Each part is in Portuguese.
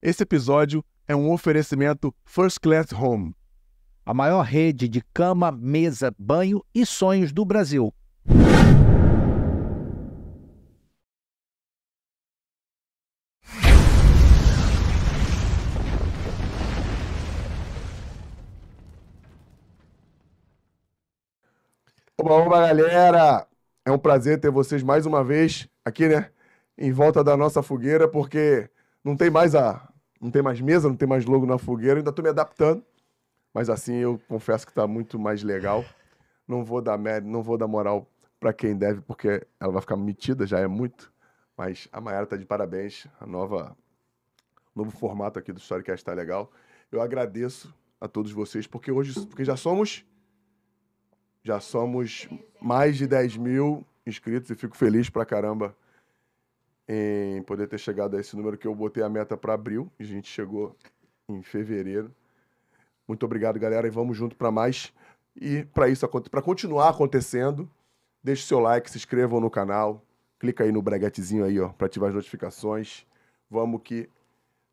Esse episódio é um oferecimento First Class Home. A maior rede de cama, mesa, banho e sonhos do Brasil. Oba, oba, galera! É um prazer ter vocês mais uma vez aqui, né? Em volta da nossa fogueira, porque não tem mais a, não tem mais mesa, não tem mais logo na fogueira, ainda estou me adaptando. Mas assim, eu confesso que está muito mais legal. Não vou dar não vou dar moral para quem deve, porque ela vai ficar metida, já é muito. Mas a Mayara está de parabéns. A nova novo formato aqui do Storycast está legal. Eu agradeço a todos vocês, porque hoje porque já somos já somos mais de 10 mil inscritos e fico feliz pra caramba em poder ter chegado a esse número que eu botei a meta para abril e a gente chegou em fevereiro. Muito obrigado, galera, e vamos junto para mais. E para isso, para continuar acontecendo, deixe seu like, se inscrevam no canal, clica aí no breguetezinho aí, ó, para ativar as notificações. Vamos que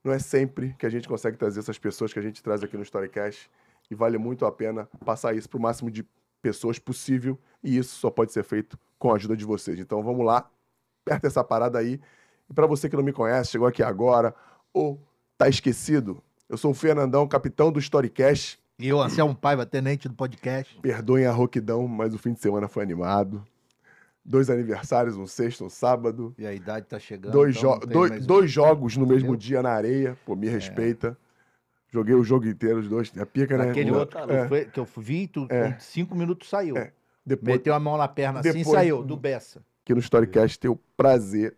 não é sempre que a gente consegue trazer essas pessoas que a gente traz aqui no Storycast e vale muito a pena passar isso para o máximo de pessoas possível e isso só pode ser feito com a ajuda de vocês. Então vamos lá, aperta essa parada aí. E para você que não me conhece, chegou aqui agora ou tá esquecido, eu sou o Fernandão, capitão do Storycast. E eu, assim, é um Paiva, tenente do podcast. Perdoem a roquidão, mas o fim de semana foi animado. Dois aniversários, um sexto, um sábado. E a idade tá chegando. Dois, então jo dois, dois jogos no mesmo dia na areia. Pô, me é. respeita. Joguei o jogo inteiro, os dois. A é pica, né? Aquele outro é. foi, que eu vi, tu, é. cinco minutos saiu. É. Depois, Meteu a mão na perna assim, depois, assim e saiu, do Bessa que no Storycast ter o prazer,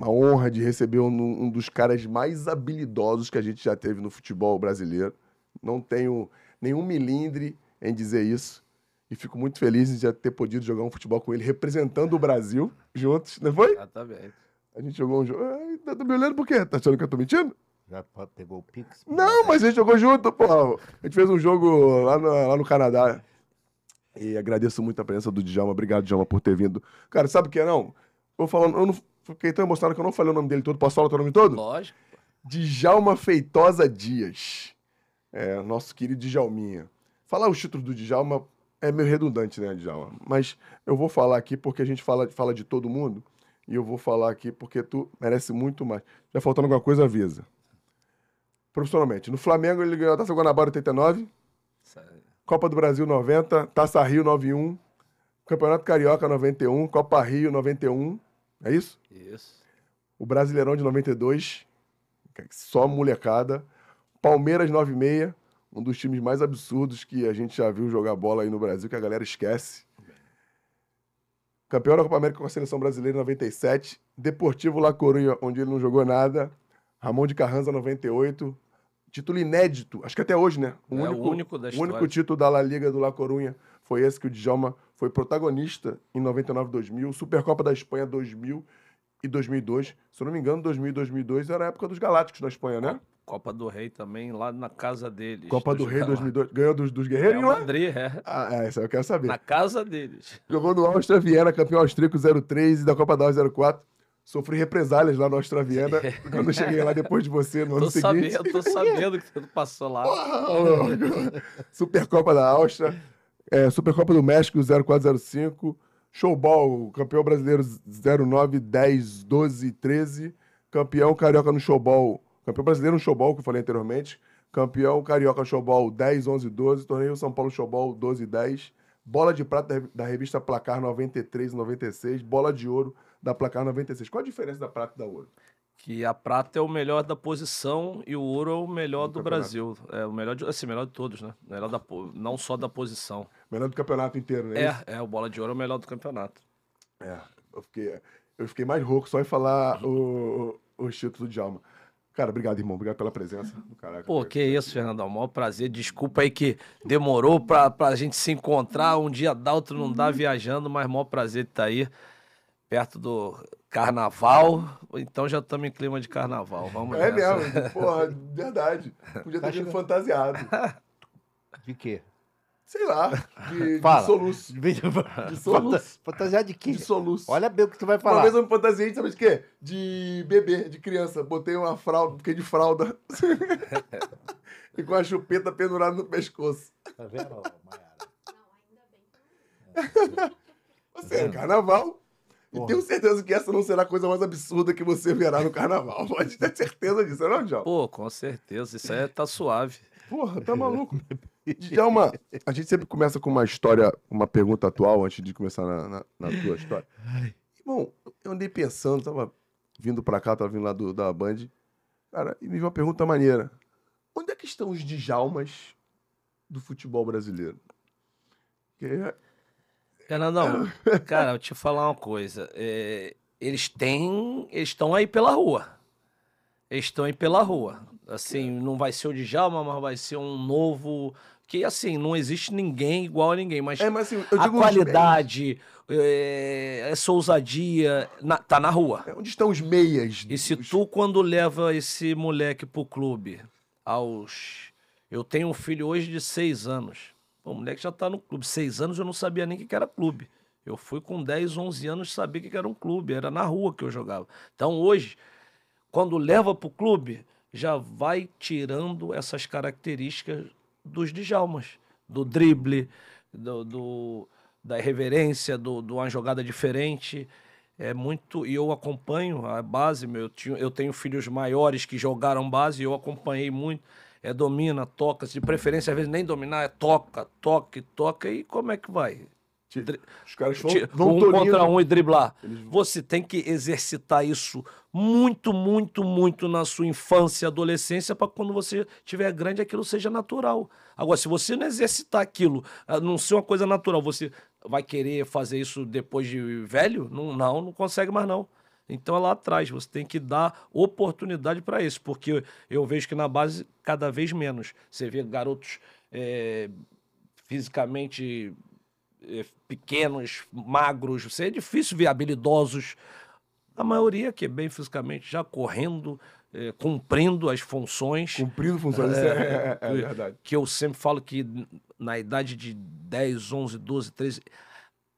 uma honra de receber um, um, dos caras mais habilidosos que a gente já teve no futebol brasileiro. Não tenho nenhum milindre em dizer isso. E fico muito feliz de já ter podido jogar um futebol com ele, representando o Brasil juntos, não foi? Exatamente. A gente jogou um jogo. Ah, tá, tá me olhando por quê? Tá achando que eu tô mentindo? Já pegou o Pix? Não, mas a gente jogou junto, pô. A gente fez um jogo lá no, lá no Canadá. E agradeço muito a presença do Djalma. Obrigado, Djalma, por ter vindo. Cara, sabe o que é, não? Eu, falando, eu não, fiquei tão emocionado que eu não falei o nome dele todo. Posso falar o teu nome todo? Lógico. Djalma Feitosa Dias. É, nosso querido Djalminha. Falar os títulos do Djalma é meio redundante, né, Djalma? Mas eu vou falar aqui porque a gente fala, fala de todo mundo. E eu vou falar aqui porque tu merece muito mais. Já faltando alguma coisa, avisa. Profissionalmente. No Flamengo, ele ganhou a Taça Guanabara 89. Certo. Copa do Brasil 90, Taça Rio 91, Campeonato Carioca 91, Copa Rio 91. É isso? Isso. O Brasileirão de 92, é só molecada. Palmeiras 96, um dos times mais absurdos que a gente já viu jogar bola aí no Brasil, que a galera esquece. Campeão da Copa América com a seleção brasileira em 97, Deportivo La Coruña, onde ele não jogou nada, Ramon de Carranza 98, Título inédito, acho que até hoje, né? O, é único, o único da história. O único título da La Liga do La Corunha foi esse que o Djalma foi protagonista em 99 2000, Supercopa da Espanha 2000 e 2002. Se eu não me engano, 2000 e 2002 era a época dos Galácticos na Espanha, né? Copa do Rei também, lá na casa deles. Copa do Rei 2002. Ganhou dos, dos Guerreiros lá? É, é Madrid, é. Ah, é, isso eu quero saber. Na casa deles. Jogou no Áustria Viena, campeão austríaco 03 e da Copa da 04 sofri represálias lá no Austraviana quando eu cheguei lá depois de você no tô ano seguinte. Sabendo, tô sabendo que você não passou lá. Supercopa da Áustria, é, Supercopa do México 0405, Showball, campeão brasileiro 09, 10, 12 13, campeão carioca no Showball, campeão brasileiro no Showball, que eu falei anteriormente, campeão carioca Showball 10, 11, 12, torneio São Paulo Showball 12, 10, bola de prata da revista Placar 93 96, bola de ouro da placar 96. Qual a diferença da prata e da ouro? Que a prata é o melhor da posição e o ouro é o melhor do, do Brasil. É o melhor de, assim, melhor de todos, né? Melhor da, não só da posição. Melhor do campeonato inteiro, né? É, é, é, o bola de ouro é o melhor do campeonato. É, eu fiquei, eu fiquei mais rouco só em falar uhum. o, o, o chute do Cara, obrigado, irmão. Obrigado pela presença. Uhum. Caraca, Pô, que é isso, Fernandão. Maior prazer. Desculpa aí que demorou pra, pra gente se encontrar. Um dia dá, outro não dá, uhum. viajando, mas maior prazer de estar tá aí perto do carnaval, então já estamos em clima de carnaval. Vamos É nessa. mesmo, porra, verdade. Podia ter sido tá fantasiado. De quê? Sei lá, de, Fala. de soluço. De, de soluço. Fantasiar de quê? De soluço. Olha bem o que tu vai falar. Uma vez eu me fantasiei, sabe de quê? De bebê, de criança. Botei uma fralda, fiquei de fralda. e com a chupeta pendurada no pescoço. Tá vendo, Maiara? Não, ainda bem. Você é carnaval. Porra. E tenho certeza que essa não será a coisa mais absurda que você verá no carnaval. Pode ter certeza disso, não, Djalma? Pô, com certeza. Isso aí tá suave. Porra, tá maluco. Djalma, a gente sempre começa com uma história, uma pergunta atual, antes de começar na, na, na tua história. Ai. Bom, eu andei pensando, tava vindo pra cá, tava vindo lá do, da Band. Cara, e me veio uma pergunta maneira. Onde é que estão os Djalmas do futebol brasileiro? Fernandão, cara, eu te falar uma coisa. É, eles têm. Eles estão aí pela rua. Eles estão aí pela rua. Assim, não vai ser o Djalma, mas vai ser um novo. Que assim, não existe ninguém igual a ninguém. Mas, é, mas assim, a é qualidade, é, essa é ousadia, na, tá na rua. É onde estão os meias? E se tu, quando leva esse moleque pro clube, aos. Eu tenho um filho hoje de seis anos. Pô, o moleque já tá no clube. Seis anos eu não sabia nem o que era clube. Eu fui com 10, 11 anos saber que era um clube, era na rua que eu jogava. Então hoje, quando leva pro clube, já vai tirando essas características dos Djalmas, do drible, do, do da irreverência, do, de uma jogada diferente. É muito. E eu acompanho a base, meu, eu, eu tenho filhos maiores que jogaram base, e eu acompanhei muito é domina, toca, de preferência, às vezes nem dominar, é toca, toca, toca, e como é que vai? Os caras vão, vão um contra um e driblar. Você tem que exercitar isso muito, muito, muito na sua infância e adolescência para quando você tiver grande aquilo seja natural. Agora, se você não exercitar aquilo, ah, não ser uma coisa natural, você vai querer fazer isso depois de velho? Não, não, não consegue mais não. Então é lá atrás, você tem que dar oportunidade para isso, porque eu, vejo que na base cada vez menos. Você vê garotos é, fisicamente é, pequenos, magros, você é difícil ver habilidosos. A maioria que é bem fisicamente, já correndo, é, cumprindo as funções. Cumprindo funções, é, é, verdade. Que eu sempre falo que na idade de 10, 11, 12, 13,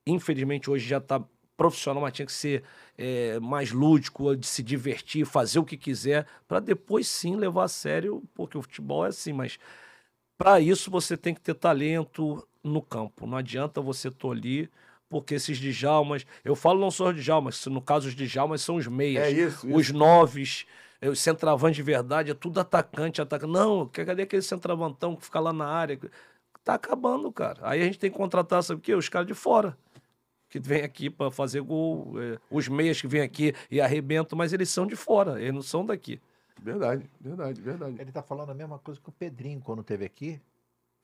infelizmente hoje já está profissional, mas tinha que ser é, mais lúdico, de se divertir, fazer o que quiser, para depois sim levar a sério, porque o futebol é assim, mas para isso você tem que ter talento no campo. Não adianta você tolir porque esses Djalmas, eu falo não só os Djalmas, no caso os Djalmas são os meias, é isso, os noves, é, os centravantes de verdade, é tudo atacante, atacante. Não, cadê aquele centravantão que fica lá na área? Tá acabando, cara. Aí a gente tem que contratar, sabe o quê? Os caras de fora que vem aqui para fazer gol, é, os meias que vêm aqui e arrebentam, mas eles são de fora, eles não são daqui. Verdade, verdade, verdade. Ele está falando a mesma coisa que o Pedrinho, quando teve aqui,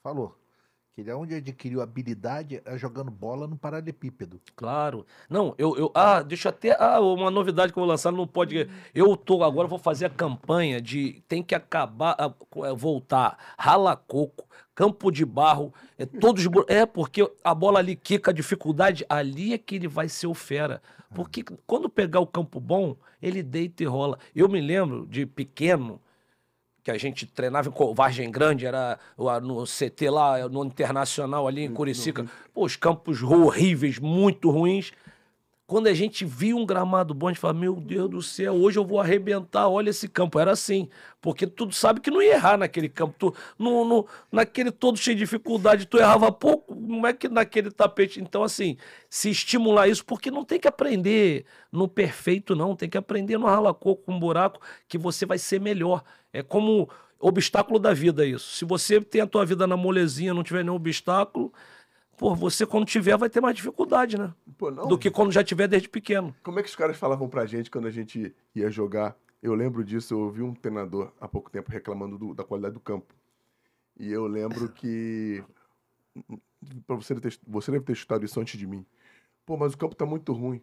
falou. Que ele é onde adquiriu habilidade é jogando bola no paralelepípedo. Claro. Não, eu, eu. Ah, deixa até. Ah, uma novidade que eu vou lançar não pode. Eu tô agora, vou fazer a campanha de tem que acabar, ah, é, voltar, rala coco, campo de barro, é todos é porque a bola ali quica, a dificuldade ali é que ele vai ser o fera. Porque ah. quando pegar o campo bom, ele deita e rola. Eu me lembro de pequeno que a gente treinava em Vargem Grande, era no CT lá, no Internacional ali em Curicica. Pô, os campos horríveis, muito ruins. Quando a gente via um gramado bom, a gente falava, meu Deus do céu, hoje eu vou arrebentar, olha esse campo. Era assim, porque tu sabe que não ia errar naquele campo. Tu, no, no, naquele todo cheio de dificuldade, tu errava pouco, como é que naquele tapete? Então, assim, se estimular isso, porque não tem que aprender no perfeito, não. Tem que aprender no ralacoco, com um buraco, que você vai ser melhor. É como obstáculo da vida isso. Se você tem a tua vida na molezinha, não tiver nenhum obstáculo, Pô, você quando tiver vai ter mais dificuldade, né? Pô, Do que quando já tiver desde pequeno. Como é que os caras falavam pra gente quando a gente ia jogar? Eu lembro disso, eu ouvi um treinador há pouco tempo reclamando do, da qualidade do campo. E eu lembro que. Pra você, ter, você deve ter chutado isso antes de mim. Pô, mas o campo tá muito ruim.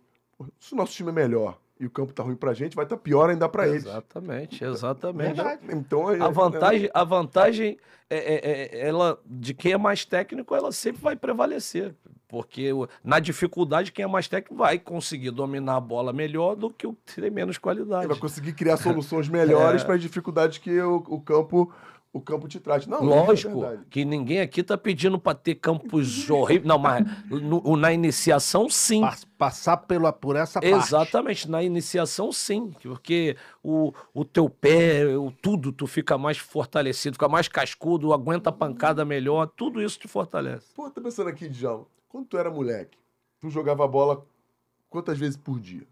se o nosso time é melhor, e o campo tá ruim pra gente, vai estar tá pior ainda para eles. Exatamente, exatamente. Verdade. Então, é, é, é. a vantagem, a vantagem é, é, ela, de quem é mais técnico, ela sempre vai prevalecer. Porque na dificuldade, quem é mais técnico vai conseguir dominar a bola melhor do que o que tem menos qualidade. Ele vai conseguir criar soluções melhores é. para as dificuldades que o, o campo o campo te traz. Não, é Lógico é que ninguém aqui está pedindo para ter campos horríveis. Não, mas no, na iniciação, sim. Passar pela, por essa parte. Exatamente, na iniciação, sim. Porque o, o teu pé, o, tudo, tu fica mais fortalecido, fica mais cascudo, aguenta a pancada melhor, tudo isso te fortalece. Pô, tô pensando aqui, Djalma, quando tu era moleque, tu jogava bola quantas vezes por dia?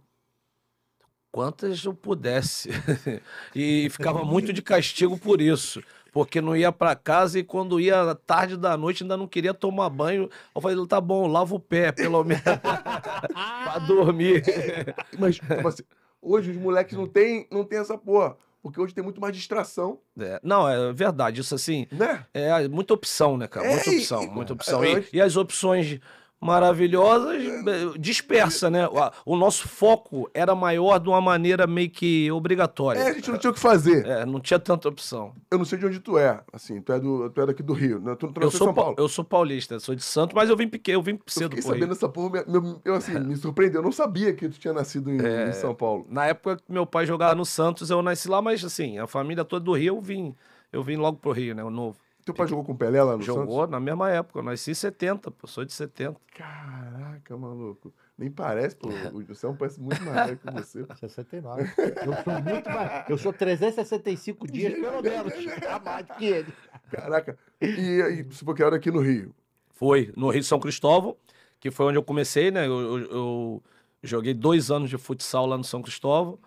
Quantas eu pudesse. e ficava muito de castigo por isso porque não ia para casa e quando ia tarde da noite ainda não queria tomar banho. Eu falei, tá bom, lava o pé, pelo menos, pra dormir. Mas, tipo assim, hoje os moleques não tem, não tem essa porra. Porque hoje tem muito mais distração. É, não, é verdade. Isso assim. Né? É muita opção, né, cara? É, muita opção, muita é, opção. e, e as opções maravilhosa eh, dispersa, né? O nosso foco era maior de uma maneira meio que obrigatória. É, a gente não tinha o que fazer. É, não tinha tanta opção. Eu não sei de onde tu é, assim, tu é, do, tu é daqui do Rio, né? Tu, tu eu, sou São Paulo. eu sou paulista, sou de Santos, mas eu vim pequeno, eu vim cedo eu sabendo essa porra, meu, eu assim, é. me surpreendeu, eu não sabia que tu tinha nascido em, é, em São Paulo. Na época que meu pai jogava no Santos, eu nasci lá, mas assim, a família toda do Rio, eu vim, eu vim logo pro Rio, né, o novo. Teu pai jogou com o Pelé lá no Jogou Santos? na mesma época. Eu nasci em 70, pô. Sou de 70. Caraca, maluco. Nem parece, pô. O Sam parece muito mais que você. 69. Eu sou muito mais. Eu sou 365 dias, pelo menos, a tá mais do que ele. Caraca. E, aí você foi criado aqui no Rio? Foi, no Rio São Cristóvão, que foi onde eu comecei, né? Eu, eu, eu joguei dois anos de futsal lá no São Cristóvão.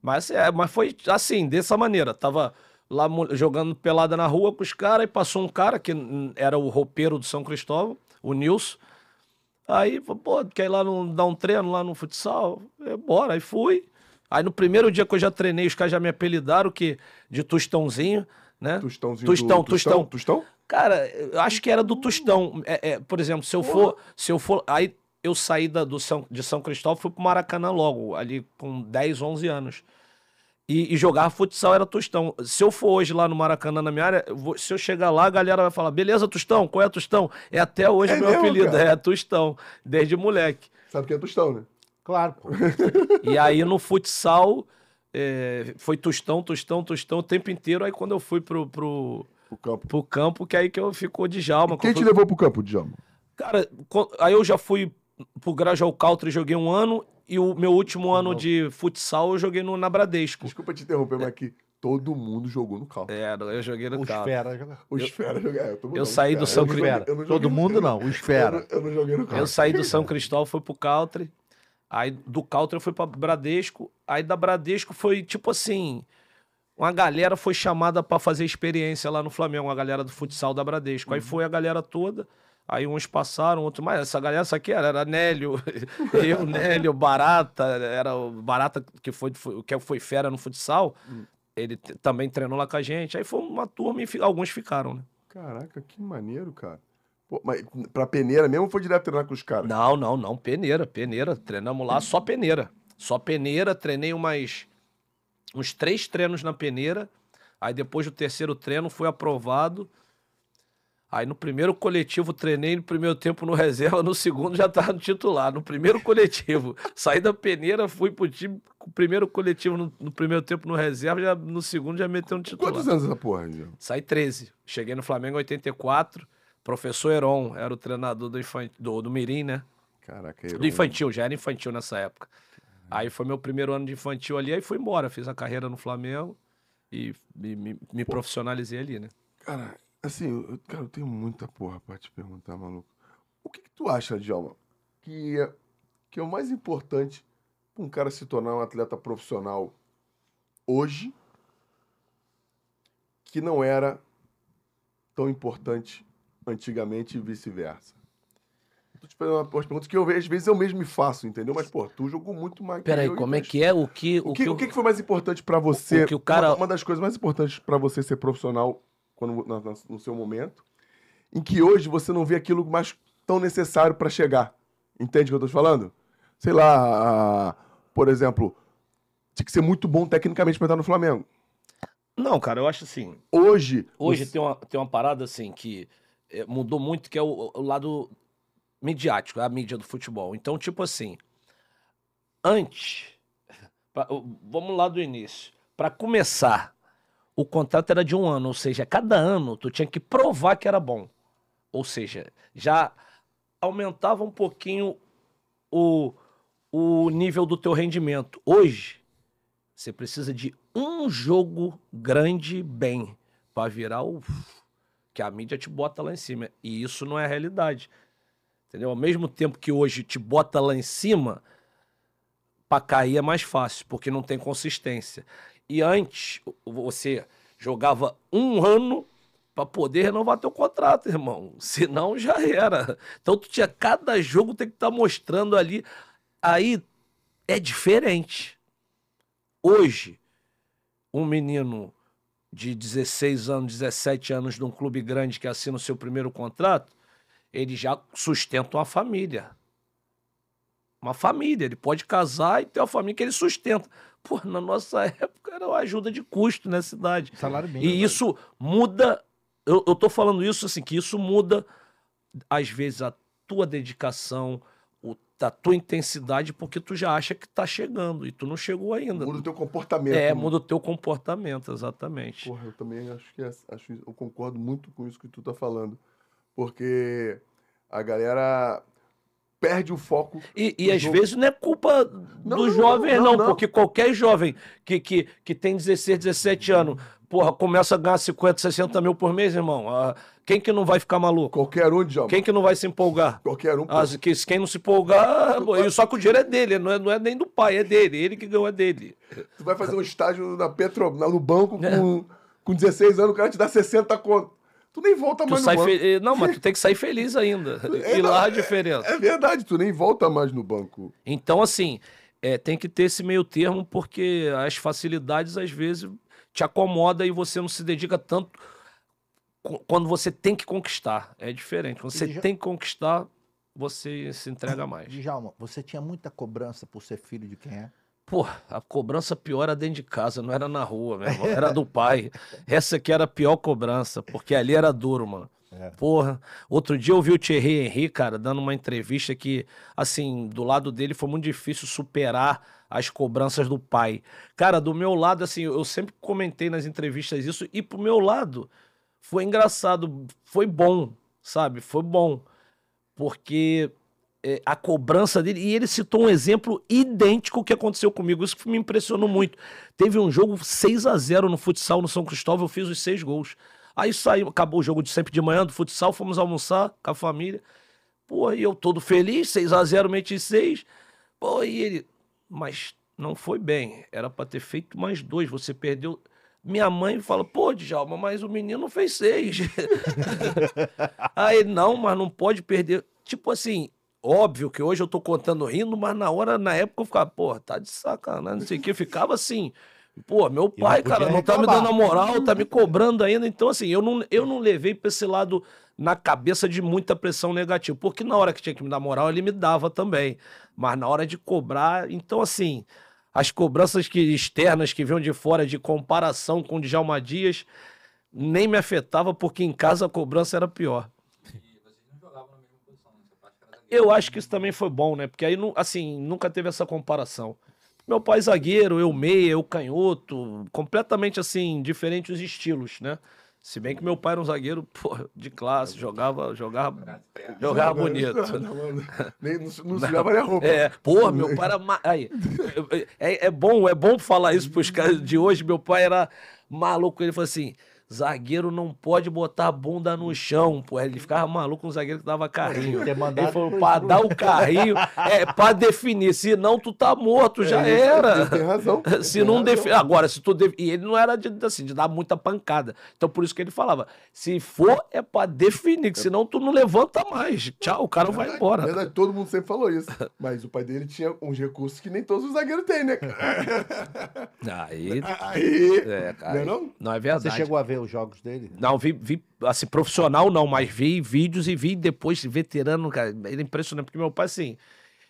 Mas, é, mas foi assim, dessa maneira. Tava lá jogando pelada na rua com os caras, e passou um cara que era o roupeiro do São Cristóvão, o Nilson. Aí, pô, quer ir lá no, dar um treino lá no futsal? é bora, aí fui. Aí no primeiro dia que eu já treinei, os caras já me apelidaram que de Tostãozinho, né? Tostãozinho Tustão do... Tustão tustão. Cara, eu acho que era do Tostão. É, é, por exemplo, se eu for, se eu for, aí eu saí da, do São, de São Cristóvão, fui pro Maracanã logo, ali com 10, 11 anos. E, e jogar futsal era Tostão. Se eu for hoje lá no Maracanã, na minha área, vou, se eu chegar lá, a galera vai falar: beleza, Tostão, qual é Tostão? É até hoje é meu mesmo, apelido, cara? é Tostão, desde moleque. Sabe quem é Tostão, né? Claro, pô. e aí no futsal, é, foi Tostão, Tostão, Tostão o tempo inteiro. Aí quando eu fui pro, pro, pro, campo. pro campo, que aí que eu ficou de Djalma. quem te foi... levou pro campo, Djalma? Cara, aí eu já fui pro Grajaú Caltri joguei um ano e o meu último tá ano Não. de futsal eu joguei no, na Bradesco. Desculpa te interromper, mas aqui todo mundo jogou no Caltri. É, eu joguei no Os o fera. o Esfera. jogaram. É, eu, eu saí do São Cristóvão. Todo mundo não, o Esfera. Eu, não joguei no Caltri. Eu saí do São Cristóvão, fui pro Caltri. Aí do Caltri eu fui pra Bradesco. Aí da Bradesco foi tipo assim. Uma galera foi chamada para fazer experiência lá no Flamengo, a galera do futsal da Bradesco. Uhum. Aí foi a galera toda. Aí uns passaram, outro mais. Essa galera, essa aqui era, era Nélio, eu, Nélio, Barata, era o Barata que foi, que foi fera no futsal. Hum. Ele também treinou lá com a gente. Aí foi uma turma e fi alguns ficaram, né? Caraca, que maneiro, cara. Pô, mas pra peneira mesmo foi direto treinar com os caras? Não, não, não. Peneira, peneira. Treinamos lá só peneira. Só peneira, treinei umas, uns três treinos na peneira. Aí depois do terceiro treino foi aprovado. Aí no primeiro coletivo treinei no primeiro tempo no reserva, no segundo já estava no titular. No primeiro coletivo, saí da peneira, fui pro time, o primeiro coletivo no, no, primeiro tempo no reserva, já, no segundo já meteu no titular. Quantos anos essa porra, Gil? Saí 13. Cheguei no Flamengo em 84. Professor Heron era o treinador do, infan... do, do Mirim, né? Caraca, Heron. Do infantil, já era infantil nessa época. Aí foi meu primeiro ano de infantil ali, aí fui embora, fiz a carreira no Flamengo e me, me, me profissionalizei ali, né? Caraca. Assim, eu, cara, eu tenho muita porra pra te perguntar, maluco. O que, que tu acha, Djalma, que é, que é o mais importante pra um cara se tornar um atleta profissional hoje que não era tão importante antigamente e vice-versa? Tô te fazendo umas perguntas que eu, às vezes eu mesmo me faço, entendeu? Mas, pô, tu jogou muito mais. Peraí, como é que é? O que o, o que, que, o que, foi mais importante para você? O que o cara... Uma, uma das coisas mais importantes para você ser profissional quando, no seu momento, em que hoje você não vê aquilo mais tão necessário para chegar. Entende o que eu estou falando? Sei lá, por exemplo, tinha que ser muito bom tecnicamente para estar no Flamengo. Não, cara, eu acho assim. Hoje. Hoje você... tem, uma, tem uma parada assim que eh, mudou muito, que é o, o lado midiático, é a mídia do futebol. Então, tipo assim, antes. Pra, vamos lá do início. Para começar o contrato era de um ano, ou seja, cada ano tu tinha que provar que era bom. Ou seja, já aumentava um pouquinho o, o nível do teu rendimento. Hoje, você precisa de um jogo grande bem para virar o que a mídia te bota lá em cima. E isso não é a realidade. Entendeu? Ao mesmo tempo que hoje te bota lá em cima, para cair é mais fácil, porque não tem consistência. E antes, você jogava um ano para poder renovar teu contrato, irmão. Senão já era. Então tu tinha cada jogo tem que estar tá mostrando ali. Aí é diferente. Hoje, um menino de 16 anos, 17 anos de um clube grande que assina o seu primeiro contrato, ele já sustenta uma família. Uma família, ele pode casar e ter uma família que ele sustenta pô, na nossa época era uma ajuda de custo na né, cidade. Salário bem. E né? isso muda. Eu, eu tô falando isso assim, que isso muda, às vezes, a tua dedicação, o, a tua intensidade, porque tu já acha que tá chegando e tu não chegou ainda. Muda o teu comportamento. É, né? muda o teu comportamento, exatamente. Porra, eu também acho que é, acho, eu concordo muito com isso que tu tá falando. Porque a galera perde o foco. E, e às vezes não é culpa não, do não, jovem, não, não, porque qualquer jovem que, que, que tem 16, 17 anos, porra, começa a ganhar 50, 60 mil por mês, irmão. Ah, quem que não vai ficar maluco? Qualquer um, jovem. Quem que não vai se empolgar? Qualquer um. Ah, que, quem não se empolgar, tu só que o dinheiro é dele, não é, não é nem do pai, é dele, ele que ganhou é dele. Tu vai fazer um estágio na Petro, no banco com, é. com 16 anos, o cara te dá 60 contas. Tu nem volta tu mais no banco. Fe... Não, mas tu tem que sair feliz ainda. É, e lá a diferença. É, é, verdade, tu nem volta mais no banco. Então, assim, é, tem que ter esse meio termo, porque as facilidades, às vezes, te acomoda e você não se dedica tanto quando você tem que conquistar. É diferente. Quando você tem que conquistar, você se entrega mais. Djalma, você tinha muita cobrança por ser filho de quem é? Pô, a cobrança pior era dentro de casa, não era na rua, meu irmão, era do pai. Essa que era a pior cobrança, porque ali era duro, mano. É. Porra, outro dia eu vi o Thierry Henry, cara, dando uma entrevista que, assim, do lado dele foi muito difícil superar as cobranças do pai. Cara, do meu lado, assim, eu sempre comentei nas entrevistas isso, e pro meu lado foi engraçado, foi bom, sabe? Foi bom, porque é, a cobrança dele. E ele citou um exemplo idêntico que aconteceu comigo. Isso me impressionou muito. Teve um jogo 6 a 0 no futsal no São Cristóvão, eu fiz os seis gols. Aí saímos, acabou o jogo de sempre de manhã do futsal, fomos almoçar com a família. Pô, e eu todo feliz, 6 a 0 meti 6. Pô, e ele. Mas não foi bem. Era para ter feito mais dois. Você perdeu. Minha mãe fala, pô, Djalma, mas o menino fez seis. Aí, não, mas não pode perder. Tipo assim, Óbvio que hoje eu tô contando rindo, mas na hora, na época, eu ficava, pô, tá de sacanagem, não sei o que. Ficava assim, pô, meu pai, não cara, não reclamar. tá me dando a moral, tá me cobrando ainda. Então, assim, eu não, eu não levei pra esse lado na cabeça de muita pressão negativa. Porque na hora que tinha que me dar moral, ele me dava também. Mas na hora de cobrar, então, assim, as cobranças que, externas que vinham de fora de comparação com o Djalma Dias nem me afetava, porque em casa a cobrança era pior. Eu acho que isso também foi bom, né? Porque aí, assim, nunca teve essa comparação. Meu pai zagueiro, eu meia, eu canhoto, completamente assim, diferentes os estilos, né? Se bem que meu pai era um zagueiro pô, de classe, é. jogava, jogava, jogava bonito. Não, não, não, nem, não, não nem a roupa. É, porra, meu pai era. Ma... Aí, é, é, bom, é bom falar isso para os caras de hoje. Meu pai era maluco. Ele falou assim: zagueiro não pode botar a bunda no chão, pô. Ele ficava maluco com o zagueiro que dava carrinho. Ele falou, pra dar o carrinho, é pra definir. Senão tu tá morto, já é, era. tem razão. Se tem não definir. Agora, se tu. Def... E ele não era de, assim, de dar muita pancada. Então por isso que ele falava: se for, é pra definir, que senão tu não levanta mais. Tchau, o cara vai embora. Verdade, todo mundo sempre falou isso. Mas o pai dele tinha uns recursos que nem todos os zagueiros têm, né? Aí. Aí. É, cara. Não é, não? não é verdade. Você chegou a ver ver os jogos dele? Não, vi, vi assim, profissional não, mas vi vídeos e vi depois veterano, cara. Ele é impressionante, porque meu pai, assim,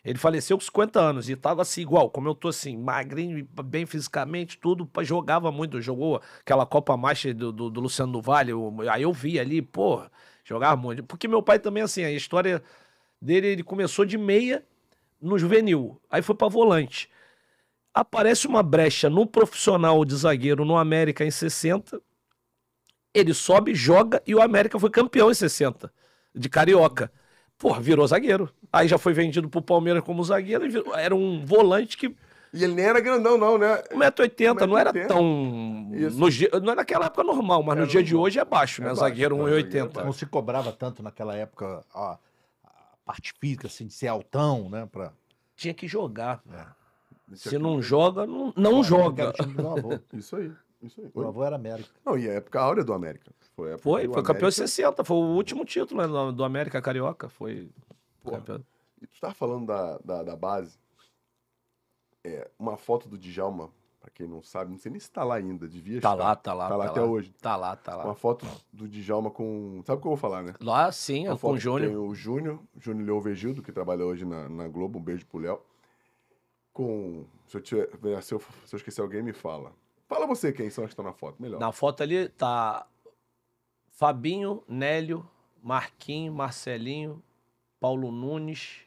ele faleceu com 50 anos e tava assim, igual, como eu tô assim, magrinho, bem fisicamente, tudo, jogava muito, jogou aquela Copa Master do, do, do Luciano do Vale, aí eu vi ali, pô, jogava muito. Porque meu pai também, assim, a história dele, ele começou de meia no juvenil, aí foi para volante aparece uma brecha no profissional de zagueiro no América em 60 ele sobe, joga e o América foi campeão em 60, de Carioca. Porra, virou zagueiro. Aí já foi vendido pro Palmeiras como zagueiro virou, era um volante que. E ele nem era grandão, não, né? 1,80m, não era tão. No, dia... não era naquela época normal, mas era no dia normal. de hoje é baixo, né? é né? Baixo, zagueiro 1,80m. Não se cobrava tanto naquela época a, a parte física, assim, de ser altão, né? Pra... Tinha que jogar. É. é se não joga, não, não joga. Isso aí. Isso aí. Meu avô era América. Não, e a época áurea do América. Foi, foi, foi América... campeão 60. Foi o último título né, do, do América Carioca. Foi Porra, campeão. E tu tava falando da, da, da base. É, uma foto do Djalma, pra quem não sabe, não sei nem se tá lá ainda, devia tá estar. Lá, tá lá, tá lá. Tá até lá até hoje. Tá lá, tá lá. Uma foto do Djalma com... Sabe o que eu vou falar, né? Lá, sim, uma é com o Júnior. Tem o Júnior, Júnior Leovegildo, que trabalha hoje na, na Globo, um beijo pro Léo. Com... Se eu, tiver, se, eu, se eu esquecer alguém, me fala. Fala você quem são que estão na foto, melhor. Na foto ali tá Fabinho, Nélio, Marquinho, Marcelinho, Paulo Nunes.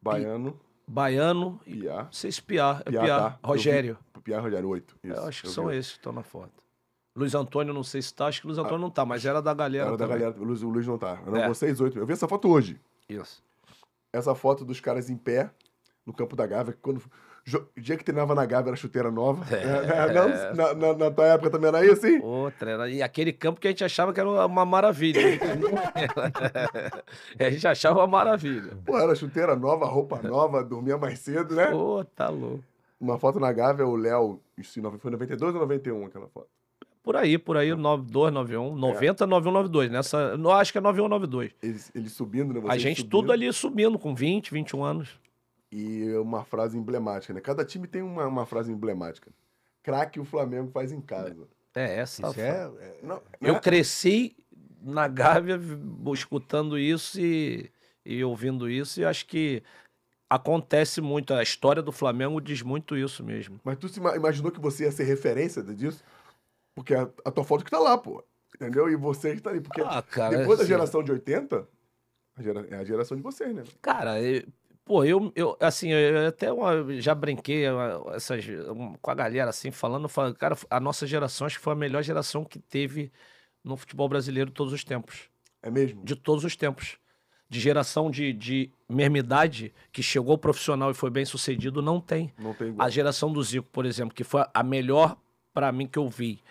Baiano. Pi... Baiano. Piá. Não sei se Piá. É Piá. Tá. Rogério. Vi... Piá, Rogério, oito. É, Isso, eu acho que eu são vi. esses que estão na foto. Luiz Antônio, não sei se tá, acho que Luiz ah, Antônio ah, não tá, mas era da galera. Era da também. galera, o Luiz, o Luiz não tá. é. vocês oito. Eu vi essa foto hoje. Isso. Essa foto dos caras em pé no campo da Gávea, que quando o dia que treinava na Gávea era chuteira nova. É. Não, né? é. na, na, na, tua época também era isso, assim? hein? Outra, era... e aquele campo que a gente achava que era uma maravilha. a gente achava uma maravilha. Pô, era chuteira nova, roupa nova, dormia mais cedo, né? Pô, tá louco. Uma foto na Gávea, o Léo, isso foi 92 ou 91 aquela foto? Por aí, por aí, 92, 91, 90, é. 91, 92. Nessa, acho que é 91, 92. Eles, eles subindo, né? Vocês a gente subindo. tudo ali subindo, com 20, 21 anos e uma frase emblemática, né? Cada time tem uma, uma frase emblemática. Craque o Flamengo faz em casa. É, é essa é, é, não, Eu é... cresci na Gávea escutando isso e, e ouvindo isso, e acho que acontece muito. A história do Flamengo diz muito isso mesmo. Mas tu imaginou que você ia ser referência disso? Porque a, a tua foto que tá lá, pô. Entendeu? E você que tá ali. Porque ah, cara, depois da assim, geração de 80, a, gera, é a geração de vocês, né? Cara, eu, Pô, eu, eu assim, eu até uma, já brinquei uma, ah, essas, um, com a galera, assim, falando, falando, cara, a nossa geração acho que foi a melhor geração que teve no futebol brasileiro todos os tempos. É mesmo? De todos os tempos. De geração de, de mermidade que chegou profissional e foi bem sucedido, não tem. Não tem igual. A geração do Zico, por exemplo, que foi a melhor para mim que eu vi.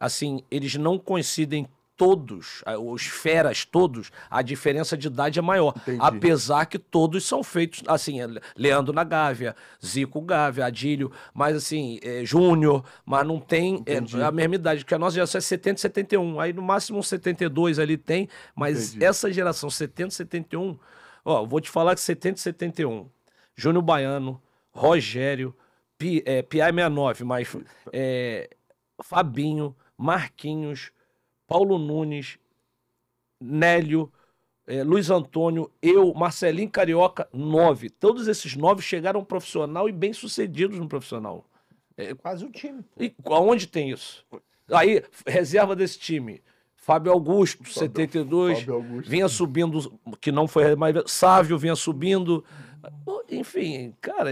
Assim, eles não coincidem todos, os feras todos, a diferença de idade é maior. Entendi. Apesar que todos são feitos, assim, é, Leandro na Gávea, Zico Gávea, Adílio, mas assim, é, Júnior, mas não tem é, a mesma idade, porque a nossa geração é 70, 71, aí no máximo 72 ali tem, mas Entendi. essa geração 70, 71, ó, vou te falar que 70, 71, Júnior Baiano, Rogério, Pi, é, Pi 69, mas é, Fabinho, Marquinhos, Paulo Nunes, Nélio, é, Luiz Antônio, eu, Marcelinho Carioca, nove. Todos esses nove chegaram profissional e bem-sucedidos no profissional. É, Quase o time. E aonde tem isso? Aí, reserva desse time. Fábio Augusto, Fábio, 72, Fábio Augusto. vinha subindo, que não foi mais. Sávio vinha subindo. Enfim, cara,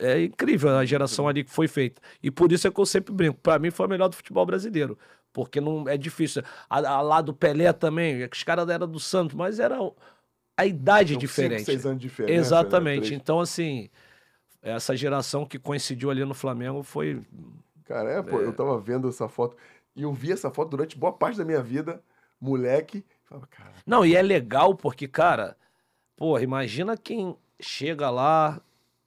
é incrível a geração ali que foi feita. E por isso é que eu sempre brinco. Para mim foi a melhor do futebol brasileiro. Porque não é difícil. A, a lá do Pelé também, é os caras eram do Santos, mas era a idade então, diferente. Cinco, seis anos diferente. Né? Exatamente. Né? Então, assim, essa geração que coincidiu ali no Flamengo foi. Cara, é, pô, é... eu tava vendo essa foto. E eu vi essa foto durante boa parte da minha vida, moleque. Falava, cara. Não, e é legal porque, cara, porra, imagina quem chega lá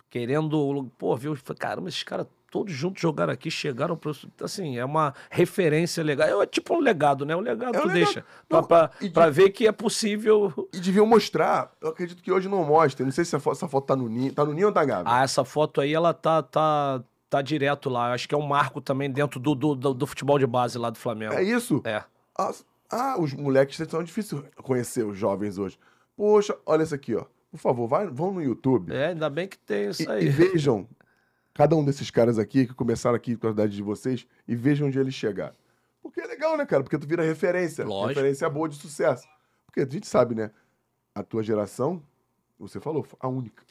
querendo. Pô, viu? Caramba, esses caras todos juntos jogaram aqui, chegaram pro. Assim, é uma referência legal. É tipo um legado, né? Um legado é um tu legado. deixa. Não, pra, pra, pra ver que é possível. E deviam mostrar. Eu acredito que hoje não mostra. Não sei se essa foto tá no ninho. Tá no ninho ou tá Gabi? Ah, essa foto aí, ela tá. tá... Tá direto lá, acho que é um marco também dentro do, do, do, do futebol de base lá do Flamengo. É isso? É. Ah, ah os moleques são difícil conhecer os jovens hoje. Poxa, olha isso aqui, ó. Por favor, vai, vão no YouTube. É, ainda bem que tem isso e, aí. E vejam cada um desses caras aqui que começaram aqui com a idade de vocês e veja onde eles chegaram. Porque é legal, né, cara? Porque tu vira referência. Lógico. Referência boa de sucesso. Porque a gente sabe, né? A tua geração, você falou, a única.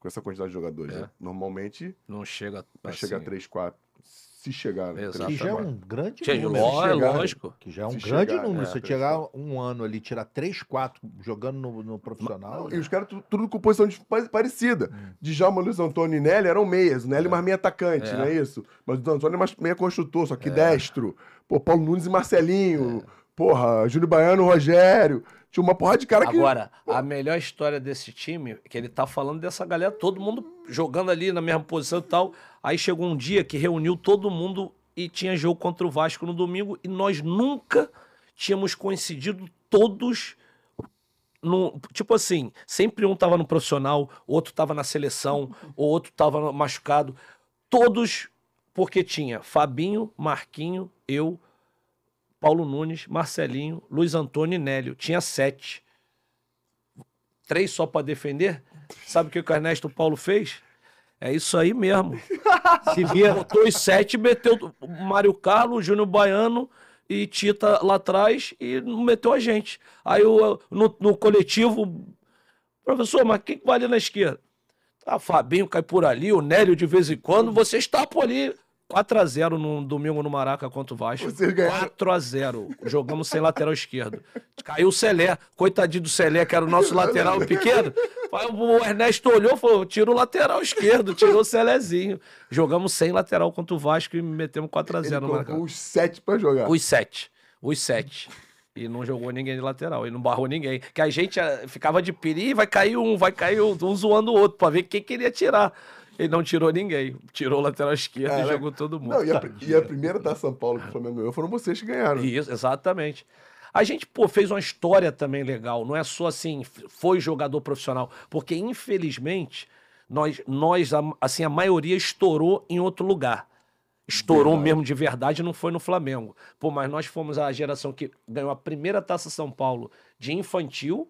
Com essa quantidade de jogadores, é. né? Normalmente. Não chega. Assim. Chega a 3, assim. 4, se chegar. Né? Que já é um grande che número. Chegar, lógico. Que já é um se grande chegar, número. É, se chegar um ano ali, tirar três, quatro jogando no, no profissional. né? E os caras tudo com posição de, parecida. Hum. Djalma, Luiz Antônio e Nelly eram meias. O Nelly é. mais meia atacante, é. não é isso? Mas o Antônio é mais meia construtor, só que é. destro. Pô, Paulo Nunes e Marcelinho. É. Porra, Júlio Baiano, Rogério. Tinha uma porra de cara que. Agora, a melhor história desse time é que ele tá falando dessa galera, todo mundo jogando ali na mesma posição e tal. Aí chegou um dia que reuniu todo mundo e tinha jogo contra o Vasco no domingo e nós nunca tínhamos coincidido todos. No, tipo assim, sempre um tava no profissional, outro tava na seleção, outro tava machucado. Todos, porque tinha Fabinho, Marquinho, eu, Paulo Nunes, Marcelinho, Luiz Antônio e Nélio. Tinha sete. Três só para defender? Sabe o que o Ernesto Paulo fez? É isso aí mesmo. Se vira. Botou os sete, meteu Mário Carlos, Júnior Baiano e Tita lá atrás e não meteu a gente. Aí no, no coletivo, professor, mas quem vai ali na esquerda? Ah, Fabinho cai por ali, o Nélio de vez em quando, vocês tapam ali. 4x0 no domingo no Maraca contra o Vasco. 4x0. Jogamos sem lateral esquerdo. Caiu o Celé. Coitadinho do Celé, que era o nosso lateral pequeno. O Ernesto olhou e falou: tira o lateral esquerdo, tirou o Celézinho. Jogamos sem lateral contra o Vasco e metemos 4x0 no Maraca. Os 7 pra jogar. Os 7. Os 7. E não jogou ninguém de lateral, e não barrou ninguém. Que a gente eh, ficava de piri, vai cair um, vai cair um, um zoando o outro, pra ver quem queria tirar. Ele não tirou ninguém. Tirou o lateral esquerdo e jogou todo mundo. Não, e, a, tá. e, a, primeira da São Paulo que o Flamengo ganhou foram vocês que ganharam. Isso, exatamente. A gente, pô, fez uma história também legal. Não é só assim, foi jogador profissional. Porque, infelizmente, nós, nós assim, a maioria estourou em outro lugar. Estourou verdade. mesmo de verdade não foi no Flamengo. Pô, mas nós fomos a geração que ganhou a primeira Taça São Paulo de infantil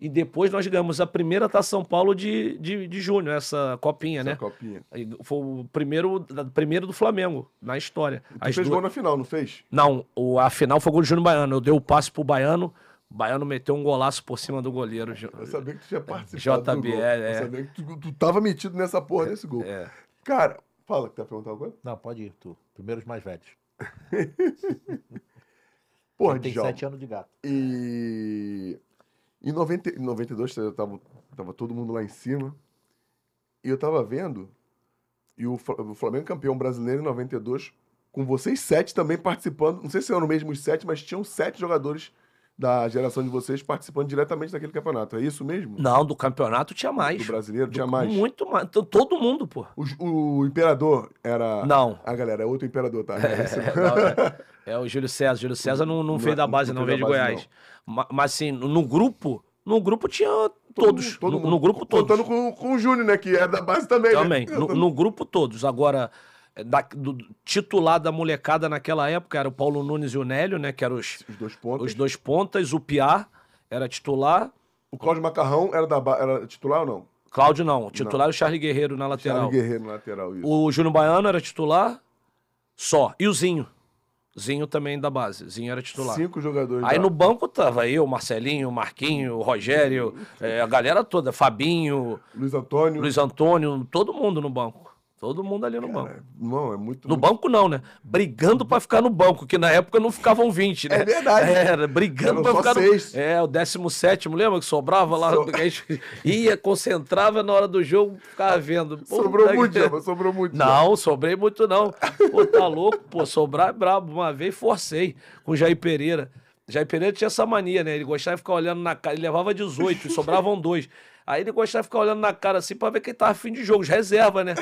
e depois nós ganhamos a primeira Taça São Paulo de, de, de junho, essa copinha, essa né? copinha. foi o primeiro, primeiro do Flamengo na história. E fez duas... gol na final, não fez? Não, o, a final foi gol do Júnior Baiano. Eu dei o passe pro Baiano, o Baiano meteu um golaço por cima do goleiro. Eu sabia que tu tinha participado JBL, do gol. É, é, Eu sabia que tu, tu tava metido nessa porra é, desse gol. É. Cara, fala que tá perguntando alguma coisa? Não, pode ir, tu. Primeiro os mais velhos. porra, Tem sete anos de gato. E... Em, 90, 92, estava tava, tava todo mundo lá em cima. E eu tava vendo. E o, o Flamengo campeão brasileiro em 92, com vocês sete também participando. Não sei se eram mesmo os sete, mas tinham sete jogadores da geração de vocês participando diretamente daquele campeonato. É isso mesmo? Não, do campeonato tinha mais. Do brasileiro do, tinha mais? Muito mais. Todo mundo, pô. O, o, imperador era. Não. Ah, galera, é outro imperador, tá? É, é, é, não, é, é, o Júlio César. Júlio César não, não, não veio da é, base, não, não veio de Goiás. Mas, mas assim, no grupo, no grupo tinha todos. Todo todo no, mundo. no, grupo todos. Contando com, com o Júnior, né? Que é da base também. Né? Também. Né? No, no grupo todos. Agora. Eh, da, do, titular da molecada naquela época era o Paulo Nunes e o Nélio, né? Que eram os, os dois pontas. Os dois pontas, o Piá era titular. O Cláudio Macarrão era, da, era titular ou não? Cláudio não. O titular não. era é o Charlie Guerreiro na lateral. Charlie Guerreiro na lateral, isso. O Júnior Baiano era titular só. E o Zinho. Zinho também da base. Zinho era titular. Cinco jogadores. Aí da... no banco tava eu, Marcelinho, Marquinho, Rogério, é, a galera toda. Fabinho. Luiz Antônio. Luiz Antônio, todo mundo no banco. Todo mundo ali no Cara, banco. Não, é muito. No muito... banco, não, né? Brigando para uhum. ficar no banco, que na época não ficavam 20, né? É verdade. Era, brigando para ficar. Seis. No... É, o 17, lembra que sobrava lá? So... ia, concentrava na hora do jogo, ficava vendo. Pô, sobrou tá muito, mas sobrou muito. Não, sobrei muito, não. Pô, tá louco, pô, sobrar é brabo. Uma vez forcei com o Jair Pereira. Jair Pereira tinha essa mania, né? Ele gostava de ficar olhando na cara, ele levava 18, sobravam dois. Aí ele gostava de ficar olhando na cara assim pra ver quem tava afim de jogo, de reserva, né?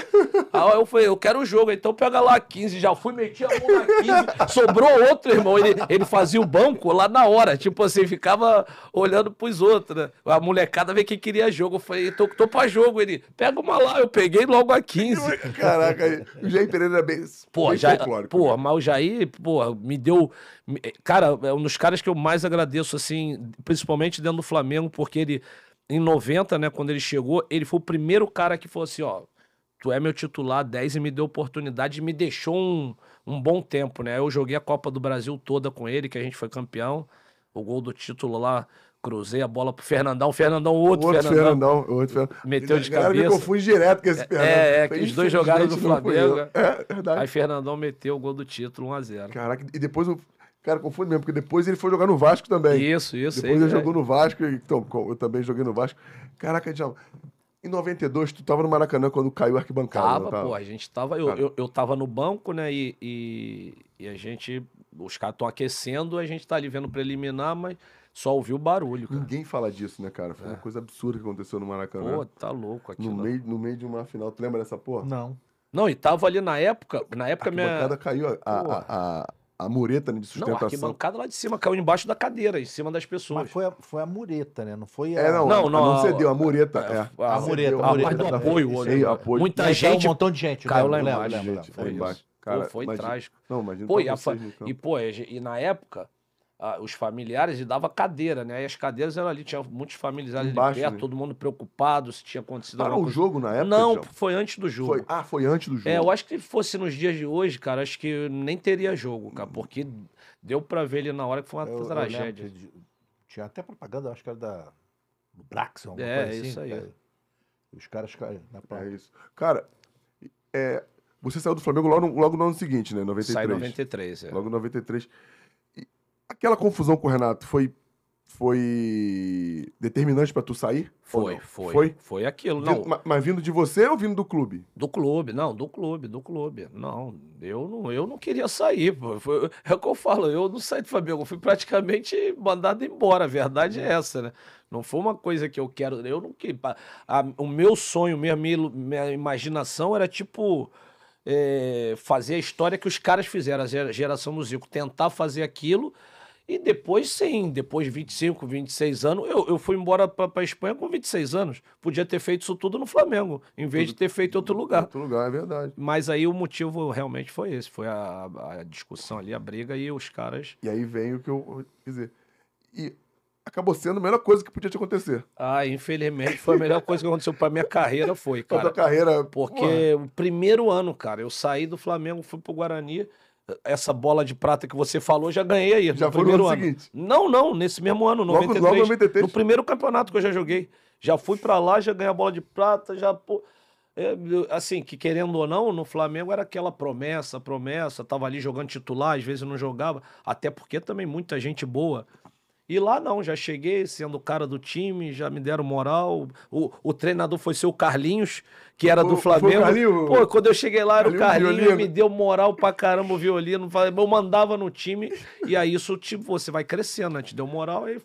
Aí eu falei, eu quero o jogo, então pega lá 15. Já fui, meti a mão na 15, sobrou outro, irmão. Ele, ele fazia o banco lá na hora, tipo assim, ficava olhando pros outros, né? A molecada vê quem queria jogo. Eu falei, tô, tô pra jogo. Ele, pega uma lá, eu peguei logo a 15. Caraca, o Jair Pereira era bem. Pô, bem Jair, pô, né? mas o Jair, pô, me deu. Cara, é um dos caras que eu mais agradeço, assim, principalmente dentro do Flamengo, porque ele em 90, né, quando ele chegou, ele foi o primeiro cara que falou assim, ó, tu é meu titular 10 e me deu oportunidade e me deixou um, um bom tempo, né? Eu joguei a Copa do Brasil toda com ele, que a gente foi campeão. O gol do título lá, cruzei a bola pro Fernandão, Fernandão, outro, outro Fernandão. Fernandão outro Fernandão. Meteu de cabeça. Eu confundi direto com esse Fernandão. É, é, que os dois jogaram do Flamengo. É, é, verdade. Aí Fernandão meteu o gol do título, 1x0. Caraca, e depois o Cara, confunde mesmo, porque depois ele foi jogar no Vasco também. Isso, isso. Depois ele, é. jogou no Vasco, então, eu também joguei no Vasco. Caraca, Djalma, em 92, tu tava no Maracanã quando caiu a arquibancada, tava, tava, pô, a gente tava... Eu, eu, eu tava no banco, né, e, e, e a gente... Os caras estão aquecendo, a gente tá ali vendo preliminar, mas só ouviu o barulho, cara. Ninguém fala disso, né, cara? Foi é. uma coisa absurda que aconteceu no Maracanã. Pô, tá louco aqui. No, né? meio, no meio de uma final, tu lembra dessa porra? Não. Não, e tava ali na época, na época a minha... caiu, a, a mureta né, de sustentação. Não, a arquibancada lá de cima caiu embaixo da cadeira, em cima das pessoas. Mas foi a, foi a mureta, né? Não foi é, a... É, não, não, não, não cedeu, a mureta. É. é. A, a mureta, a, a parte do apoio. apoio. Muita gente... um montão de gente. Caiu né? lá embaixo. foi Cara, foi imagina, trágico. Não, imagina pô, e, vocês, então. e, pô, e na época ah, os familiares e dava cadeira, né? Aí as cadeiras eram ali, tinha muitos familiares Embaixo, ali perto, né? todo mundo preocupado se tinha acontecido Parou alguma coisa. o jogo na época? Não, já. foi antes do jogo. Foi... Ah, foi antes do jogo. É, eu acho que fosse nos dias de hoje, cara, acho que nem teria jogo, cara, porque deu pra ver ali na hora que foi uma eu, tragédia. Eu de... tinha até propaganda, acho que era da... do Braxon, alguma é, coisa assim. É, isso aí. Os caras caíram na né, praia. É isso. Cara, é... você saiu do Flamengo logo no, logo no ano seguinte, né? 93. Sai 93, é. Logo em 93. Aquela confusão com o Renato foi foi determinante para tu sair? Foi, foi, foi. Foi aquilo, não. Mas, mas, vindo de você ou vindo do clube? Do clube, não, do clube, do clube. Não, eu não, eu não queria sair. Pô. Foi, é o que eu falo, eu não saí do Flamengo, eu fui praticamente mandado embora, a verdade é essa, né? Não foi uma coisa que eu quero, eu não queria. o meu sonho, minha, minha imaginação era tipo é, fazer a história que os caras fizeram, a geração do Zico, tentar fazer aquilo e depois, sim, depois de 25, 26 anos, eu, eu fui embora para a Espanha com 26 anos. Podia ter feito isso tudo no Flamengo, em vez tudo, de ter feito em outro lugar. Outro lugar, é verdade. Mas aí o motivo realmente foi esse: foi a, a discussão ali, a briga e os caras. E aí vem o que eu. Quer dizer. E acabou sendo a melhor coisa que podia te acontecer. Ah, infelizmente foi a melhor coisa que aconteceu para minha carreira foi, cara. Pra tua carreira. Porque o primeiro ano, cara, eu saí do Flamengo, fui para o Guarani essa bola de prata que você falou, já ganhei aí. Já no foi primeiro no ano, ano. seguinte? Não, não, nesse mesmo ano, logo, 93. Logo, 93. No primeiro campeonato que eu já joguei. Já fui para lá, já ganhei a bola de prata, já. Pô... É, assim, que querendo ou não, no Flamengo era aquela promessa, promessa, tava ali jogando titular, às vezes não jogava, até porque também muita gente boa e lá não, já cheguei sendo o cara do time, já me deram moral. O, o treinador foi ser o Carlinhos, que era o, do Flamengo. Carlinho, Pô, quando eu cheguei lá era o Carlinhos, me deu moral pra caramba o violino. Eu mandava no time, e aí isso, tipo, você vai crescendo, né? Te deu moral, aí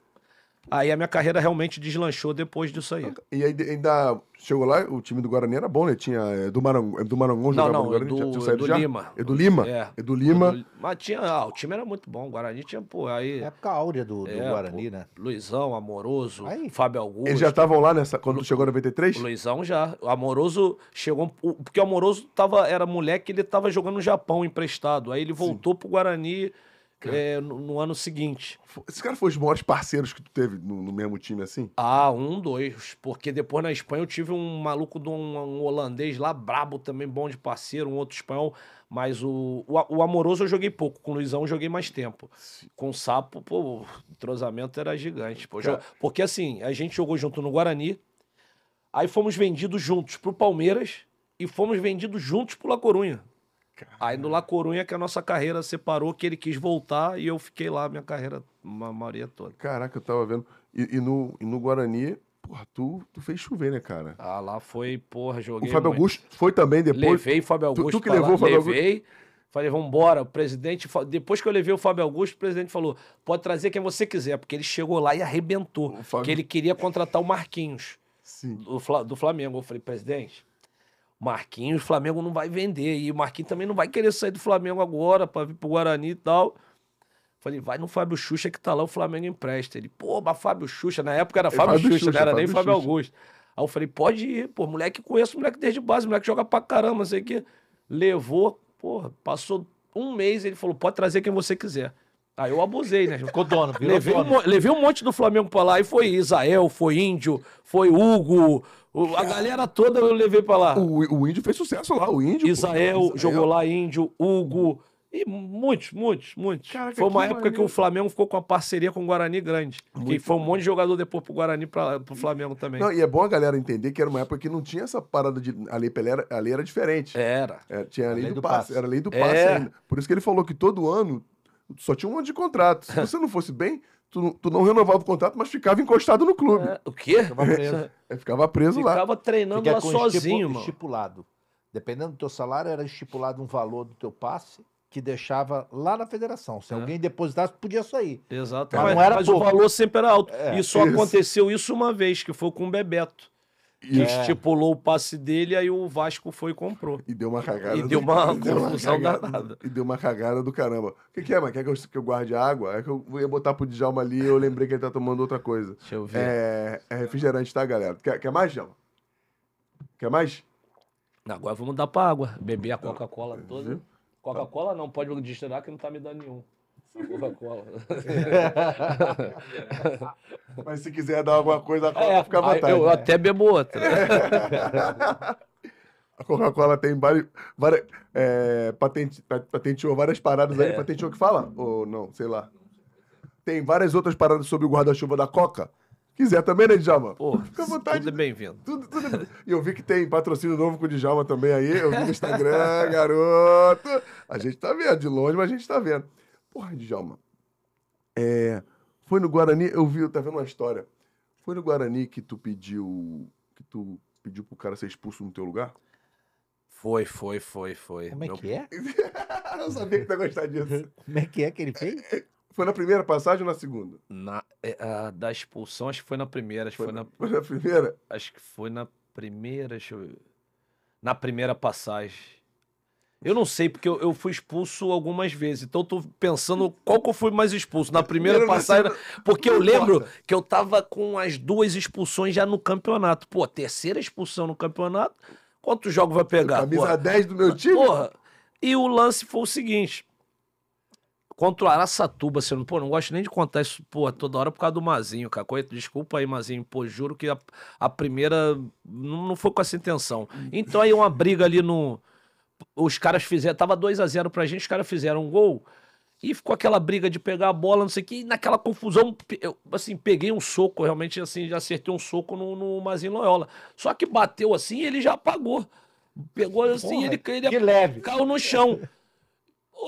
Aí a minha carreira realmente deslanchou depois disso aí. E aí ainda chegou lá, o time do Guarani era bom, né? Tinha é, do Marangon, é do Marangon não, jogava não, no é Guarani, Edu, tinha, tinha Edu é já? Lima. do Lima? É. do Lima. Mas tinha, ah, o time era muito bom, o Guarani tinha, pô, aí... É época áurea do, do é, Guarani, pô, né? Luizão, Amoroso, aí. Fábio Augusto. Eles já estavam lá nessa, quando Lu, chegou em 93? Luizão já. O Amoroso chegou, porque o Amoroso tava, era moleque, ele tava jogando no Japão emprestado, aí ele voltou Sim. pro Guarani é, no, no, ano seguinte. Esse cara foi os maiores parceiros que tu teve no, no, mesmo time, assim? Ah, um, dois. Porque depois na Espanha eu tive um maluco de um, um holandês lá, brabo também, bom de parceiro, um outro espanhol. Mas o, o, o, Amoroso eu joguei pouco, com o Luizão eu joguei mais tempo. Sim. Com o Sapo, pô, o entrosamento era gigante. Pô, porque assim, a gente jogou junto no Guarani, aí fomos vendidos juntos pro Palmeiras e fomos vendidos juntos pro La Corunha. Aí no La Corunha que a nossa carreira separou, que ele quis voltar e eu fiquei lá minha carreira, uma maioria toda. Caraca, eu tava vendo. E, e no, e no Guarani, porra, tu, tu fez chover, né, cara? Ah, lá foi, porra, joguei. O Fábio muito. Augusto foi também depois. Levei o Fábio Augusto. Tu, tu que levou lá, o Fábio levei, Falei, vamos embora. O presidente, depois que eu levei o Fábio Augusto, o presidente falou: pode trazer quem você quiser, porque ele chegou lá e arrebentou. Fábio... Que ele queria contratar o Marquinhos. Sim. Do, do Flamengo. Eu falei, presidente, Marquinhos, o Flamengo não vai vender. E o Marquinhos também não vai querer sair do Flamengo agora para vir pro Guarani e tal. Falei, vai no Fábio Xuxa que tá lá, o Flamengo empresta. Ele, pô, mas Fábio Xuxa, na época era é, Fábio, Fábio Xuxa, Xuxa, não era Fábio nem Fábio Xuxa. Augusto. Aí eu falei, pode ir, pô, moleque conheço, moleque desde base, moleque joga pra caramba, sei o quê. Levou, porra, passou um mês, ele falou, pode trazer quem você quiser. Aí ah, eu abusei, né? Ficou dono. Levei, dono. Um, levei um monte do Flamengo pra lá e foi Israel, foi Índio, foi Hugo. a galera toda eu levei pra lá. O, o Índio fez sucesso lá, o Índio. Israel, pô, Israel. jogou lá Índio, Hugo. E muitos, muitos, muitos. Caraca, foi uma época que o Flamengo ficou com uma parceria com o Guarani grande. Muito que foi um monte de jogador depois pro Guarani para pro Flamengo também. Não, e é bom a galera entender que era uma época que não tinha essa parada de. A lei Pelé era, a lei era diferente. Era. É, tinha a lei, a lei do, do passe. passe. Era a lei do é. passe ainda. Por isso que ele falou que todo ano só tinha um monte de contrato. Se você não fosse bem, tu, tu não renovava o contrato, mas ficava encostado no clube. É, o quê? Ficava preso. É, ficava preso ficava lá. Ficava treinando Fica é lá sozinho, mano. Estipulado. Dependendo do teu salário, era estipulado um valor do teu passe que deixava lá na federação. Se é. alguém depositasse, podia sair. Exato. Mas, não era mas o valor sempre era alto. É, e só isso. aconteceu isso uma vez, que foi com o Bebeto. E é. estipulou o passe dele, aí o Vasco foi e comprou. E deu uma cagada. E do... deu uma confusão danada. E deu uma cagada do caramba. O que, que é, mano? Quer que eu, que eu guarde água? É que eu ia botar pro Djalma ali e eu lembrei que ele tá tomando outra coisa. Deixa eu ver. É, é refrigerante, tá, galera? Quer, quer mais, Djalma? Quer mais? Agora vamos dar pra água. Beber a então, Coca-Cola toda. Coca-Cola não, pode destilar que não tá me dando nenhum. Coca-Cola. É. Mas se quiser dar alguma coisa, a Coca é, fica vontade. Eu né? até bebo outra. É. A Coca-Cola tem várias. várias é, patente, patenteou várias paradas é. aí. Patenteou que fala? Ou não, sei lá. Tem várias outras paradas sobre o guarda-chuva da Coca. Quiser também, né, Djalma? Pô, Fica à vontade. Tudo é bem-vindo. Tudo, tudo... E eu vi que tem patrocínio novo com o Djalma também aí. Eu vi no Instagram, garoto. A gente tá vendo de longe, mas a gente tá vendo. Porra, Djalma. É, foi no Guarani, eu vi, eu tava vendo uma história. Foi no Guarani que tu pediu. Que tu pediu pro cara ser expulso no teu lugar? Foi, foi, foi, foi. Como é Meu... que é? não sabia que tu ia gostar disso. Como é que é que ele fez? Foi na primeira passagem ou na segunda? Na, é, a, da expulsão, acho que foi na primeira. Acho foi, foi na, foi na primeira? Acho que foi na primeira, deixa eu ver. Na primeira passagem. Eu não sei, porque eu, eu, fui expulso algumas vezes. Então eu tô pensando qual que eu fui mais expulso. Na primeira, passada. passagem. Porque eu lembro que eu tava com as duas expulsões já no campeonato. Pô, terceira expulsão no campeonato. Quantos jogos vai pegar? Camisa porra? 10 do meu time? Porra. E o lance foi o seguinte. Contra o Araçatuba, assim, pô, não gosto nem de contar isso, pô, toda hora por causa do Mazinho, cara. Desculpa aí, Mazinho. Pô, juro que a, a primeira não, não foi com essa intenção. Então aí uma briga ali no os caras fizeram, tava 2 a 0 pra gente, os caras fizeram um gol. E ficou aquela briga de pegar a bola, não sei o que, e naquela confusão, eu, assim, peguei um soco, realmente, assim, já acertei um soco no, no Mazinho Loyola. Só que bateu assim e ele já apagou. Pegou assim, Porra, ele, ele que leve. caiu no chão.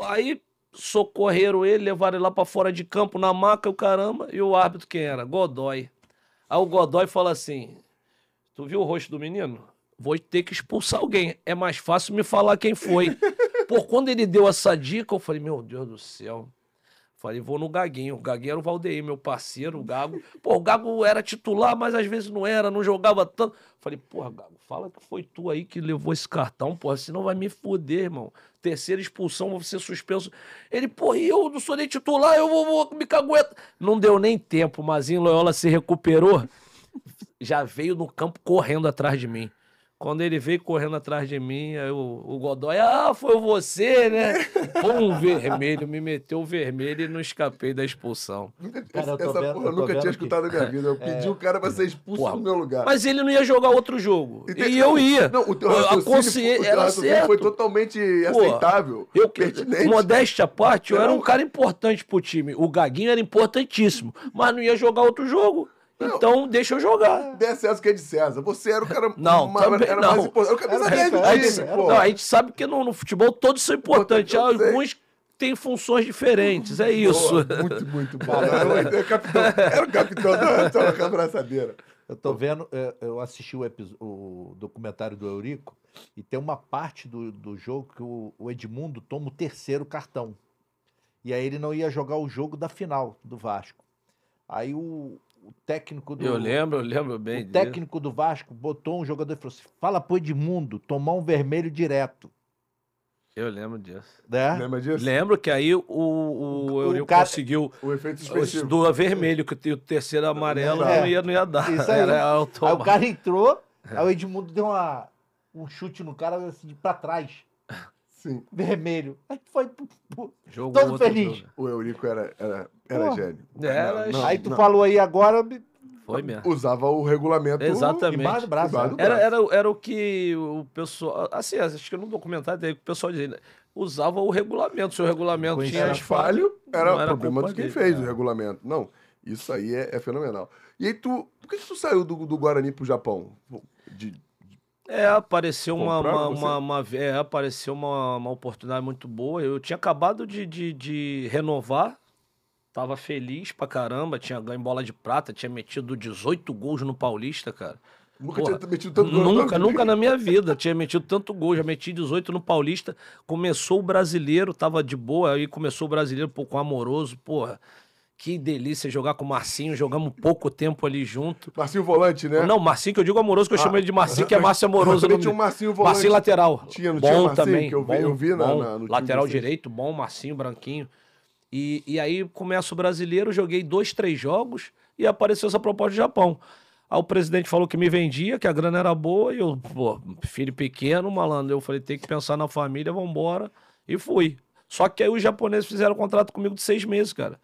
Aí socorreram ele, levaram ele lá para fora de campo, na maca, o caramba, e o árbitro quem era? Godoy. Aí o Godoy fala assim: Tu viu o rosto do menino? vou ter que expulsar alguém. É mais fácil me falar quem foi. Por quando ele deu essa dica, eu falei, meu Deus do céu. Falei, vou no Gaguinho. O Gaguinho era o Valdeir, meu parceiro, o Gago. Pô, o Gago era titular, mas às vezes não era, não jogava tanto. Falei, porra, Gago, fala que foi tu aí que levou esse cartão, porra, senão vai me foder, irmão. Terceira expulsão, vou ser suspenso. Ele, porra, eu não sou nem titular, eu vou, vou me cagueta. Não deu nem tempo, Mazinho Loyola se recuperou, já veio no campo correndo atrás de mim. Quando ele veio correndo atrás de mim, aí o Godoy, ah, foi você, né? Pum, vermelho, me meteu o vermelho e não escapei da expulsão. Cara, essa porra eu nunca tinha escutado na minha vida. Eu é. pedi o cara pra ser expulso porra, do meu lugar. Mas ele não ia jogar outro jogo. Entendi. E eu ia. Não, o teu raciocínio, a consciência, o teu raciocínio foi totalmente Pô, aceitável. Eu, pertinente. Modéstia à parte, eu era um cara importante pro time. O Gaguinho era importantíssimo, mas não ia jogar outro jogo. Não. Então, deixa eu jogar. Der César que é de César. Você era o cara não, uma, também, era não. mais importante. Era o a gente, não, a gente sabe que no, no futebol todos são importantes. Alguns sei. têm funções diferentes, é isso. Boa, muito, muito bom. era, né? capitão, era o capitão da, da abraçadeira. Eu tô vendo, é, eu assisti o, episódio, o documentário do Eurico e tem uma parte do, do jogo que o, o Edmundo toma o terceiro cartão. E aí ele não ia jogar o jogo da final do Vasco. Aí o, o técnico do. Eu lembro, eu lembro bem. O disso. técnico do Vasco botou um jogador e falou assim: fala pro Edmundo, tomar um vermelho direto. Eu lembro disso. Né? Lembra disso? Lembro que aí o, o, o Eurico cara... conseguiu o efeito suspensivo. do vermelho, que o terceiro amarelo é. não, ia, não ia dar. Isso aí. Era aí o cara entrou, é. aí o Edmundo deu uma, um chute no cara assim, pra trás. Sim. Vermelho. Aí tu foi Jogou todo feliz. Jogo. O Eurico era, era, era gênio. É, era, não, não, aí tu não. falou aí agora. Foi mesmo. Usava o regulamento Exatamente. do braço. do braço. Era, era, era o que o pessoal. Assim, acho que no documentário tem o pessoal dizia Usava o regulamento. Se o regulamento tinha. falho, era, era problema de quem dele, fez o é. regulamento. Não, isso aí é, é, fenomenal. E aí tu. Por que tu saiu do, do Guarani pro Japão? De, é, apareceu uma, uma, uma, uma, é, apareceu uma, uma oportunidade muito boa. Eu tinha acabado de, de, de renovar, tava feliz pra caramba, tinha ganho bola de prata, tinha metido 18 gols no Paulista, cara. Nunca Porra, tinha metido tanto gol. Nunca, nunca na minha vida tinha metido tanto gol. Já meti 18 no Paulista. Começou o brasileiro, tava de boa. Aí começou o brasileiro, pô, com amoroso. Porra, que delícia jogar com o Marcinho, jogamos pouco tempo ali junto. Marcinho Volante, né? Não, Marcinho que eu digo amoroso, que eu ah, chamo ele de Marcinho, que é Márcio Amoroso. Eu tinha um Marcinho Volante. Marcinho lateral. Tinha, não bom tinha Marcinho, também. Que eu vi, bom, eu vi bom, na, no Lateral direito, bom, Marcinho, branquinho. E, e aí começa o brasileiro, joguei dois, três jogos e apareceu essa proposta do Japão. Aí o presidente falou que me vendia, que a grana era boa, e eu, pô, filho pequeno, malandro. Eu falei, tem que pensar na família, vambora. E fui. Só que aí os japoneses fizeram um contrato comigo de seis meses, cara.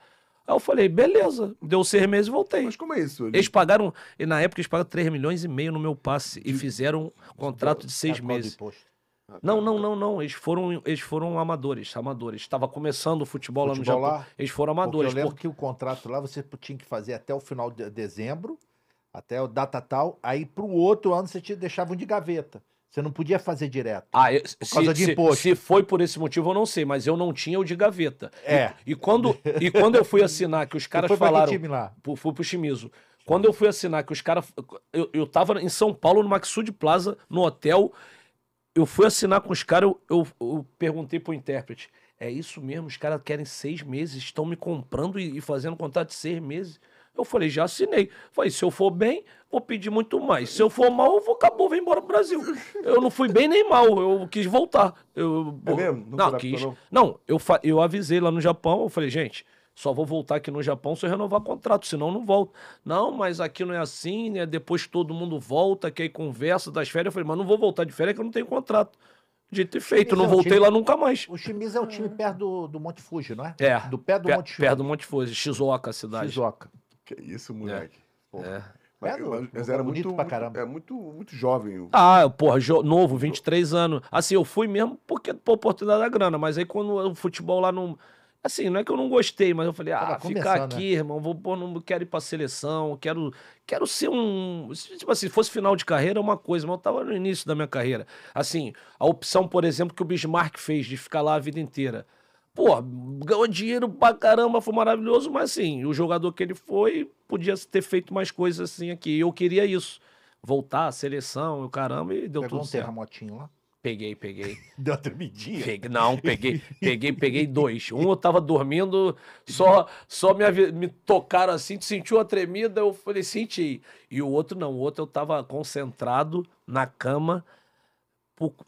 Aí eu falei, beleza. Deu seis meses e voltei. Mas como é isso? Eles pagaram, e na época eles pagaram 3 milhões e meio no meu passe. E fizeram um contrato de seis meses. Ah, não, tá. não, não, não. Eles foram, eles foram amadores, amadores. Estava começando o futebol, futebol, lá no Japão. Lá, eles foram amadores. Porque eu lembro porque... que o contrato lá você tinha que fazer até o final de dezembro, até o data tal. Aí para o outro ano você te deixava um de gaveta. Você não podia fazer direto. Ah, eu, por causa se, de imposto. Se, foi por esse motivo, eu não sei, mas eu não tinha o de gaveta. É. E, e quando, e quando eu fui assinar, que os caras foi falaram. Pra pro time lá? Fui pro Chimizo. Quando eu fui assinar, que os caras. Eu, eu tava em São Paulo, no Maxud Plaza, no hotel. Eu fui assinar com os caras, eu, eu, eu perguntei pro intérprete. É isso mesmo, os caras querem seis meses, estão me comprando e, e fazendo contrato de seis meses. Eu falei, já assinei. Falei, se eu for bem, vou pedir muito mais. Se eu for mal, eu vou, acabou, vou embora pro Brasil. Eu não fui bem nem mal, eu quis voltar. Eu, é mesmo? Não, não quis. Não, eu, eu avisei lá no Japão, eu falei, gente, só vou voltar aqui no Japão se eu renovar contrato, senão não volto. Não, mas aqui não é assim, né? Depois todo mundo volta, que aí conversa das férias. Eu falei, mas não vou voltar de férias que eu não tenho contrato. Dito e feito, não é voltei time, lá nunca mais. O Shimizu é o time perto do, do Monte Fuji, não é? É. Do pé do Monte Fuji. Perto do Monte Fuji, Shizuoka, a cidade. Shizuoka. Que isso, é. moleque. É. Mas, é, mas, mas era bonito muito, pra caramba. É muito, muito jovem. Ah, porra, jo novo, 23 anos. Assim, eu fui mesmo porque por oportunidade da grana, mas aí quando o futebol lá não. Assim, não é que eu não gostei, mas eu falei, ah, ficar né? aqui, né? irmão, vou, pô, não quero ir pra seleção, quero, quero ser um. Tipo assim, se fosse final de carreira é uma coisa, mas eu tava no início da minha carreira. Assim, a opção, por exemplo, que o Bismarck fez de ficar lá a vida inteira pô, ganhou dinheiro pra caramba, foi maravilhoso, mas assim, o jogador que ele foi podia ter feito mais coisas assim aqui. Eu queria isso. Voltar à seleção, o caramba, e deu Pegou tudo um certo. lá? Peguei, peguei. Deu uma dormidinha? Peguei, não, peguei, peguei, peguei dois. Um eu tava dormindo, só só me, me tocaram assim, sentiu uma tremida, eu falei, senti. E o outro não, o outro eu tava concentrado na cama,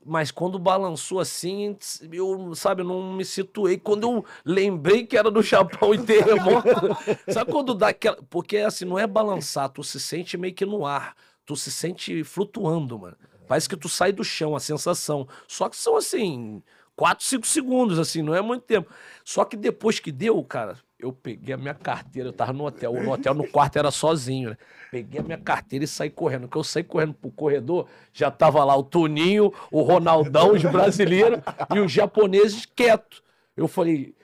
mas quando balançou assim, eu, sabe, não me situei. Quando eu lembrei que era do Chapão e terremoto, sabe quando dá aquela. Porque assim, não é balançar, tu se sente meio que no ar, tu se sente flutuando, mano. Parece que tu sai do chão, a sensação. Só que são assim, 4, 5 segundos, assim, não é muito tempo. Só que depois que deu, cara, eu peguei a minha carteira, eu tava no hotel, no hotel no quarto era sozinho, né? Peguei a minha carteira e saí correndo. Que eu saí correndo pro corredor, já tava lá o Toninho, o Ronaldão, os brasileiros e os japoneses quieto. Eu falei,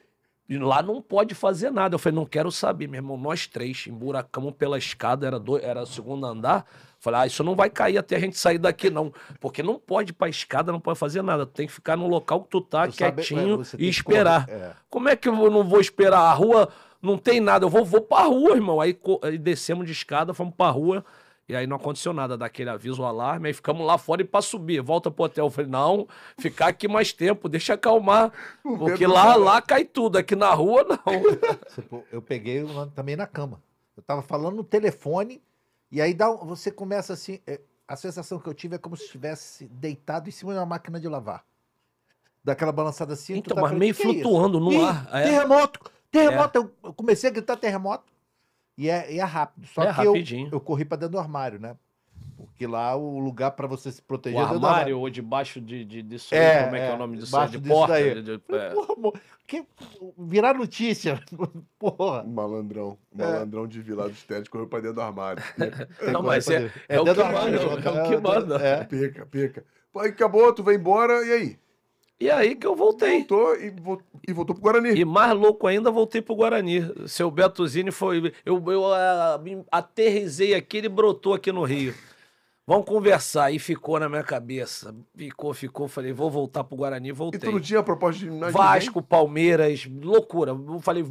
lá não pode fazer nada. Eu falei, não quero saber, meu irmão, nós três emburacamos pela escada, era do, era segundo andar. Falei, ah, isso não vai cair até a gente sair daqui, não. Porque não pode ir pra escada, não pode fazer nada. Tem que ficar no local que tu tá, tu é, quietinho sabe, e esperar. Como, é. como é que eu não vou esperar? A rua não tem nada, eu vou, vou pra rua, irmão. Aí, aí descemos de escada, fomos pra rua. E aí não aconteceu nada daquele aviso, o alarme, aí ficamos lá fora e para subir, volta pro hotel. Eu falei, não, ficar aqui mais tempo, deixa acalmar, porque lá, lá cai tudo, aqui na rua não. Tipo, eu peguei também na cama. Eu tava falando no telefone, e aí dá, você começa assim. É, a sensação que eu tive é como se estivesse deitado em cima de uma máquina de lavar. Daquela balançada assim. Então, tá mas meio é flutuando é no ar. Terremoto! Terremoto! É. Eu comecei a gritar terremoto. E é, e é rápido. Só é que rapidinho. eu, eu corri para dentro do armário, né? que lá o lugar para você se proteger. O é armário ou debaixo de, de, é, como é, é, que é o é, nome disso? De porta. Daí. De, é. Porra, que, virar notícia, porra. Malandrão, é. malandrão de Vilar estético Tedes correu para dentro do armário. Não, mas é, né? é, o que manda, é o que manda. Pica, pica. Pô, acabou, tu vai embora, e aí? E aí que eu voltei. Voltou e, e voltou pro Guarani. E mais louco ainda, voltei pro Guarani. Seu Beto Zini foi. Eu, eu, eu aterrisei aqui, ele brotou aqui no Rio. Vamos conversar. E ficou na minha cabeça. Ficou, ficou. Falei, vou voltar pro Guarani, voltei. E todo dia a proposta de é Vasco, Palmeiras, loucura. falei,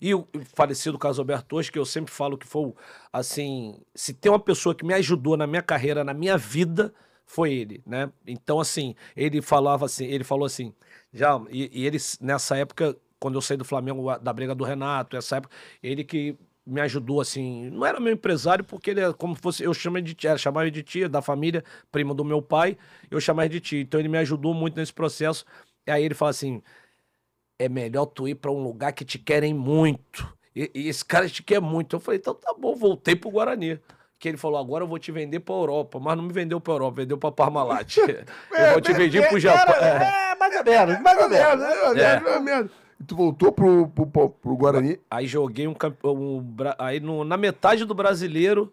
e o falecido Carlos Alberto hoje que eu sempre falo que foi, assim, se tem uma pessoa que me ajudou na minha carreira, na minha vida, foi ele, né? Então, assim, ele falava assim, ele falou assim, já, e, e ele, nessa época, quando eu saí do Flamengo, da briga do Renato, essa época, ele que me ajudou assim. Não era meu empresário, porque ele é como fosse. Eu chamo de tia, chamava de tia da família, primo do meu pai, eu chamava de tia. Então ele me ajudou muito nesse processo. E aí ele fala assim: é melhor tu ir para um lugar que te querem muito. E, e, esse cara te quer muito. Eu falei, então tá bom, voltei pro Guarani. Que ele falou, agora eu vou te vender pra Europa. Mas não me vendeu pra Europa, vendeu pra Parmalat. eu vou te é, vender é, pro Japão. É, é mais ou né? mais ou menos. Mais ou menos. E tu voltou pro, pro, pro, pro Guarani? Aí joguei um, um. aí no, na metade do brasileiro,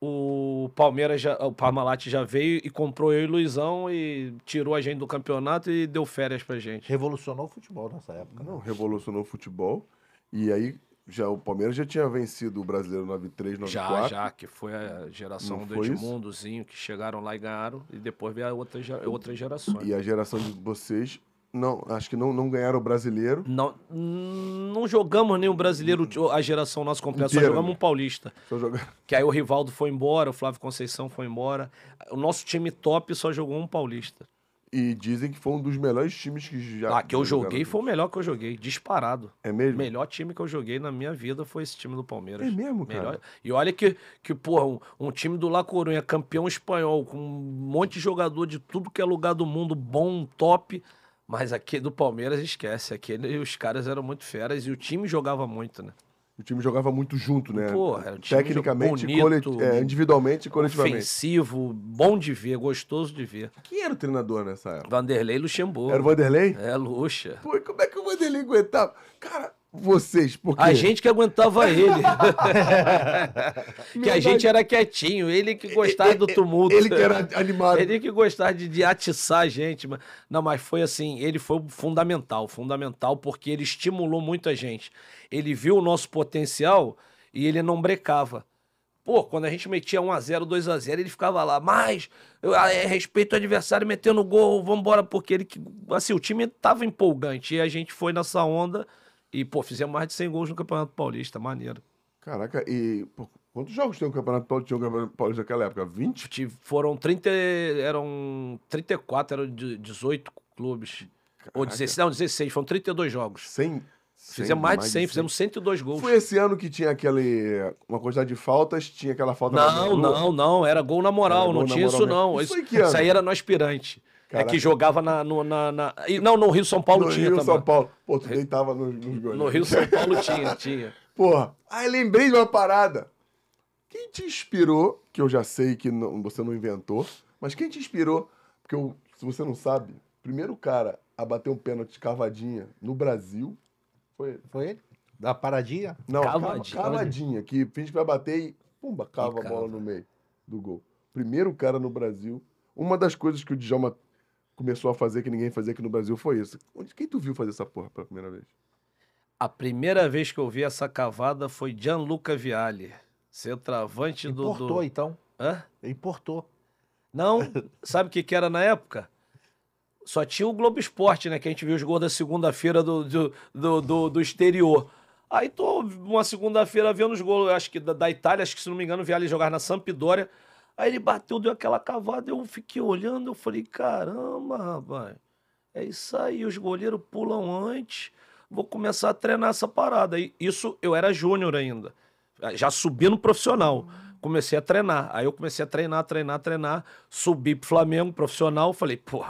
o Palmeiras, já, o Parmalat já veio e comprou eu e Luizão e tirou a gente do campeonato e deu férias pra gente. Revolucionou o futebol nessa época. Né? Não, né? revolucionou o futebol. E aí já o Palmeiras já tinha vencido o brasileiro 93, 94. Já, já, que foi a geração do Edmundozinho, isso? que chegaram lá e ganharam, e depois veio a outra, outras gerações. E a geração de vocês não, acho que não, não ganharam o brasileiro. Não, não jogamos nenhum brasileiro, a geração nossa completa, Inteiro, só jogamos um paulista. Só jogando. Que aí o Rivaldo foi embora, o Flávio Conceição foi embora. O nosso time top só jogou um paulista. E dizem que foi um dos melhores times que já. Ah, que eu joguei foi o melhor que eu joguei, disparado. É mesmo? O melhor time que eu joguei na minha vida foi esse time do Palmeiras. É mesmo, cara. Melhor... E olha que, que porra, um, um, time do La Coruña, campeão espanhol, com um monte de jogador de tudo que é lugar do mundo, bom, top. Mas aqui do Palmeiras esquece. Aquele, os caras eram muito feras e o time jogava muito, né? O time jogava muito junto, né? Porra, Tecnicamente, bonito, colet... é, individualmente e coletivamente. Ofensivo, bom de ver, gostoso de ver. Quem era o treinador nessa época? Vanderlei Luxemburgo. Era o Vanderlei? É, Luxa. Pô, como é que o Vanderlei aguentava? Cara, vocês, porque... A gente que aguentava ele. que a gente era quietinho, ele que gostava do tumulto. Ele que era animado. Ele que gostava de, de atiçar a gente. Mas... Não, mas foi assim, ele foi fundamental, fundamental, porque ele estimulou muito a gente. Ele viu o nosso potencial e ele não brecava. Pô, quando a gente metia 1x0, 2x0, ele ficava lá, mas eu, é, respeito o adversário metendo gol, vamos embora porque ele. Assim, o time tava empolgante e a gente foi nessa onda e, pô, fizemos mais de 100 gols no Campeonato Paulista, maneiro. Caraca, e pô, quantos jogos tem o Campeonato Paulista, o Campeonato Paulista naquela época? 20? Foram 30, eram 34, eram 18 clubes. Caraca. Ou 16, não, 16, foram 32 jogos. 100? Fizemos mais, de 100, 100, fizemos 102 gols. Foi esse ano que tinha aquele. Uma quantidade de faltas, tinha aquela falta Não, não, não. Era gol na moral, era não tinha isso, mesmo. não. Isso, isso, isso aí era no aspirante. Caraca. É que jogava na, no, na, na, Não, no Rio São Paulo no tinha. No Rio também. São Paulo. Pô, tu é. deitava nos, nos goleiros. No Rio São Paulo tinha, tinha. Porra, aí lembrei de uma parada. Quem te inspirou, que eu já sei que não, você não inventou, mas quem te inspirou, porque eu, se você não sabe, primeiro cara a bater um pênalti cavadinha no Brasil foi ele. Foi ele? Da paradinha? Não, cavadinha. cavadinha, que finge que vai bater e pumba, cava e a bola no meio do gol. Primeiro cara no Brasil. Uma das coisas que o Djalma começou a fazer que ninguém fazia aqui no Brasil foi isso. Onde, quem tu viu fazer essa porra pela primeira vez? A primeira vez que eu vi essa cavada foi Gianluca Vialli, centroavante Importou, do. Importou, então. Hã? Importou. Não, sabe o que, que era na época? Só tinha o Globo Esporte, né? Que a gente viu os gols da segunda-feira do, do, do, do, do exterior. Aí tô uma segunda-feira vendo os gols, acho que da, da Itália, acho que se não me engano, Vialli jogar na Sampdoria. Aí ele bateu, deu aquela cavada, eu fiquei olhando, eu falei, caramba, rapaz, é isso aí, os goleiros pulam antes, vou começar a treinar essa parada. E isso eu era júnior ainda, já subi no profissional. Comecei a treinar. Aí eu comecei a treinar, treinar, treinar. Subi pro Flamengo, profissional. Falei, pô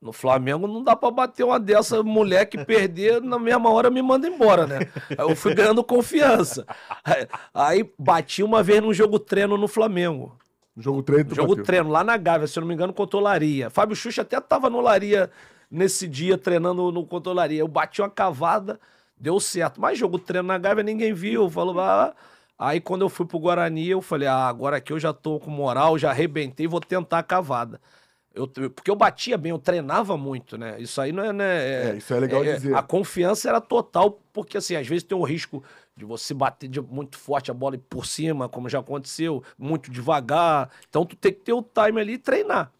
no Flamengo não dá para bater uma dessa moleque perder na mesma hora me manda embora, né? Aí eu fui ganhando confiança. Aí, aí bati uma vez num jogo treino no Flamengo. Jogo treino. Jogo bateu. treino, lá na Gávea, se eu não me engano, no controlaria Fábio Xuxa até tava no Laria nesse dia, treinando no controlaria Eu bati uma cavada, deu certo. Mas jogo treino na Gávea, ninguém viu. Falou, ah. Aí quando eu fui pro Guarani, eu falei, ah, agora aqui eu já tô com moral, já arrebentei, vou tentar a cavada. Eu, porque eu batia bem, eu treinava muito, né? Isso aí não é. Né? É, é, isso é legal é, dizer. A confiança era total, porque assim, às vezes tem um risco de você bater de muito forte a bola por cima, como já aconteceu, muito devagar. Então tu tem que ter o time ali e treinar.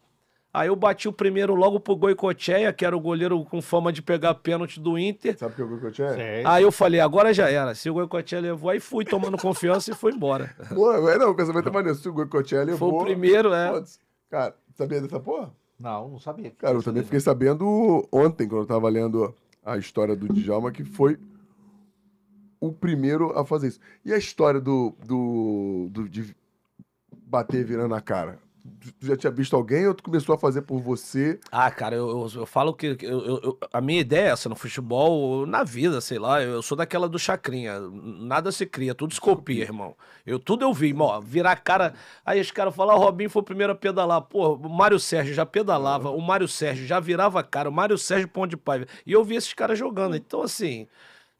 Aí eu bati o primeiro logo pro Goicoechea, que era o goleiro com fama de pegar pênalti do Inter. Sabe que é o Goicoechea? Aí eu falei, agora já era. Se o Goicoechea levou, aí fui tomando confiança e foi embora. Pô, não, o pensamento é maneiro. Se o Goicoechea levou... Foi o primeiro, é. Pô, cara, sabia dessa porra? Não, não sabia. Cara, eu também fiquei sabendo ontem, quando eu tava lendo a história do Djalma, que foi o primeiro a fazer isso. E a história do, do, do de bater virando a cara? Tu já tinha visto alguém ou tu começou a fazer por você? Ah, cara, eu, eu, eu falo que eu, eu, a minha ideia é essa, no futebol, na vida, sei lá, eu sou daquela do chacrinha, nada se cria, tudo se copia, irmão. Eu tudo eu vi, irmão, ó, virar cara, aí os caras falam, ah, o Robinho foi o primeiro a pedalar, pô, o Mário Sérgio já pedalava, o Mário Sérgio já virava cara, o Mário Sérgio Pão de Paiva, e eu vi esses caras jogando, hum. então assim...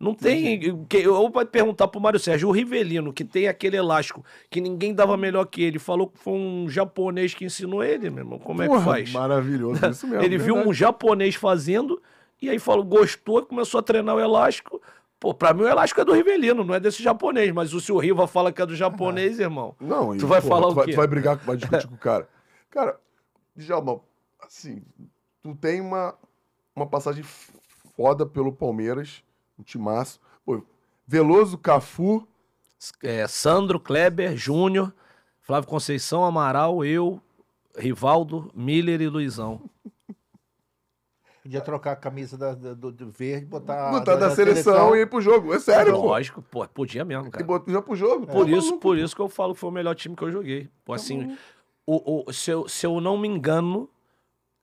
Não tem. Ou pode perguntar pro Mário Sérgio, o Rivelino, que tem aquele elástico que ninguém dava melhor que ele, falou que foi um japonês que ensinou ele, meu irmão. Como Porra, é que faz? Maravilhoso, isso mesmo. ele viu verdade. um japonês fazendo e aí falou, gostou e começou a treinar o elástico. Pô, pra mim o elástico é do Rivelino, não é desse japonês, mas o silvio Riva fala que é do japonês, ah, irmão. Não, tu e, vai pô, falar tu o quê? Vai, tu vai brigar, vai discutir com o cara. Cara, Djalma, assim, tu tem uma, uma passagem foda pelo Palmeiras um timaço. Pô, Veloso, Cafu. É, Sandro, Kleber, Júnior, Flávio Conceição, Amaral, eu, Rivaldo, Miller e Luizão. Podia trocar a camisa da, da, do, verde, botar. Botar da, da seleção, seleção, e ir pro jogo. É sério, não, pô. Lógico, pô, podia mesmo, cara. Botar, pro jogo. Por, é. isso, por isso que eu falo que foi o melhor time que eu joguei. Pô, tá assim, tá o, o, se, eu, se eu não me engano,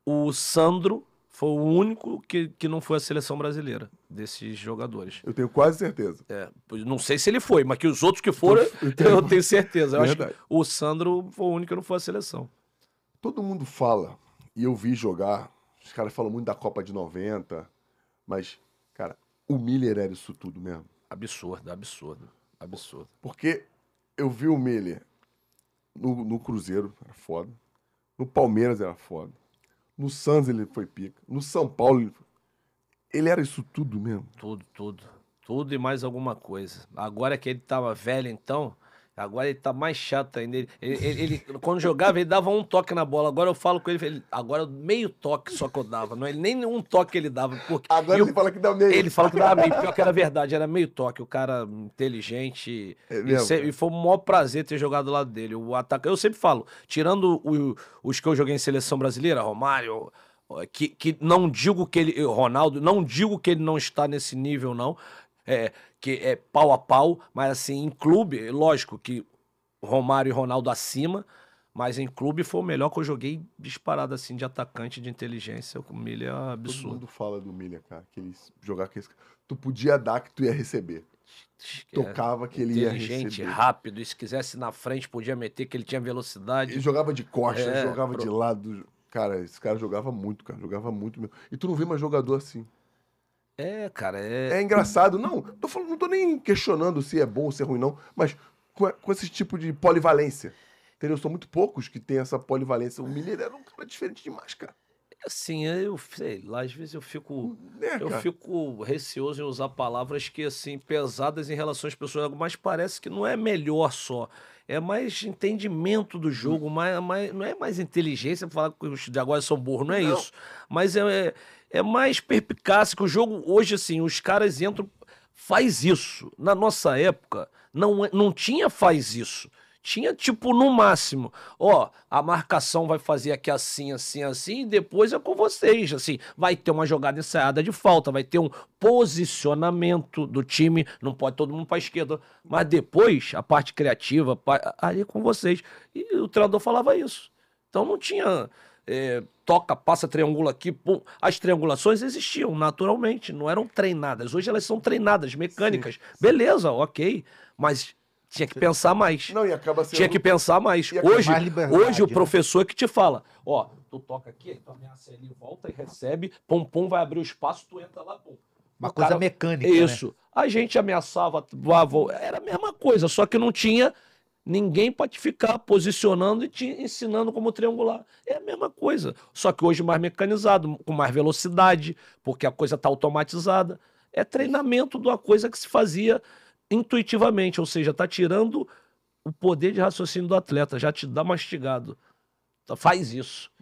o Sandro foi o único que, que não foi a seleção brasileira desses jogadores. Eu tenho quase certeza. É, não sei se ele foi, mas que os outros que foram, então, eu tenho, eu tenho certeza. Eu Verdade. acho que o Sandro foi o único que não foi a seleção. Todo mundo fala, e eu vi jogar, os caras falam muito da Copa de 90, mas, cara, o Miller era isso tudo mesmo. Absurdo, absurdo, absurdo. Porque eu vi o Miller no, no Cruzeiro, era foda. No Palmeiras era foda. No Santos ele foi pica. No São Paulo ele, foi... ele era isso tudo mesmo. Tudo, tudo. Tudo e mais alguma coisa. Agora que ele tava velho, então, Agora ele tá mais chato ainda. Ele, ele, ele, quando jogava, ele dava um toque na bola. Agora eu falo com ele, ele agora meio toque só que eu dava. Não, ele, é nem um toque ele dava. Porque agora eu, ele fala que dá meio. Ele fala que dava meio. Pior que era verdade, era meio toque. O cara inteligente. É e, se, e, foi o maior prazer ter jogado do lado dele. O ataque, eu sempre falo, tirando o, os que eu joguei em seleção brasileira, Romário, eh, que, que, não digo que ele, Ronaldo, não digo que ele não está nesse nível, não é, que é pau a pau, mas assim, em clube, lógico que Romário e Ronaldo acima, mas em clube foi o melhor que eu joguei disparado assim de atacante de inteligência. O Milha é absurdo. Todo mundo fala do Milha, cara, que ele jogar aqueles. Tu podia dar que tu ia receber. Tocava que ele ia receber. rápido, e se quisesse na frente podia meter, que ele tinha velocidade. Ele jogava de costas, é, jogava pro... de lado. Cara, esse cara jogava muito, cara, jogava muito mesmo. E tu não vê mais jogador assim. É, cara, é. É engraçado. Não, tô falando, não tô nem questionando se é bom ou se é ruim, não, mas com, com esse tipo de polivalência. Entendeu? São muito poucos que têm essa polivalência. O Mineiro era um cara diferente demais, cara. Assim, eu sei lá, às vezes eu fico. É, eu fico receoso em usar palavras que, assim, pesadas em relação às pessoas, mas parece que não é melhor só. É mais entendimento do jogo, hum. mais, mais, não é mais inteligência falar que os de agora são burros, não é não. isso. Mas é, é é mais perpicácia que o jogo hoje, assim, os caras entram, faz isso. Na nossa época, não, é, não tinha faz isso. Tinha, tipo, no máximo, ó, a marcação vai fazer aqui assim, assim, assim, e depois é com vocês, assim. Vai ter uma jogada ensaiada de falta, vai ter um posicionamento do time, não pode todo mundo para esquerda. Mas depois, a parte criativa, ali é com vocês. E o treinador falava isso. Então não tinha é, toca, passa, triangula aqui. Pum. As triangulações existiam naturalmente, não eram treinadas. Hoje elas são treinadas, mecânicas. Sim, sim. Beleza, ok. Mas tinha que pensar mais. Não, e acaba sendo... Tinha que pensar mais. Hoje, hoje o né? professor né? que te fala, ó, tu toca aqui, tu ameaça ali, volta e recebe, pom pom vai abrir o espaço, tu entra lá, pum. Uma coisa cara... mecânica, né? Isso. Né? A gente ameaçava, era a mesma coisa, só que não tinha Ninguém pode ficar posicionando e te ensinando como triangular. É a mesma coisa, só que hoje mais mecanizado, com mais velocidade, porque a coisa está automatizada. É treinamento de uma coisa que se fazia intuitivamente, ou seja, está tirando o poder de raciocínio do atleta, já te dá mastigado. Então, faz isso.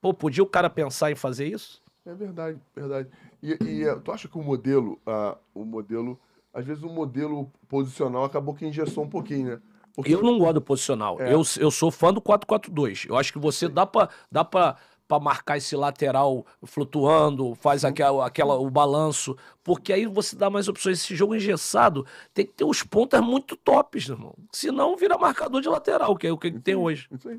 Pô, podia o cara pensar em fazer isso? É verdade, verdade. E, e eh, tu acha que o modelo, ah, o modelo, às vezes o modelo posicional acabou que engessou um pouquinho, né? Porque... Eu não gosto do posicional. É. Eu, eu sou fã do 4-4-2. Eu acho que você Sim. dá para dá pra, marcar esse lateral flutuando, faz aquela, aquela, o balanço, porque aí você dá mais opções. Esse jogo engessado tem que ter os pontas muito tops, irmão. Senão vira marcador de lateral, que é o que tem hoje. Isso aí.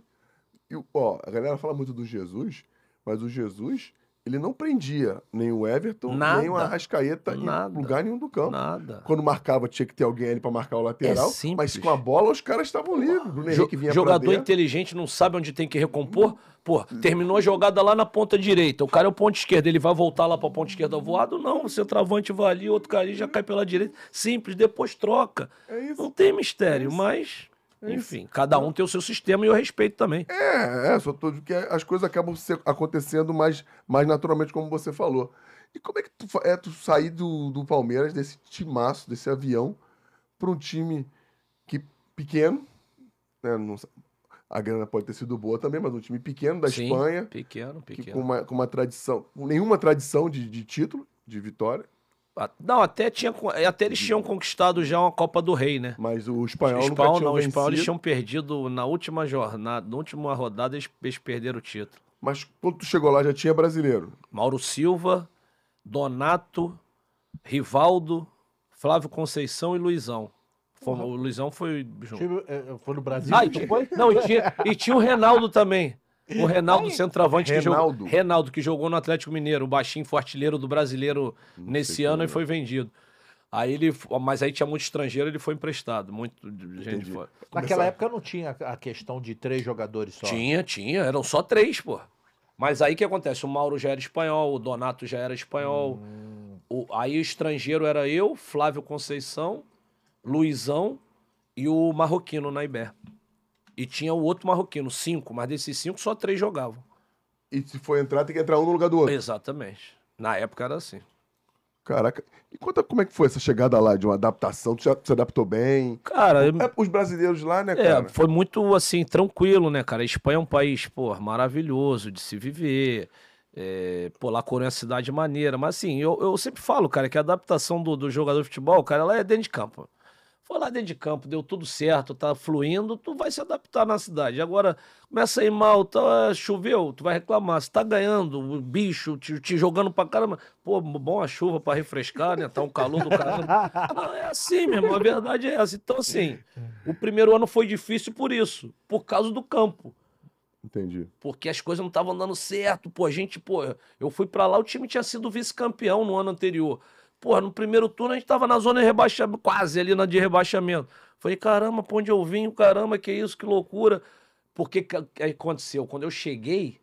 E, ó, a galera fala muito do Jesus, mas o Jesus ele não prendia nem o Everton, nada, nem o Arrascaeta nada, em lugar nenhum do campo. Nada. Quando marcava, tinha que ter alguém ali para marcar o lateral. É mas com a bola, os caras estavam livres. O vinha jogador inteligente não sabe onde tem que recompor. Pô, terminou a jogada lá na ponta direita. O cara é o ponto esquerdo. Ele vai voltar lá para a ponta esquerda voado? Não. O centroavante vai ali, outro cara ali já cai pela direita. Simples, depois troca. É isso. Não tem mistério, é mas enfim, cada um tem o seu sistema e eu respeito também. É, é só tô que as coisas acabam acontecendo mais, mais naturalmente, como você falou. E como é que tu, é, tu sair do, do Palmeiras, desse timaço, desse avião, para um time que pequeno, né, não, a grana pode ter sido boa também, mas um time pequeno da Sim, Espanha. Pequeno, pequeno. com, uma, com uma tradição, nenhuma tradição de, de título, de vitória. Ah, não, até, tinha, eh, até eles tinham conquistado já uma Copa do Rei, né? Mas o espanhol, não, o espanhol eles tinham perdido na última jornada, na última rodada eles, eles perderam o título. Mas quando tu chegou lá já tinha brasileiro. Mauro Silva, Donato, Rivaldo, Flávio Conceição e Luizão. O Luizão foi junto. Eh, eh, foi no Brasil? Ah, e, não, e tinha, e tinha o Reinaldo também. O Renaldo, Ai, centroavante que jogou. Renaldo, que jogou no Atlético Mineiro, o baixinho fortileiro do brasileiro Não nesse ano e é. foi vendido. Aí ele, mas aí tinha muito estrangeiro, ele foi emprestado, muito gente foi. Naquela época não tinha a questão de três jogadores só. Tinha, tinha, eram só três, pô. Mas aí o que acontece? O Mauro já era espanhol, o Donato já era espanhol. Hum. O, aí o estrangeiro era eu, Flávio Conceição, Luizão e o marroquino Iber e tinha o outro marroquino, cinco, mas desses cinco só três jogavam. E se for entrar, tem que entrar um no lugar do outro. Exatamente. Na época era assim. Caraca. E conta como é que foi essa chegada lá, de uma adaptação? Tu já se adaptou bem? Cara... Eu... É, os brasileiros lá, né, é, cara? É, foi muito, assim, tranquilo, né, cara? A Espanha é um país, pô, maravilhoso de se viver. É, pô, lá Coruña é uma cidade maneira. Mas, assim, eu, eu sempre falo, cara, que a adaptação do, do jogador de futebol, cara, ela é dentro de campo. Foi lá dentro de campo, deu tudo certo, tá fluindo, tu vai se adaptar na cidade. Agora, começa a ir mal, tá, choveu, tu vai reclamar. Se tá ganhando, o bicho te, te jogando pra caramba. Pô, bom a chuva para refrescar, né? Tá um calor do caramba. Não, é assim, mesmo? a verdade é essa. Então, assim, o primeiro ano foi difícil por isso, por causa do campo. Entendi. Porque as coisas não estavam dando certo, pô, a gente, pô, eu fui para lá, o time tinha sido vice-campeão no ano anterior. Porra, no primeiro turno a gente tava na zona de rebaixamento, quase ali na de rebaixamento. Falei, caramba, pra onde eu vim? Caramba, que isso, que loucura. Porque que aconteceu? Quando eu cheguei,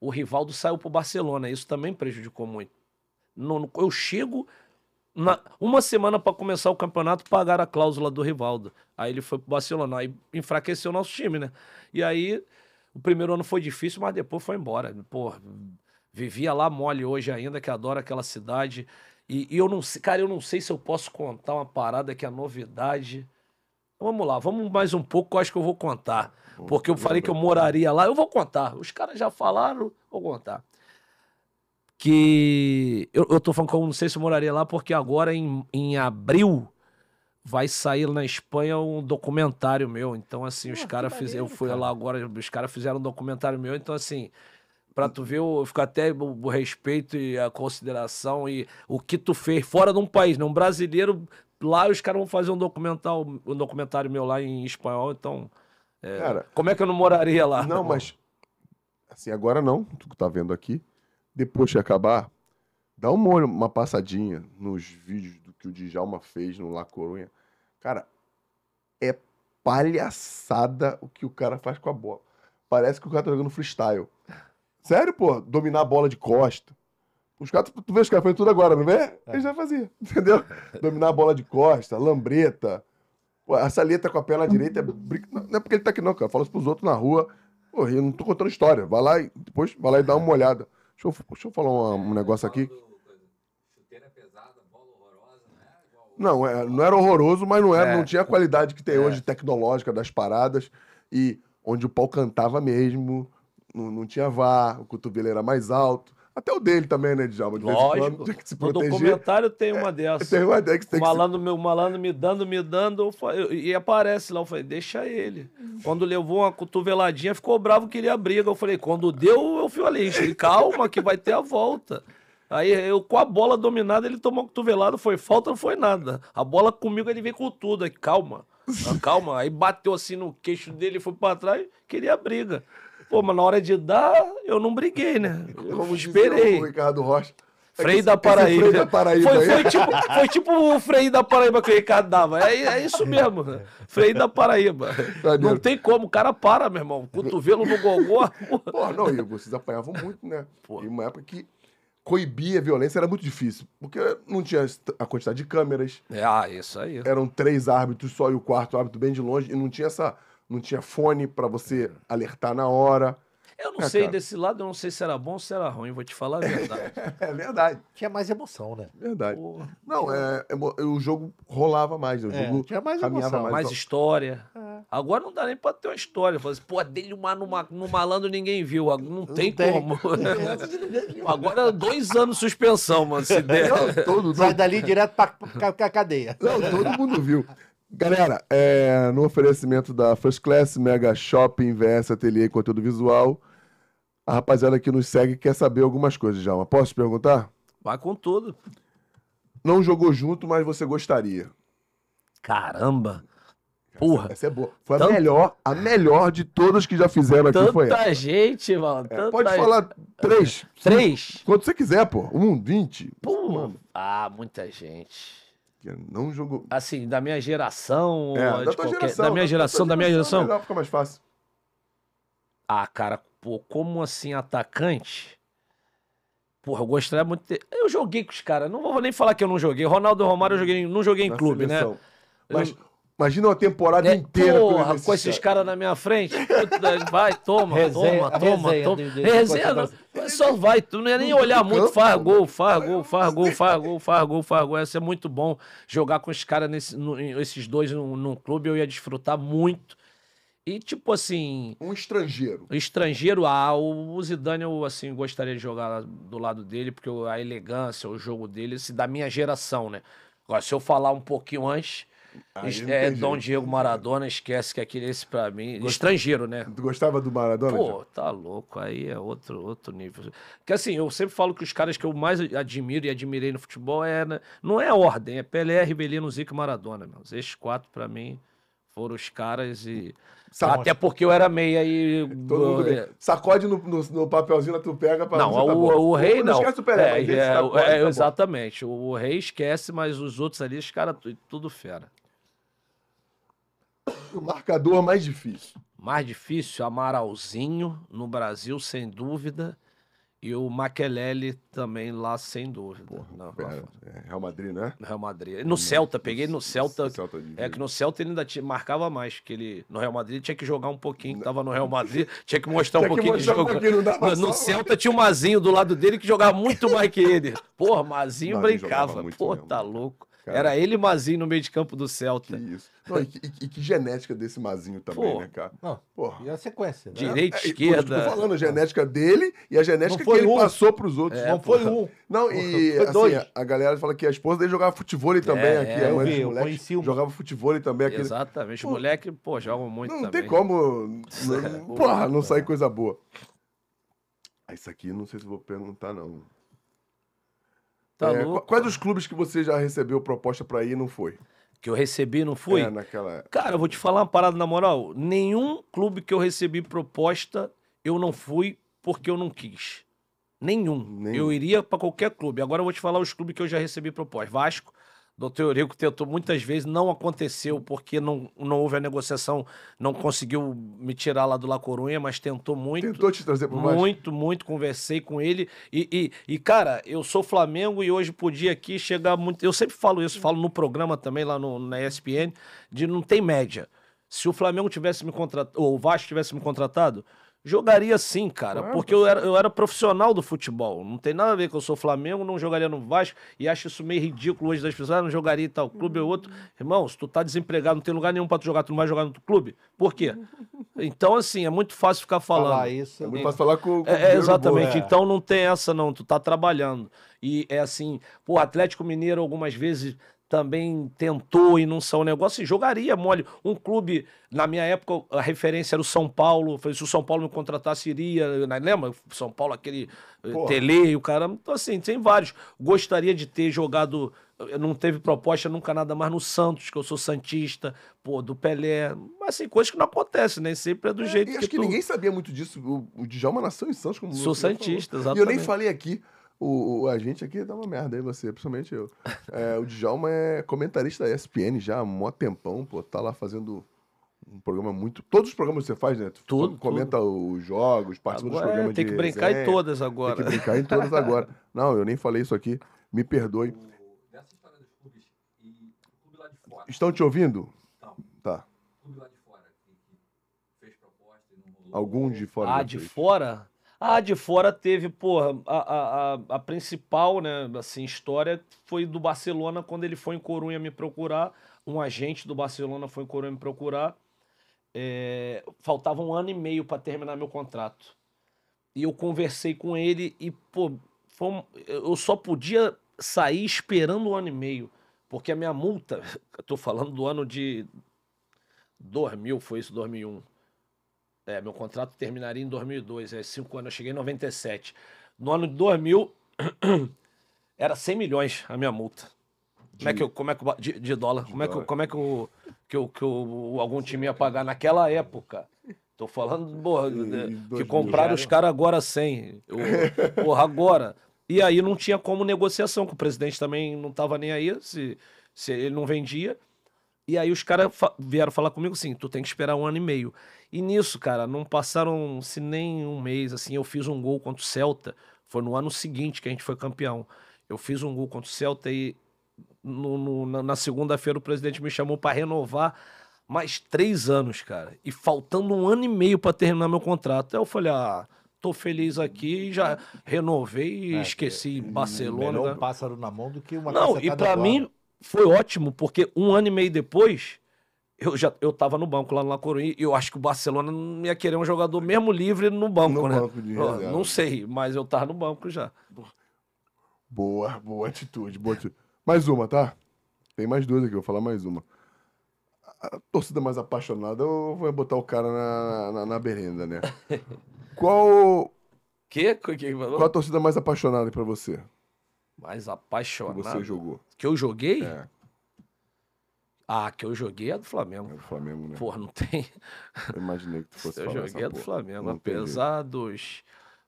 o Rivaldo saiu pro Barcelona. Isso também prejudicou muito. eu chego, na, uma semana para começar o campeonato, pagaram a cláusula do Rivaldo. Aí ele foi pro Barcelona, aí enfraqueceu o nosso time, né? E aí, o primeiro ano foi difícil, mas depois foi embora. Pô, vivia lá mole hoje ainda, que adora aquela cidade. E, e, eu não sei, cara, eu não sei se eu posso contar uma parada que é novidade. Então, vamos lá, vamos mais um pouco, eu acho que eu vou contar. porque eu falei que eu moraria lá, eu vou contar. Os caras já falaram, vou contar. Que eu, eu tô falando que eu não sei se eu moraria lá, porque agora em, em abril vai sair na Espanha um documentário meu. Então, assim, os caras fizeram. Eu fui cara. lá agora, os caras fizeram um documentário meu. Então, assim, Pra tu ver, eu fico até o, respeito e a consideração e o que tu fez fora de um país, né? Um brasileiro, lá os caras vão fazer um documental, um documentário meu lá em espanhol, então. É, cara, como é que eu não moraria lá? Não, mas. Assim, agora não, tu tá vendo aqui. Depois de acabar, dá uma, uma passadinha nos vídeos do que o Djalma fez no La Coruña. Cara, é palhaçada o que o cara faz com a bola. Parece que o cara tá jogando freestyle. Sério, pô, dominar a bola de costa. Os caras, tu, tu vê os caras fazendo tudo agora, não vê? É. Eles já faziam, entendeu? dominar a bola de costa, lambreta. Pô, essa letra com a perna direita é brinca... Não é porque ele tá aqui, não, cara. Fala isso pros outros na rua. Pô, eu não tô contando história. Vai lá e depois vai lá e dá uma olhada. Deixa eu, deixa eu falar um negócio aqui. Né? Não, é, não era horroroso, mas não era, é. não tinha a qualidade que tem é. hoje tecnológica das paradas e onde o pau cantava mesmo não, não tinha vá o cotovelo era mais alto. Até o dele também, né, Djalma? De Lógico. Vez que no documentário tem uma dessas. É, tem uma dessa. O malandro, se... malandro me dando, me dando. Eu, e aparece lá. Eu falei, deixa ele. Quando levou uma cotoveladinha, ficou bravo, queria briga. Eu falei, quando deu, eu fui falei, calma, que vai ter a volta. Aí eu com a bola dominada, ele tomou cotovelado, foi falta, não foi nada. A bola comigo, ele veio com tudo. Aí, calma, calma. Aí bateu assim no queixo dele, foi para trás, queria briga. Pô, mas na hora de dar, eu não briguei, né? Eu Como esperei. O Ricardo Rocha. É freio da Paraíba. Frei da Paraíba. Foi, foi, tipo, foi tipo o freio da Paraíba que o Ricardo dava. É, é isso mesmo. Freio da Paraíba. Não tem como, o cara para, meu irmão. Cotovelo no gogó. Pô, não, Igor, vocês apanhavam muito, né? Porra. Em uma época que coibir a violência era muito difícil, porque não tinha a quantidade de câmeras. É, ah, isso aí. Eram três árbitros só e o quarto árbitro bem de longe, e não tinha essa não tinha fone para você é. alertar na hora. Eu não é, sei cara. desse lado, eu não sei se era bom ou se era ruim, vou te falar a verdade. é verdade. Tinha mais emoção, né? Verdade. Porra. Não, é, é, o jogo rolava mais, o é, jogo tinha mais emoção. mais. mais história. É. Agora não dá nem pra ter uma história. Falar assim, pô, dele uma, numa, malandro ninguém viu. Não, não tem, tem, como. Agora dois anos de suspensão, mano, se der. Não, todo, Sai dali direto pra, pra, pra cadeia. Não, todo mundo viu. Galera, é, no oferecimento da First Class, Mega Shopping, VS Ateliê e Conteúdo Visual, a rapaziada que nos segue quer saber algumas coisas, já. Posso te perguntar? Vai com tudo. Não jogou junto, mas você gostaria. Caramba! Porra! Essa, essa é boa. Foi a melhor, a melhor de todas que já fizeram aqui. Tanta foi essa. gente, mano. É, tanta... Pode falar três. Três? Quanto você quiser, pô. Um, vinte. Pô, ah, muita gente que não jogou. Assim, da minha geração. É, da, qualquer... geração da minha geração, da, da minha geração. fica mais fácil. Ah, cara, pô, como assim atacante? Porra, eu gostaria muito de ter... Eu joguei com os caras. Não vou nem falar que eu não joguei. Ronaldo Romário eu joguei, não joguei em Na clube, né? seleção. né? Mas Imagina uma temporada né? inteira Porra, com, esses caras cara na minha frente. Vai, toma, resenha, toma, toma, resenha toma. Do, resenha, só vai. Tu não ia nem olhar muito. Campo, faz gol, faz gol, faz gol, faz gol, faz gol, faz gol. Ia ser muito bom jogar com os caras, esses dois num, num clube. Eu ia desfrutar muito. E tipo assim. Um estrangeiro. Estrangeiro, ah, o Zidane eu assim, gostaria de jogar do lado dele, porque a elegância, o jogo dele, se da minha geração, né? Agora, se eu falar um pouquinho antes, é, Dom jeito. Diego Maradona, esquece que aquele esse pra mim. Estrangeiro, né? Gostava do Maradona? Pô, já? tá louco. Aí é outro, outro nível. Que assim, eu sempre falo que os caras que eu mais admiro e admirei no futebol é. Né, não é ordem, é Pelé, Ribelino, Zico e Maradona, meu. Esses quatro, pra mim, foram os caras e. Até porque eu era meia e. Todo mundo bem. É. Sacode no, no, no papelzinho, tu pega pra Não, o, tá o, o rei não. esquece o Pelé, é, é, é, tá Exatamente. O, o, rei esquece, mas os outros ali, os caras, tudo fera. O marcador mais difícil. Mais difícil, Amaralzinho, no Brasil, sem dúvida. E o Maquelele também lá, sem dúvida. Porra, não, pera, é Real Madrid, né? Real Madrid. No Celta, peguei no Celta. Celta é que no Celta ele ainda tinha, marcava mais, que ele no Real Madrid tinha que jogar um pouquinho, que tava no Real Madrid, tinha que mostrar um pouquinho mostrar de jogo. Um pouquinho, no, Celta tinha o Mazinho do lado dele que jogava muito mais que ele. Porra, Mazinho brincava. porra tá louco. Cara. Era ele e Mazinho no meio de campo do Celta. Que isso. Não, e, que, e, que genética desse Mazinho também, né, cara? Não, Porra. E a sequência. Né? Direita, é, esquerda. Eu tô falando a genética dele e a genética que ele um. passou pros outros. É, não foi um. Não, e foi assim, dois. a galera fala que a esposa dele jogava futebol também é, aqui. É, eu vi, eu moleque, Jogava futebol também aqui. Exatamente. Pô, moleque, pô, joga muito não, também. Não tem como. É, porra, não sair coisa boa. Ah, isso aqui não sei se vou perguntar, não. Tá é, louco. Quais dos clubes que você já recebeu proposta para ir e não foi? Que eu recebi não fui? É, naquela... Cara, eu vou te falar uma parada na moral. Nenhum clube que eu recebi proposta, eu não fui porque eu não quis. Nenhum. Nenhum. Eu iria para qualquer clube. Agora eu vou te falar os clubes que eu já recebi proposta. Vasco, Doutor Eurico tentou muitas vezes, não aconteceu porque não, não houve a negociação, não conseguiu me tirar lá do La Corunha, mas tentou muito. Tentou te trazer por Muito, muito, conversei com ele. E, e, e, cara, eu sou Flamengo e hoje podia aqui chegar muito. Eu sempre falo isso, falo no programa também, lá no, na ESPN, de não tem média. Se o Flamengo tivesse me contratado, ou o Vasco tivesse me contratado, Jogaria sim, cara, claro, porque tá eu era, eu era profissional do futebol. Não tem nada a ver que eu sou Flamengo, não jogaria no Vasco e acho isso meio ridículo hoje das pessoas. Ah, não jogaria em tal clube ou é outro. Uhum. Irmão, se tu tá desempregado, não tem lugar nenhum pra tu jogar, tu não vai jogar no outro clube. Por quê? Então, assim, é muito fácil ficar falando. Falar isso, é muito né? fácil falar com, com é, é Exatamente. é. Então não tem essa, não. Tu tá trabalhando. E é assim, pô, Atlético Mineiro algumas vezes também tentou e não são negócio e jogaria mole. Um clube, na minha época, a referência era o São Paulo. se o São Paulo me contratasse, iria. Né, lembra? São Paulo, aquele eh, Porra. Tele, o cara. Então, assim, tem vários. Gostaria de ter jogado. Não teve proposta nunca nada mais no Santos, que eu sou Santista, pô, do Pelé. Mas, assim, coisas que não acontecem, nem né? sempre é do é, jeito e acho que, tu ninguém sabia muito disso. O, o Djalma nasceu em Santos. Como sou Santista, falou. exatamente. E eu nem falei aqui. O, o, a gente aqui dá uma merda aí, você, principalmente eu. É, o Djalma é comentarista da ESPN já há mó tempão, pô, tá lá fazendo um programa muito. Todos os programas que você faz, né? Tu tudo, comenta tudo. os jogos, participa agora, dos é, programas é, tem que brincar resenha, em todas agora. Tem que brincar em todas agora. Não, eu nem falei isso aqui, me perdoe. O, nessa história dos clubes, e o clube lá de fora. Estão te ouvindo? Não. Tá. O clube lá de fora, que, fez proposta e não rolou. Algum de fora. Ah, de fez. fora? Ah, de fora teve, porra, a, a, a principal, né, assim, história foi do Barcelona, quando ele foi em Corunha me procurar, um agente do Barcelona foi em Corunha me procurar, é, faltava um ano e meio para terminar meu contrato. E eu conversei com ele e, pô, eu só podia sair esperando um ano e meio, porque a minha multa, eu tô falando do ano de 2000, foi isso, 2001. É, meu contrato terminaria em 2002, é cinco anos, eu cheguei em 97. No ano de 2000, era 100 milhões a minha multa. De... Como é que eu, como é que eu, de, de, dólar. De como dólar. é que, como é que, eu, que, eu, que eu, algum time ia pagar naquela época? Tô falando, porra, né, que compraram os caras agora 100. Eu, porra, agora. E aí não tinha como negociação, que o presidente também não tava nem aí, se, se ele não vendia. E aí os caras fa vieram falar comigo assim: tu tem que esperar um ano e meio. E nisso, cara, não passaram-se nem um mês, assim, eu fiz um gol contra o Celta, foi no ano seguinte que a gente foi campeão. Eu fiz um gol contra o Celta e no, no, na segunda-feira o presidente me chamou para renovar mais três anos, cara. E faltando um ano e meio para terminar meu contrato. eu falei, ah, tô feliz aqui, já renovei e é, esqueci que, Barcelona. Melhor um pássaro na mão do que uma Não, e para mim foi ótimo, porque um ano e meio depois eu já eu tava no banco lá na Coruña e eu acho que o Barcelona não ia querer um jogador mesmo livre no banco, no né? Banco de eu, não sei, mas eu tava no banco já. Boa, boa atitude, boa atitude. Mais uma, tá? Tem mais duas aqui, vou falar mais uma. A torcida mais apaixonada vai botar o cara na, na, na berenda, né? Qual. Que? que Qual a torcida mais apaixonada para você? Mais apaixonada? Que você jogou. Que eu joguei? É. Ah, que eu joguei é do Flamengo. É do Flamengo, né? Porra, não tem. Eu imaginei que tu fosse eu falar. Eu joguei é do Flamengo. Apesar dos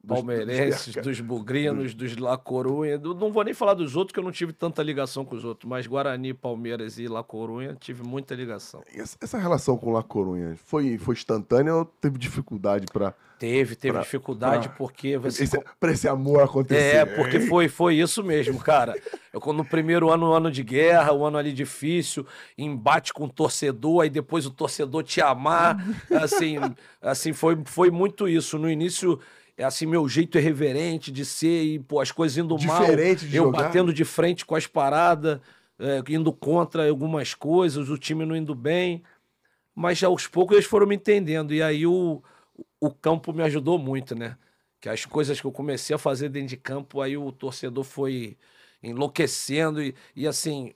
palmeirenses, dos, dos bugrinos, dos La Corunha. Não vou nem falar dos outros, que eu não tive tanta ligação com os outros, mas Guarani, Palmeiras e La Corunha tive muita ligação. Essa relação com La Corunha foi, foi instantânea ou teve dificuldade para. Teve, teve pra, dificuldade pra, porque. Você... Esse, pra esse amor acontecer. É, porque foi, foi isso mesmo, cara. Eu, o primeiro ano, um ano de guerra, um ano ali difícil, embate com o torcedor, aí depois o torcedor te amar. Assim, assim foi, foi muito isso. No início é assim, meu jeito irreverente de ser e, pô, as coisas indo Diferente mal. Diferente de Eu jogar. batendo de frente com as paradas, é, indo contra algumas coisas, o time não indo bem. Mas aos poucos eles foram me entendendo. E aí o, o campo me ajudou muito, né? Que as coisas que eu comecei a fazer dentro de campo, aí o torcedor foi enlouquecendo e, e assim,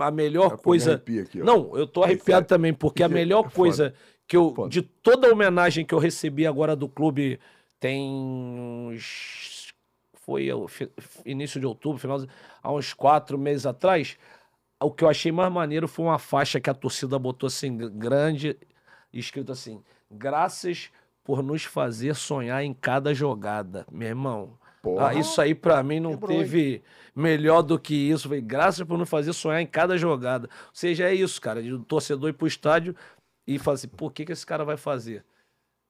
a melhor tá coisa. Aqui, não, eu tô arrepiado é também, porque a melhor é coisa que eu. Foda. De toda a homenagem que eu recebi agora do clube tem uns. Foi início de outubro, final de, há uns quatro meses atrás. O que eu achei mais maneiro foi uma faixa que a torcida botou assim, grande, escrito assim: Graças por nos fazer sonhar em cada jogada. Meu irmão, ah, isso aí para mim não teve melhor do que isso. Foi graças por nos fazer sonhar em cada jogada. Ou seja, é isso, cara. De um torcedor ir pro estádio e falar assim, por que, que esse cara vai fazer?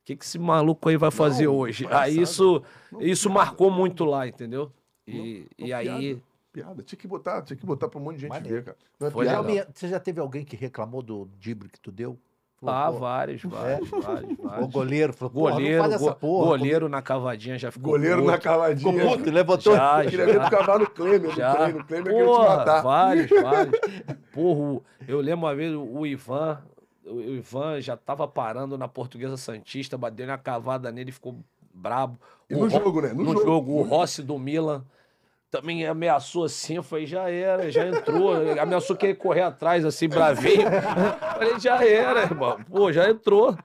O que, que esse maluco aí vai fazer não, hoje? Palhaçada. Aí isso, não, isso marcou não, muito lá, entendeu? E, e aí. Piada, piada. Tinha que botar, tinha que botar pra um monte de gente ver, cara. É Foi Você já teve alguém que reclamou do dibre que tu deu? Ah, vários, vários, é. vários, O goleiro falou, goleiro, faz go essa porra. Goleiro como... na cavadinha já ficou Goleiro na cavadinha. Ficou puto, levantou. Já, queria já. ver tu cavar no Klemer, já. no Klemer, no Klemer que ele te matar. Vários, vários. Porra, eu lembro uma vez o Ivan, o Ivan já tava parando na Portuguesa Santista, bateu na cavada nele, ficou brabo. E no Ro... jogo, né? No, no jogo. jogo. O Rossi do Milan também ameaçou assim, eu falei, já era, já entrou. ameaçou querer correr atrás, assim, bravinho. falei, já era, irmão. Pô, já entrou.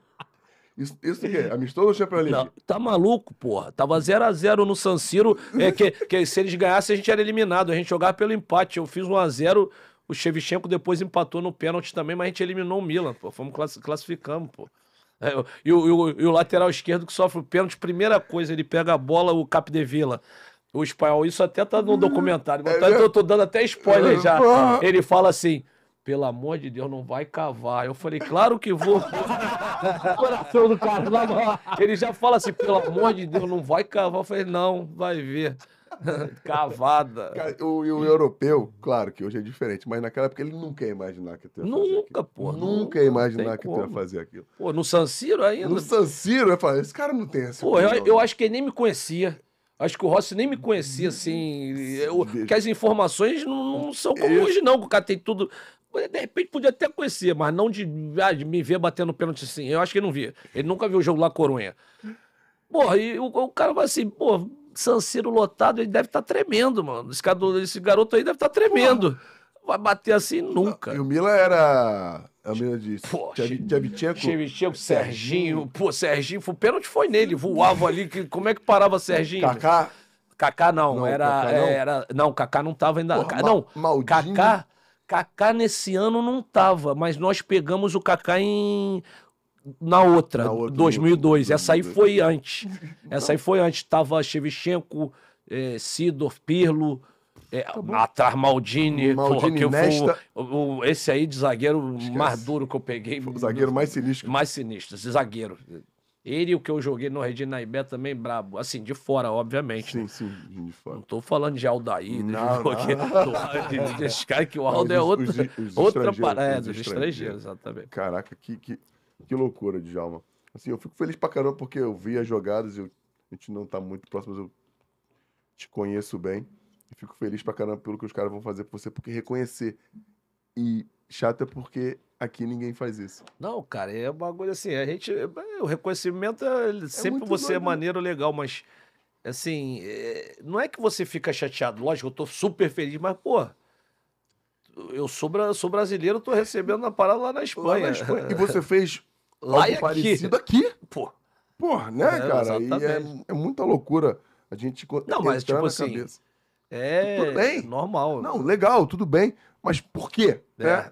Isso, o que é? Amistoso ou Champions League? Não, tá maluco, porra. Tava 0x0 no San Siro. É, que, que se eles ganhassem, a gente era eliminado. A gente jogava pelo empate. Eu fiz 1x0. Um o Shevchenko depois empatou no pênalti também, mas a gente eliminou o Milan, pô. Fomos class... pô. É, e, o, e, o, e, o, lateral esquerdo que sofre o pênalti, primeira coisa, ele pega a bola, o Capdevila. O espanhol, isso até tá no hum, documentário. Mas é tá, eu tô dando até spoiler é, já. Ele fala assim: pelo amor de Deus, não vai cavar. Eu falei, claro que vou. Coração do cara, Ele já fala assim, pelo amor de Deus, não vai cavar. Eu falei, não, vai ver. Cavada. o, e o europeu, claro que hoje é diferente, mas naquela época ele nunca ia imaginar que tu ia Nunca, pô. Nunca, nunca ia imaginar que como. tu ia fazer aquilo. Pô, no San Siro ainda. No San Siro, eu falei, esse cara não tem esse. Pô, eu, eu, né? acho que ele nem me conhecia. Acho que o Rossi nem me conhecia, assim. Eu, que as informações não, não são como eu... hoje, não. O cara tem tudo. De repente podia até conhecer, mas não de, ah, de me ver batendo pênalti assim. Eu acho que ele não via. Ele nunca viu o jogo lá Corunha. Porra, e o, o cara vai assim, porra Sanciro lotado, ele deve estar tá tremendo, mano. Esse, garoto, esse garoto aí deve estar tá tremendo. Porra. Vai bater assim nunca. E o Mila era. A Mila disse. Pô, Tchevchenko. Tchevchenko, Serginho. Pô, Serginho, o pênalti foi nele. Voava ali. Que, como é que parava Serginho? Kaká? Kaká não, não era, não. era. Não, Kaká não tava ainda. Porra, não, Maldinho. Kaká. Kaká nesse ano não tava, mas nós pegamos o Kaká em na outra, na outra 2002. Essa aí foi antes. Essa aí foi antes. Tava Shevchenko, é, eh, Sidor, Pirlo. É, tá atrás Maldini, Maldini porra, Nesta... o, o, esse aí de zagueiro Esquece. mais duro que eu peguei. Foi o zagueiro mais sinistro. Mais sinistro, esse zagueiro. Ele, o que eu joguei no Regina Ibé também brabo. Assim, de fora, obviamente. Né? Sim, né? sim, de fora. Não tô falando de Aldair, não, de Esse cara que o Aldo é outra, outra parada, dos estrangeiros, exatamente. Caraca, que, que, que loucura, Djalma. Assim, eu fico feliz pra caramba porque eu vi as jogadas, eu, a gente não tá muito próximo, mas eu te conheço bem. E fico feliz pra caramba pelo que os caras vão fazer por você, porque reconhecer. E chato é porque aqui ninguém faz isso. Não, cara, é um bagulho assim, a gente. O reconhecimento é, é sempre é você doido. é maneiro, legal, mas assim, é, não é que você fica chateado, lógico, eu tô super feliz, mas, pô. Eu sou, sou brasileiro, tô recebendo a parada lá na Espanha. Lá na Espanha. e você fez Lá algo e parecido aqui. aqui. Pô. Porra, né, é, cara? E é, é, muita loucura a gente Não, mas tipo assim, cabeça. é tudo bem. normal. Não, legal, tudo bem. Mas por quê? É. Né?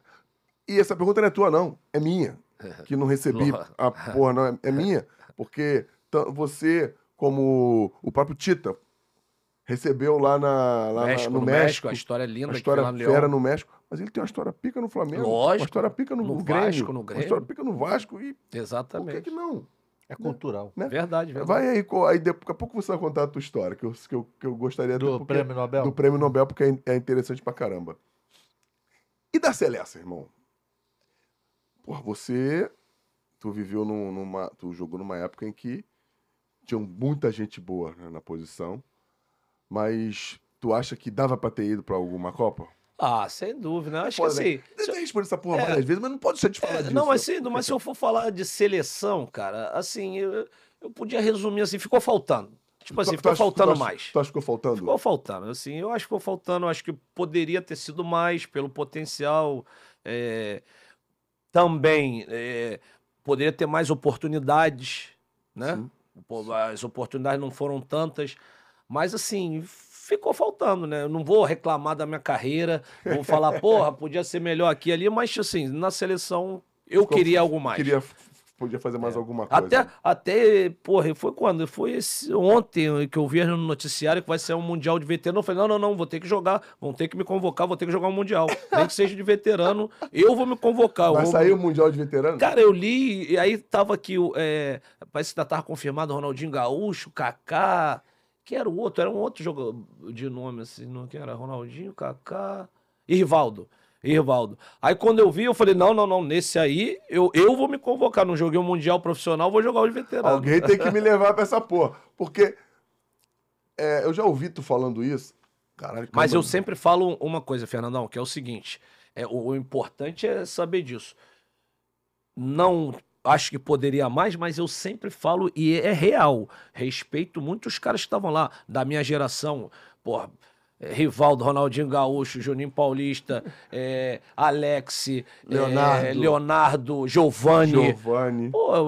E essa pergunta não é tua, não. É minha. Que não recebi a porra, não. É, é minha. Porque você, como o próprio Tita, recebeu lá, na, lá México, na, no, México, México, A história é linda a história que lá no fera Leão. no México. Mas ele tem uma história pica no Flamengo, Lógico, uma história pica no, no Grêmio, Vasco, no Grêmio, uma história pica no Vasco e exatamente. Por que, que não? É cultural. Né? Verdade, verdade. Vai aí, aí daqui a pouco você vai contar a tua história, que eu, que eu, que eu gostaria... Do porque, Prêmio Nobel? Do Prêmio Nobel, porque é, é interessante pra caramba. E da Celeste, irmão? Porra, você... Tu viveu num, numa... Tu jogou numa época em que tinha muita gente boa né, na posição, mas tu acha que dava pra ter ido pra alguma Copa? Ah, sem dúvida. Não né? é acho pode, que né? assim. Né? Deixa eu essa porra é, várias vezes, mas não pode ser de falar é, disso. Não, mas, sim, mas se eu for falar de seleção, cara, assim, eu, eu podia resumir assim, ficou faltando. Tipo assim, tu, ficou tu faltando acha, mais. Tu acha que ficou faltando? Ficou faltando, assim. Eu acho que ficou faltando, acho que poderia ter sido mais pelo potencial. É, também é, poderia ter mais oportunidades, né? Sim. As oportunidades não foram tantas. Mas assim, ficou faltando, né? Eu não vou reclamar da minha carreira, vou falar, porra, podia ser melhor aqui ali, mas assim, na seleção eu ficou, queria algo mais. Queria podia fazer mais é. alguma coisa. Até, né? até, porra, foi quando? Foi esse, ontem que eu vi no noticiário que vai ser um Mundial de veterano. Eu falei, não, não, não, vou ter que jogar, vão ter que me convocar, vou ter que jogar um Mundial. Nem que seja de veterano, eu vou me convocar. Vai vou... sair o Mundial de veterano? Cara, eu li, e aí tava aqui, é, parece que ainda tava confirmado, Ronaldinho Gaúcho, Kaká que era o outro? Era um outro jogador de nome, assim, não, quem era? Ronaldinho, Kaká. Irvaldo. Irvaldo. Aí quando eu vi, eu falei: não, não, não, nesse aí eu, eu vou me convocar. Não joguei o um Mundial profissional, vou jogar os veteranos. Alguém tem que me levar pra essa porra. Porque é, eu já ouvi tu falando isso. Caralho, Mas eu sempre falo uma coisa, Fernandão, que é o seguinte: é, o, o importante é saber disso. Não acho que poderia mais, mas eu sempre falo e é real. Respeito muito os caras que estavam lá, da minha geração. Porra, é, Rivaldo, Ronaldinho Gaúcho, Juninho Paulista, é, Alex, Leonardo, é, Leonardo Giovanni,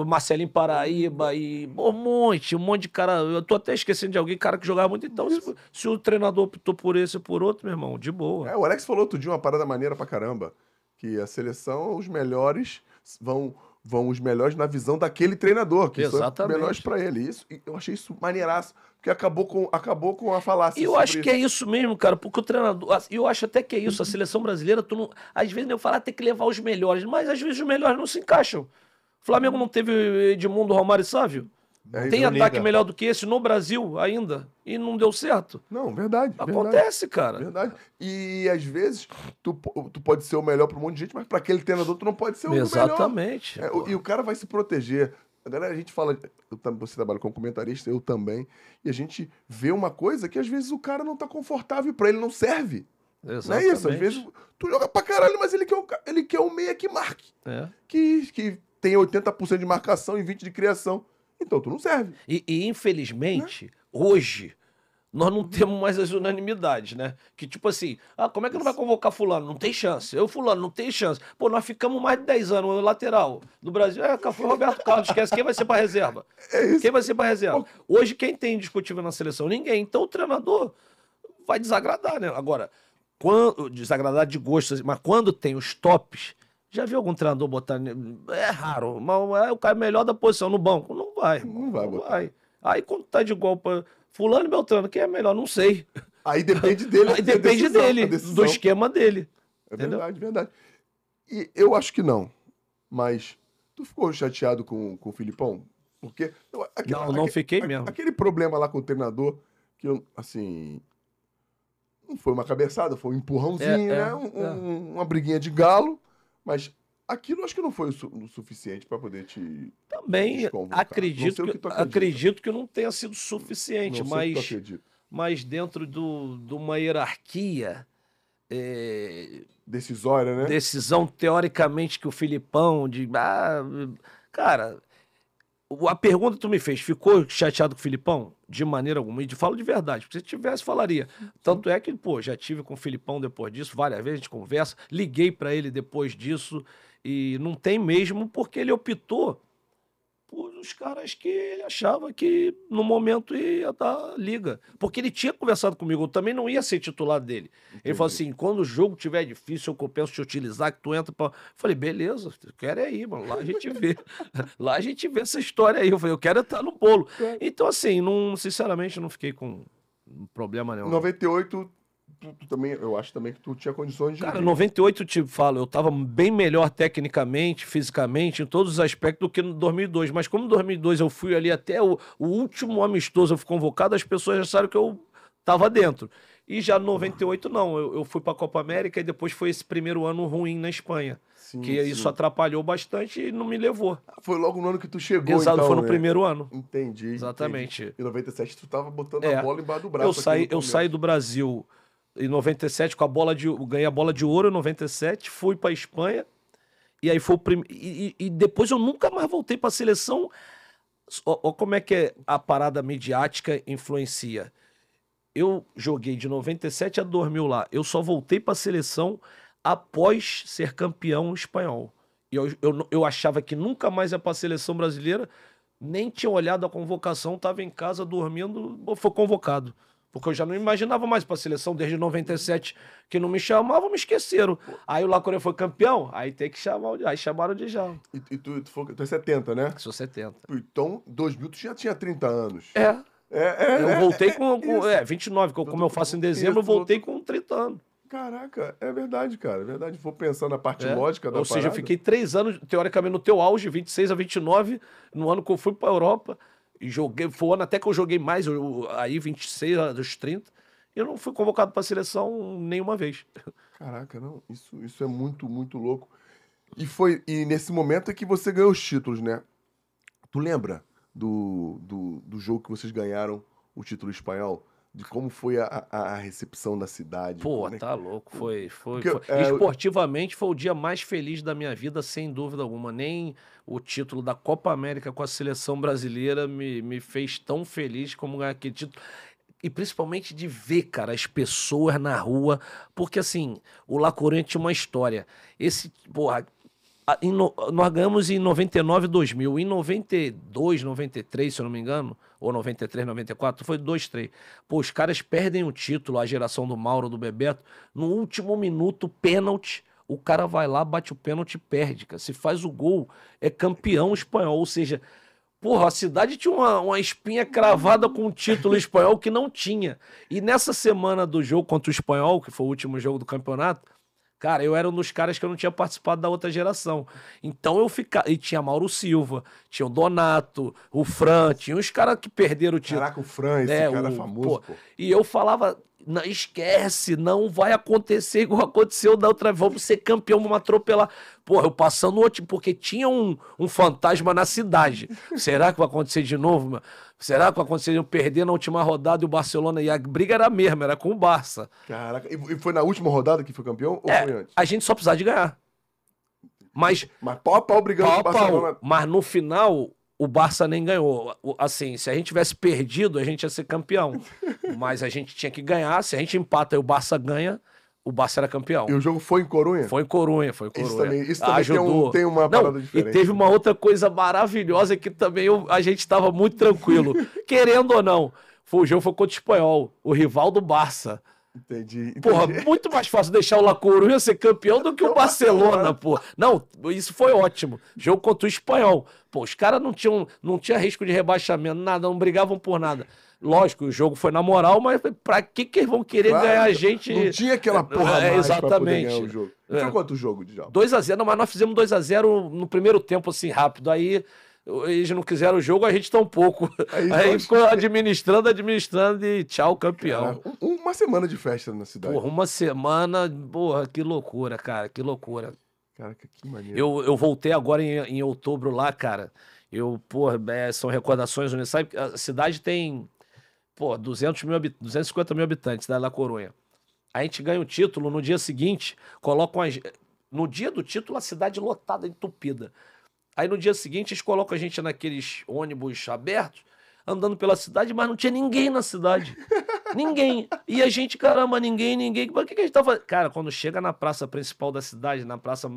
Marcelinho Paraíba e um monte, um monte de cara. Eu tô até esquecendo de alguém, cara que jogava muito. Então, se, se, o treinador optou por esse ou por outro, meu irmão, de boa. É, o Alex falou outro dia uma parada maneira pra caramba, que a seleção, os melhores vão vão os melhores na visão daquele treinador, que é Exatamente. são os melhores para ele. Isso, eu achei isso maneiraço, porque acabou com, acabou com a falácia. Eu acho que é isso. é isso mesmo, cara, porque o treinador. Assim, eu acho até que é isso. A seleção brasileira, tu não, às vezes né, eu falar tem que levar os melhores, mas às vezes os melhores não se encaixam. O Flamengo não teve Edmundo, Romário e Sávio. Aí é Tem ataque melhor do que esse no Brasil ainda e não deu certo. Não, verdade. Acontece, verdade, cara. Verdade. E às vezes tu, tu pode ser o melhor para um monte de gente, mas para aquele treinador tu não pode ser o Exatamente, melhor. Exatamente. É, e o cara vai se proteger. A galera, a gente fala, eu, você trabalha como comentarista, eu também, e a gente vê uma coisa que às vezes o cara não tá confortável para ele não serve. Exatamente. Não é isso, às vezes tu joga pra caralho, mas ele quer o, ele quer um meia que marque. É. Que, que tem 80% de marcação e 20% de criação. Então tu não serve. E, e infelizmente, né? hoje, nós não temos mais as unanimidades, né? Que tipo assim, ah, como é que não vai convocar fulano? Não tem chance. Eu, fulano, não tem chance. Pô, nós ficamos mais de 10 anos no lateral do Brasil. É, foi Roberto Carlos, esquece. Quem vai ser para reserva? É quem vai ser para reserva? Hoje, quem tem discutível na seleção? Ninguém. Então o treinador vai desagradar, né? Agora, quando, desagradar de gosto, mas quando tem os tops, já viu algum treinador botar. É raro, mas é o cara melhor da posição no banco. Não vai. Irmão. Não vai, não botar. vai. Aí quando tá de igual para fulano e Beltrano, quem é melhor? Não sei. Aí depende dele. Aí depende decisão, dele, do esquema dele. É entendeu? verdade, verdade. E eu acho que não. Mas tu ficou chateado com, com o Filipão? Porque. Aquele, não, não aquele, fiquei mesmo. Aquele problema lá com o treinador, que eu, assim. Não foi uma cabeçada, foi um empurrãozinho, é, é, né? Um, é. uma briguinha de galo. Mas Aquilo acho que não foi o, suficiente para poder te. Também acredito, que, que acredito que não tenha sido suficiente, não mas, mas dentro do, de uma hierarquia. É... Decisória, né? Decisão teoricamente que o Filipão de. Ah, cara, a pergunta que tu me fez, ficou chateado com o Filipão? De maneira alguma. E te falo de verdade, porque se tivesse, falaria. Tanto é que, pô, já tive com o Filipão depois disso, várias vezes a gente conversa, liguei para ele depois disso. E não tem mesmo porque ele optou por os caras que ele achava que no momento ia dar liga. Porque ele tinha conversado comigo, eu também não ia ser titular dele. Entendi. Ele falou assim: quando o jogo tiver difícil, eu compenso te utilizar, que tu entra pra. Eu falei, beleza, quero é aí, mano. Lá a gente vê. Lá a gente vê essa história aí. Eu falei, eu quero estar no bolo. Então, assim, não, sinceramente, não fiquei com problema nenhum. 98 tu, tu, também, eu acho também que tu tinha condições de. Cara, 98 eu te falo, eu tava bem melhor tecnicamente, fisicamente, em todos os aspectos do que no 2002. Mas como em 2002 eu fui ali até o, o último amistoso, eu fui convocado, as pessoas já sabem que eu tava dentro. E já 98 não, eu, eu fui para a Copa América e depois foi esse primeiro ano ruim na Espanha. Sim, que sim. isso atrapalhou bastante e não me levou. Ah, foi logo no ano que tu chegou, Exato, então, foi no né? primeiro ano. Entendi. Exatamente. Entendi. Em 97 tu tava botando é, a bola embaixo do braço. Eu saí, eu saí do Brasil em 97 com a bola de ganhei a bola de ouro em 97, fui para Espanha e aí foi o prim... E, e, depois eu nunca mais voltei para a seleção. Ó, como é que é a parada midiática influencia? Eu joguei de 97 a 2000 lá. Eu só voltei para a seleção após ser campeão espanhol. E eu, eu, eu achava que nunca mais ia para a seleção brasileira, nem tinha olhado a convocação, estava em casa dormindo, foi convocado. Porque eu já não imaginava mais para a seleção desde 97 que não me chamavam, me esqueceram. Aí o Lacoré foi campeão, aí tem que chamar, aí chamaram de já. E, e tu, tu, foi, tu é 70, né? Sou 70. Então, 2000 tu já tinha 30 anos. É. é, é eu é, voltei é, com, é, 29, como eu, eu faço em dezembro, eu voltei com 30 anos. Caraca, é verdade, cara. É verdade. Vou pensar na parte é. lógica da Ou seja, eu fiquei três anos, teoricamente, no teu auge, 26 a 29, no ano que eu fui para a Europa. E joguei, foi o ano até que eu joguei mais, eu, aí 26 dos 30. Eu não fui convocado para a seleção nenhuma vez. Caraca, não, isso, isso é muito, muito louco. E foi e nesse momento é que você ganhou os títulos, né? Tu lembra do, do, do jogo que vocês ganharam o título espanhol? de como foi a, a recepção da cidade. Pô, né? tá louco. Foi, foi, Porque, foi. É, Esportivamente foi o dia mais feliz da minha vida, sem dúvida alguma. Nem o título da Copa América com a seleção brasileira me, me fez tão feliz como ganhar aquele título e principalmente de ver, cara, as pessoas na rua, porque assim, o La Coruña tinha uma história. Esse, porra, nós ganhamos em 99, 2000. Em 92, 93, se eu não me engano, ou 93, 94, foi 2, 3. Pô, os caras perdem o título, a geração do Mauro, do Bebeto. No último minuto, pênalti, o cara vai lá, bate o pênalti e perde. Cara. Se faz o gol, é campeão espanhol. Ou seja, porra, a cidade tinha uma, uma espinha cravada com o título espanhol que não tinha. E nessa semana do jogo contra o espanhol, que foi o último jogo do campeonato Cara, eu era um dos caras que eu não tinha participado da outra geração. Então eu ficava. E tinha Mauro Silva, tinha o Donato, o Fran, tinha uns caras que perderam o título. Caraca, o Fran, esse é, cara é o... famoso. Pô. Pô. E eu falava, não, esquece, não vai acontecer igual aconteceu da outra vez. Vamos ser campeão, vamos atropelar. Porra, eu passando outro, porque tinha um, um fantasma na cidade. Será que vai acontecer de novo? Meu? Será que vai acontecer de perder na última rodada e o Barcelona? E a briga era a mesma, era com o Barça. Caraca, e foi na última rodada que foi campeão ou é, foi antes? A gente só precisava de ganhar. Mas, mas pau a pau brigando pau, com o Barcelona. Pau, mas no final, o Barça nem ganhou. Assim, se a gente tivesse perdido, a gente ia ser campeão. Mas a gente tinha que ganhar. Se a gente empata e o Barça ganha, o Barça era campeão. E o jogo foi em Corunha? Foi em Corunha, foi em Corunha. Isso também, isso também Ajudou. Tem, um, tem uma parada Não, diferente. E teve uma outra coisa maravilhosa que também eu, a gente estava muito tranquilo. Querendo ou não, foi, o jogo foi contra o Espanhol, o rival do Barça. Entendi, entendi. Porra, muito mais fácil deixar o La Coruña ser campeão do que o é Barcelona, pô. Não, isso foi ótimo. Jogo contra o espanhol. Pô, os caras não tinham não tinha risco de rebaixamento, nada, não brigavam por nada. Lógico, o jogo foi na moral, mas pra que que eles vão querer claro, ganhar a gente? Não tinha aquela é, porra é, exatamente. o jogo. É. Foi é. quanto o jogo, Djalma? 2x0, mas nós fizemos 2x0 no primeiro tempo, assim, rápido. Aí eles não quiseram o jogo, a gente tampouco. Aí, aí ficou administrando, administrando e tchau, campeão. Cara, uma semana de festa na cidade. Porra, uma semana, porra, que loucura, cara, que loucura. Caraca, que maneiro. Eu, eu voltei agora em, em outubro lá, cara. Eu, porra, é, são recordações, sabe? A cidade tem, pô, 200 mil, 250 mil habitantes da né, La Coruña. A gente ganha o título, no dia seguinte, colocam as... No dia do título, a cidade lotada, entupida. Aí no dia seguinte eles colocam a gente naqueles ônibus abertos, andando pela cidade, mas não tinha ninguém na cidade. ninguém. E a gente, caramba, ninguém, ninguém. Mas o que, que a gente tá fazendo? Cara, quando chega na praça principal da cidade, na praça.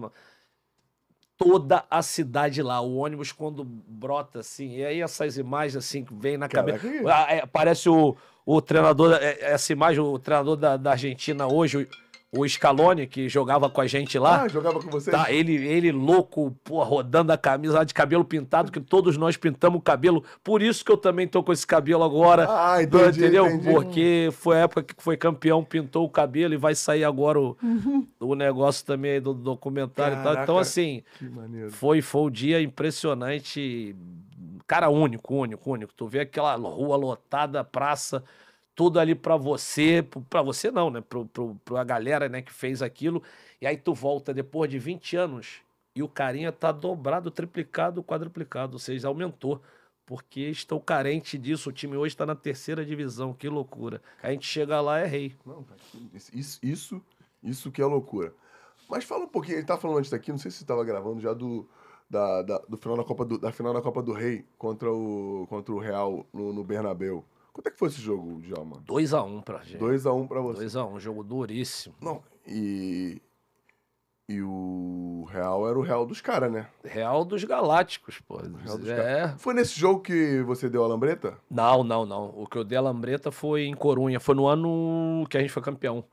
Toda a cidade lá, o ônibus quando brota assim, e aí essas imagens assim que vem na Caraca. cabeça. Ah, é, parece o, o treinador, é, essa imagem, o treinador da, da Argentina hoje. O o Scaloni, que jogava com a gente lá. Ah, jogava com vocês. Tá, ele, ele louco, porra, rodando a camisa lá de cabelo pintado, que todos nós pintamos o cabelo. Por isso que eu também tô com esse cabelo agora. Ah, tá, entendi, entendeu? Entendi. Porque foi a época que foi campeão, pintou o cabelo e vai sair agora o, uhum. o negócio também do documentário Caraca, e tal. Então, assim, foi, foi um dia impressionante. Cara, único, único, único. Tu vê aquela rua lotada, praça tudo ali para você, para você não, né? Pro, pro, pra galera né, que fez aquilo. E aí tu volta depois de 20 anos e o carinha tá dobrado, triplicado, quadruplicado, ou seja, aumentou. Porque estão carente disso. O time hoje está na terceira divisão, que loucura. A gente chega lá é rei. Não, isso, isso, isso que é loucura. Mas fala um pouquinho, ele tá falando antes daqui, não sei se estava gravando já do, da, da, do final da Copa do, da final da Copa do Rei contra o, contra o Real no, no Bernabéu. Quanto é que foi esse jogo, Djalma? 2x1 um pra gente. 2x1 um pra você. 2x1, um, jogo duríssimo. Não, e. E o Real era o Real dos caras, né? Real dos Galácticos, pô. Real Dos é. Car... Foi nesse jogo que você deu a lambreta? Não, não, não. O que eu dei a lambreta foi em Corunha. Foi no ano que a gente foi campeão.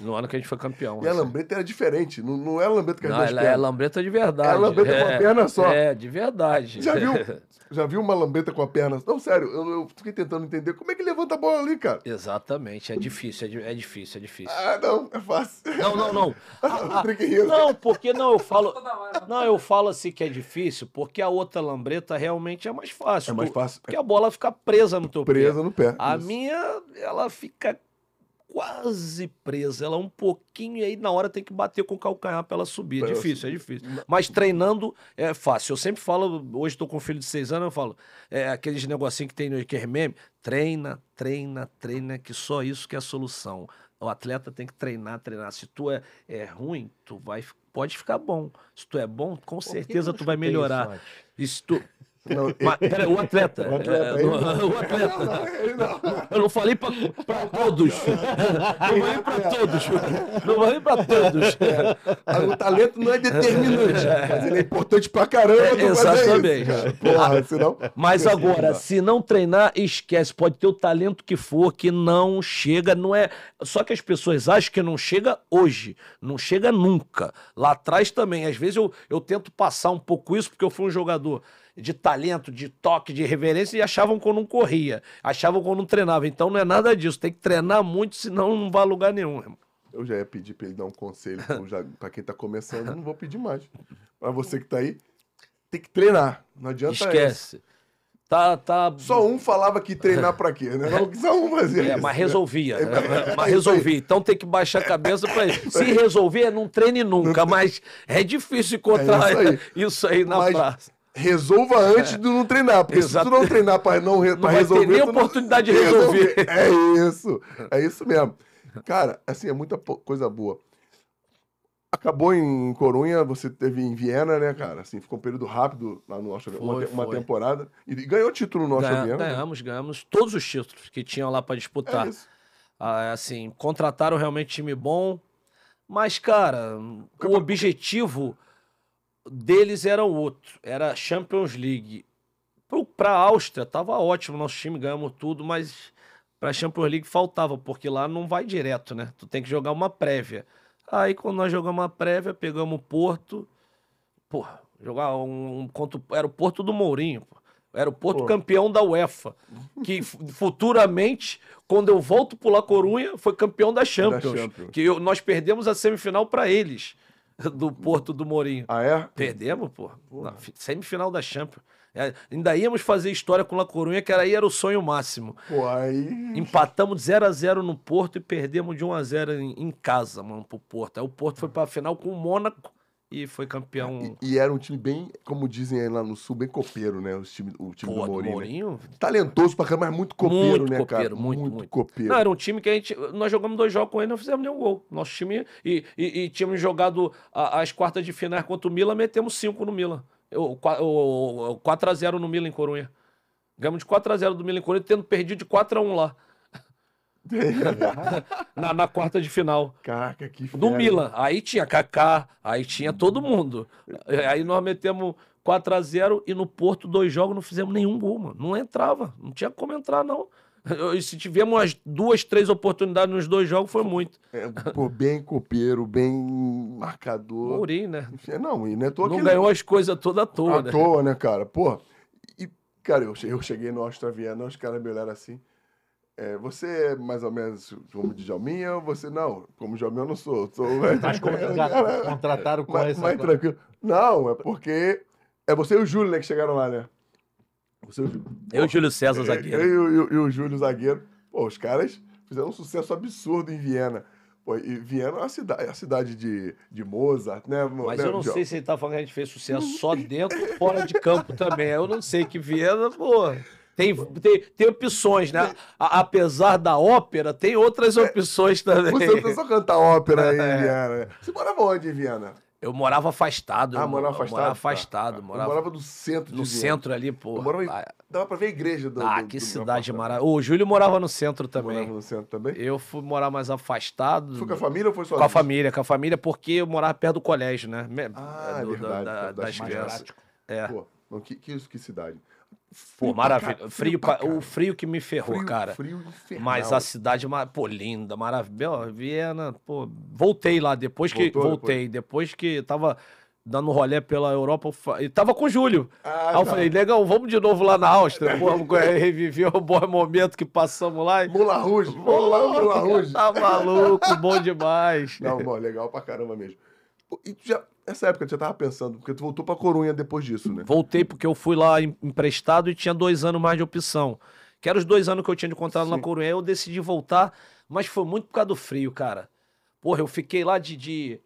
No ano que a gente foi campeão. E assim. a lambreta era diferente. Não, não é a lambreta que a gente Não, tá ela é a lambreta de verdade. É a lambreta é, com a é, perna só. É, de verdade. Já viu, já viu uma lambreta com a perna? Não, sério, eu, eu fiquei tentando entender como é que levanta a bola ali, cara. Exatamente, é difícil, é, é difícil, é difícil. Ah, não, é fácil. Não, não, não. Ah, ah, ah não, porque não, eu falo. Né? Não, eu falo assim que é difícil, porque a outra lambreta realmente é mais fácil. É mais fácil. É. Porque a bola fica presa no teu presa pé. Presa no pé. A isso. minha, ela fica quase presa. Ela é um pouquinho e aí na hora tem que bater com o calcanhar para ela subir. É difícil, é difícil. Mas treinando é fácil. Eu sempre falo, hoje estou com um filho de seis anos, eu falo, é aqueles negocinho que tem no Iker meme, treina, treina, treina, que só isso que é a solução. O atleta tem que treinar, treinar. Se tu é, é ruim, tu vai, pode ficar bom. Se tu é bom, com certeza tu vai melhorar. Isso, tu, era o atleta. O atleta. É, não, o atleta. Não, não, eu não falei para todos. Não falei para todos. Não falei para todos. É. O talento não é determinante, é. mas ele é importante pra caramba. É, é exatamente. Porra, senão... Mas agora, se não treinar, esquece. Pode ter o talento que for, que não chega. Não é... Só que as pessoas acham que não chega hoje. Não chega nunca. Lá atrás também. Às vezes eu, eu tento passar um pouco isso, porque eu fui um jogador de talento, de toque, de reverência e achavam que não corria, achavam que não treinava. Então não é nada disso, tem que treinar muito, senão não vai a lugar nenhum, irmão. Eu já ia pedir para ele dar um conselho para quem está começando, não vou pedir mais. Para você que está aí, tem que treinar, não adianta Esquece. Tá, tá... Só um falava que treinar para quê, né? Não, só um fazia é, isso, mas né? resolvia. Né? É, mas resolvi. Então tem que baixar a cabeça para isso. Se é. resolver, não treine nunca, mas é difícil encontrar é isso, aí. isso aí, na mas, praça resolva antes é. de não treinar. Porque Exato. se tu não treinar para não, re... não resolver. Ter nem oportunidade não... de resolver. É isso. É isso mesmo. Cara, assim, é muita coisa boa. Acabou em Corunha, você teve em Viena, né, cara? Assim, ficou um período rápido lá no Austria, foi, uma, foi. uma, temporada. E ganhou título no Austria Viena. Né? Ganhamos, ganhamos todos os títulos que tinham lá para disputar. É ah, assim, contrataram realmente time bom. Mas, cara, o, o objetivo deles era outro, era Champions League. Para a Áustria estava ótimo, nosso time ganhamos tudo, mas para a Champions League faltava, porque lá não vai direto, né? Tu tem que jogar uma prévia. Aí quando nós jogamos a prévia, pegamos o Porto, porra, jogar um, um contra, era o Porto do Mourinho, Era o Porto Pô. campeão da UEFA. Que futuramente, quando eu volto pro La Corunha, foi campeão da Champions. Da Champions. Que eu, nós perdemos a semifinal para eles. do Porto do Mourinho. Ah, é? Perdemos, pô. semifinal da Champions. É, ainda íamos fazer história com La Corunha, que aí era o sonho máximo. Pô, aí... Empatamos 0 x 0 no Porto e perdemos de 1 x 0 em, em casa, mano, pro Porto. Aí o Porto foi pra final com o Mônaco e foi campeão. E, e, era um time bem, como dizem aí lá no sul, bem copeiro, né? o time, o time Pô, do Mourinho. Mourinho né? Talentoso pra caramba, mas muito copeiro, muito né, copeiro, cara? Muito, muito, muito copeiro. Não, era um time que a gente. Nós jogamos dois jogos com ele não fizemos nenhum gol. Nosso time. E, e, e tínhamos jogado a, as quartas de final contra o Milan, metemos cinco no Milan. O, o, o 4x0 no Milan em Corunha. Ganhamos de 4x0 do Milan em Corunha, tendo perdido de 4x1 lá. na, na, quarta de final. Caraca, que Do Milan. Aí tinha Kaká, aí tinha todo mundo. É, aí nós metemos 4 a 0 e no Porto, dois jogos, não fizemos nenhum gol, mano. Não entrava. Não tinha como entrar, não. E se tivemos as duas, três oportunidades nos dois jogos, foi muito. É, pô, bem copeiro, bem marcador. Mourinho, né? Não, e não é toa Não ganhou as coisas toda à toa, à né? toa, né, cara? Pô, e, cara, eu cheguei, eu cheguei no os caras me olharam assim... É, você é mais ou menos como Djalminha ou você não? Como Djalminha eu não sou. sou mas contrataram, contrataram com essa... Mais tranquilo. Não, é porque é você e o Júlio né, que chegaram lá, né? Você, o Júlio. Eu e o Júlio César, zagueiro. Eu, e o Júlio, zagueiro. Pô, os caras fizeram um sucesso absurdo em Viena. Pô, e Viena é a cidade, é a cidade de, de Mozart, né? Mas né, eu não sei se ele tá falando que a gente fez sucesso só dentro, fora de campo também. Eu não sei que Viena, pô. Tem, tem, tem opções, né? apesar da ópera, tem outras é, opções também. Você pensou cantar ópera aí, é. Viana? Você morava onde, Viana? Eu morava afastado. Ah, morava afastado? Morava afastado. Tá. tá. Morava, morava no centro No Viana. centro ali, pô. Morava em... Ah, é. Dava pra ver a igreja do. Ah, do, que do cidade maravilhosa. O Júlio morava no centro também. Morava no centro também? Eu fui morar mais afastado. Foi com a família ou foi sozinho? Com a família, com a família, porque eu morava perto do colégio, né? Ah, é, do, verdade. Da, da, então, das crianças. É. Pô, não, que, que, que cidade. Pô, maravilha. Frio, o frio que me ferrou, frio, cara. Frio Mas a cidade, é pô, linda, maravilhosa. Viena, pô. Voltei lá depois que. voltei. Depois. depois que tava dando rolé pela Europa. E tava com o Júlio. Ah, aí eu tá. falei, legal, vamos de novo lá na Áustria. vamos reviver o bom momento que passamos lá. Mula Rouge, Mula Tá maluco, bom demais. Não, bom, legal pra caramba mesmo. E já, essa época tu já tava pensando, porque tu voltou pra Corunha depois disso, né? Voltei porque eu fui lá emprestado e tinha dois anos mais de opção. Que eram os dois anos que eu tinha de contrato Sim. na Corunha. Eu decidi voltar, mas foi muito por causa do frio, cara. Porra, eu fiquei lá de, de,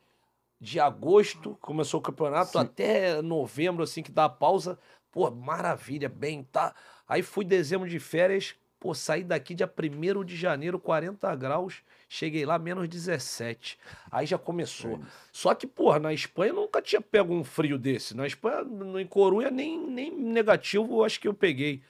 de agosto, começou o campeonato, Sim. até novembro, assim, que dá a pausa. Pô, maravilha, bem, tá. Aí fui dezembro de férias, Pô, saí daqui dia 1 de janeiro, 40 graus, cheguei lá menos 17. Aí já começou. É Só que, porra, na Espanha eu nunca tinha pego um frio desse. Na Espanha, em Coruia, nem, nem negativo acho que eu peguei.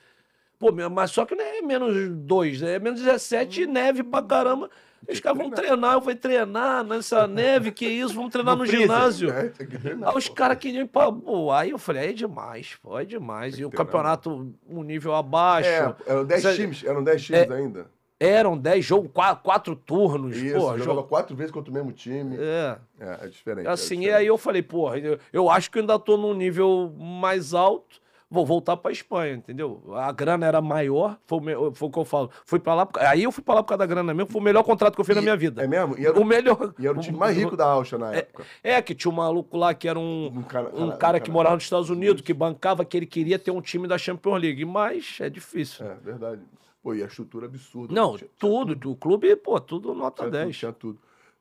Pô, mas só que não é menos 2, é menos 17 hum. neve pra caramba. Os caras vão treinar, eu falei, treinar nessa neve, que isso, vamos treinar no, no freezer, ginásio. Né? Treinar, aí os caras queriam ir pra. Pô, aí eu falei, é demais, pô, é demais. E o campeonato, um nível abaixo. É, eram 10 Você... times, eram 10 times é... ainda. Eram 10 jogos, 4, quatro turnos. Isso, porra, jogava jogo... quatro vezes contra o mesmo time. É. É, é diferente. É assim, é diferente. e aí eu falei, porra, eu, eu acho que eu ainda tô num nível mais alto vou voltar para Espanha, entendeu? A grana era maior, foi, o, foi o que eu falo. Fui para lá, aí eu fui para lá por causa da grana mesmo, foi o melhor contrato que eu fiz e, na minha vida. É mesmo? E era, o melhor. E era o time mais rico da Alcha na é, época. É, é, que tinha um maluco lá que era um, um, cara, um cara, cara, que morava nos Estados Unidos, que bancava, que ele queria ter um time da Champions League, mas é difícil. É, verdade. Pô, e a estrutura absurda. Não, tinha, tudo, tinha, tudo, o clube, pô, tudo nota tinha 10. Tudo, tinha tudo.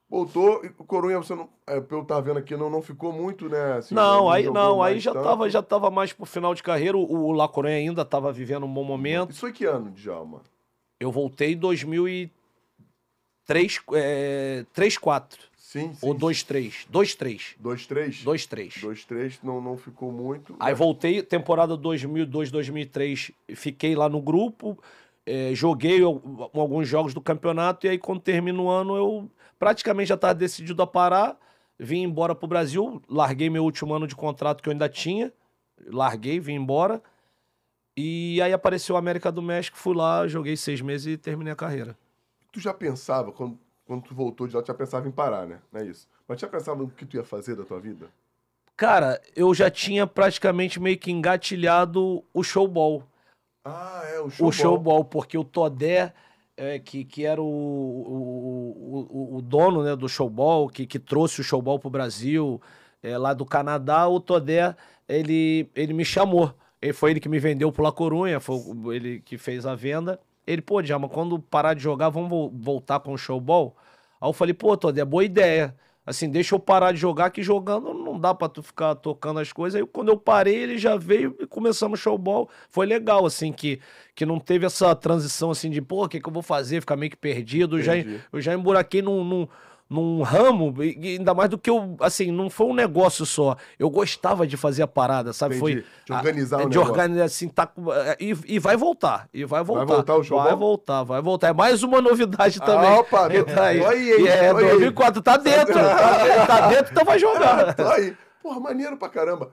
Voltou e o Coronha, você não, é, eu tava vendo aqui, não, não ficou muito, né? Assim, não, não, aí, não, aí já tava, já tava mais pro final de carreira, o, o La Corunha ainda tava vivendo um bom momento. Isso foi que ano, Djalma? Eu voltei em 2003, é, 3, 4. Sim, sim. Ou 2-3. 2-3. 2-3? 2-3. 2-3 não, não ficou muito. Aí mas... Né? voltei, temporada 2002, 2003, fiquei lá no grupo, é, joguei alguns jogos do campeonato e aí quando termina o ano eu praticamente já estava decidido a parar, vim embora para o Brasil, larguei meu último ano de contrato que eu ainda tinha, larguei, vim embora. E aí apareceu a América do México, fui lá, joguei seis meses e terminei a carreira. Tu já pensava, quando, quando tu voltou de lá, tu já pensava em parar, né? Não é isso. Mas já pensava no que tu ia fazer da tua vida? Cara, eu já tinha praticamente meio que engatilhado o showball. Ah, é, o showball. O showball, porque o Todé, é, que, que era o, o, o, o, dono né, do showball, que, que trouxe o showball para o Brasil, é, lá do Canadá, o Todé, ele, ele me chamou. Ele, foi ele que me vendeu pro La Corunha, foi ele que fez a venda. Ele, pô, Djalma, quando parar de jogar, vamos voltar com o showball? Aí eu falei, pô, Todé, boa ideia assim, deixa eu parar de jogar, que jogando não dá para tu ficar tocando as coisas. Aí quando eu parei, ele já veio e começamos showball. Foi legal, assim, que, que não teve essa transição, assim, de, pô, o que, que eu vou fazer? Ficar meio que perdido. Já, eu já emburaquei num, num num ramo, ainda mais do que eu, assim, não foi um negócio só. Eu gostava de fazer a parada, sabe? Entendi. Foi de organizar a, o de negócio. organizar assim, tá é, e, e vai voltar, e vai voltar. Vai voltar o jogo. Vai voltar, vai voltar. É mais uma novidade ah, também. Ah, opa, e tá aí. aí, aí é, 2004 tá dentro, tá, tá, dentro, então vai jogar. É, aí. Porra, maneiro pra caramba.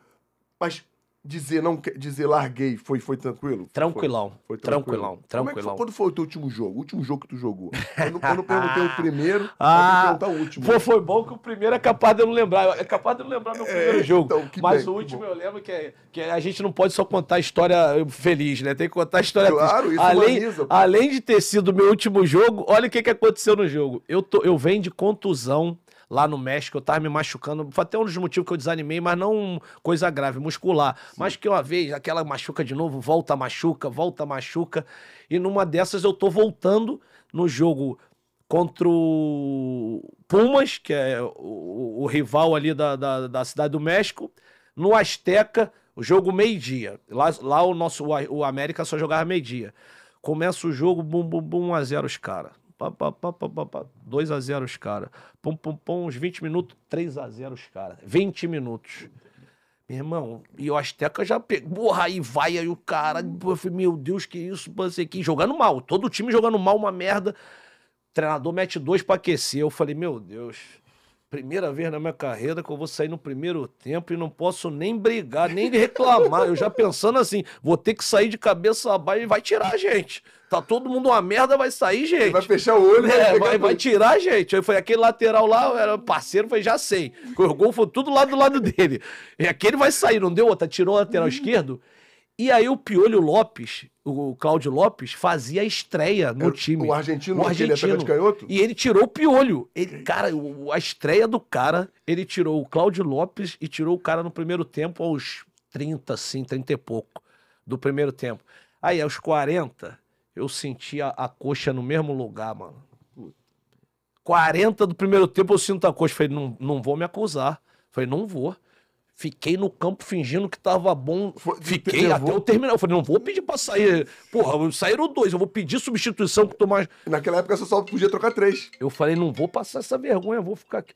Mas dizer não dizer larguei foi foi tranquilo? Tranquilão. Foi, é foi tranquilão. tranquilão, tranquilão. É foi, quando foi o teu último jogo? O último jogo que tu jogou? Eu eu perguntei o ah. primeiro, ah, o último. Foi, foi bom que o primeiro é capaz de eu não lembrar. É capaz de eu não lembrar meu é, primeiro é, jogo. Então, mas bem, o último eu lembro que, é, que é, a gente não pode só contar a história feliz, né? Tem que contar a história claro, Isso além, humaniza, além de ter sido o meu último jogo, olha o que, que aconteceu no jogo. Eu, tô, eu venho de contusão lá no México, eu tava me machucando. Foi até um dos motivos que eu desanimei, mas não coisa grave, muscular. Sim. Mas que uma vez, aquela machuca de novo, volta, machuca, volta, machuca. E numa dessas eu tô voltando no jogo contra o Pumas, que é o, o rival ali da, da, da, Cidade do México, no Azteca, o jogo meio-dia. Lá, lá o nosso o América só jogava meio-dia. Começa o jogo, bum, bum, bum, 1 a 0 os caras. Pá, pá, pá, pá, pá, 2 a 0 os caras. Pum, pum, pum, uns 20 minutos, 3 a 0 os caras. 20 minutos. Meu irmão, e o Azteca já pegou. aí vai, aí o cara. meu Deus, que isso, você aqui. Jogando mal. Todo time jogando mal, uma merda. O treinador mete dois pra aquecer. Eu falei, meu Deus. Primeira vez na minha carreira que eu vou sair no primeiro tempo e não posso nem brigar, nem reclamar. eu já pensando assim, vou ter que sair de cabeça abaixo e vai tirar a gente. Tá todo mundo uma merda, vai sair, gente. Vai fechar o olho, né? é, vai, vai, vai tirar a gente. Aí foi aquele lateral lá, era parceiro, foi já sei. O gol foi tudo lá do lado dele. E aquele vai sair, não deu outra, tirou o lateral esquerdo. E aí o Piolho Lopes, o Cláudio Lopes, fazia a estreia no é, time. O argentino, o argentino. Ele é de canhoto? E ele tirou o Piolho. Ele, cara, a estreia do cara, ele tirou o Cláudio Lopes e tirou o cara no primeiro tempo aos 30, assim, 30 e pouco do primeiro tempo. Aí aos 40, eu sentia a coxa no mesmo lugar, mano. 40 do primeiro tempo eu sinto a coxa. Falei, não, não vou me acusar. Falei, não vou. Fiquei no campo fingindo que tava bom. Fiquei Levou. até o terminal. Eu falei, não vou pedir pra sair. Porra, saíram dois, eu vou pedir substituição pro Tomás. Naquela época você só podia trocar três. Eu falei, não vou passar essa vergonha, vou ficar aqui.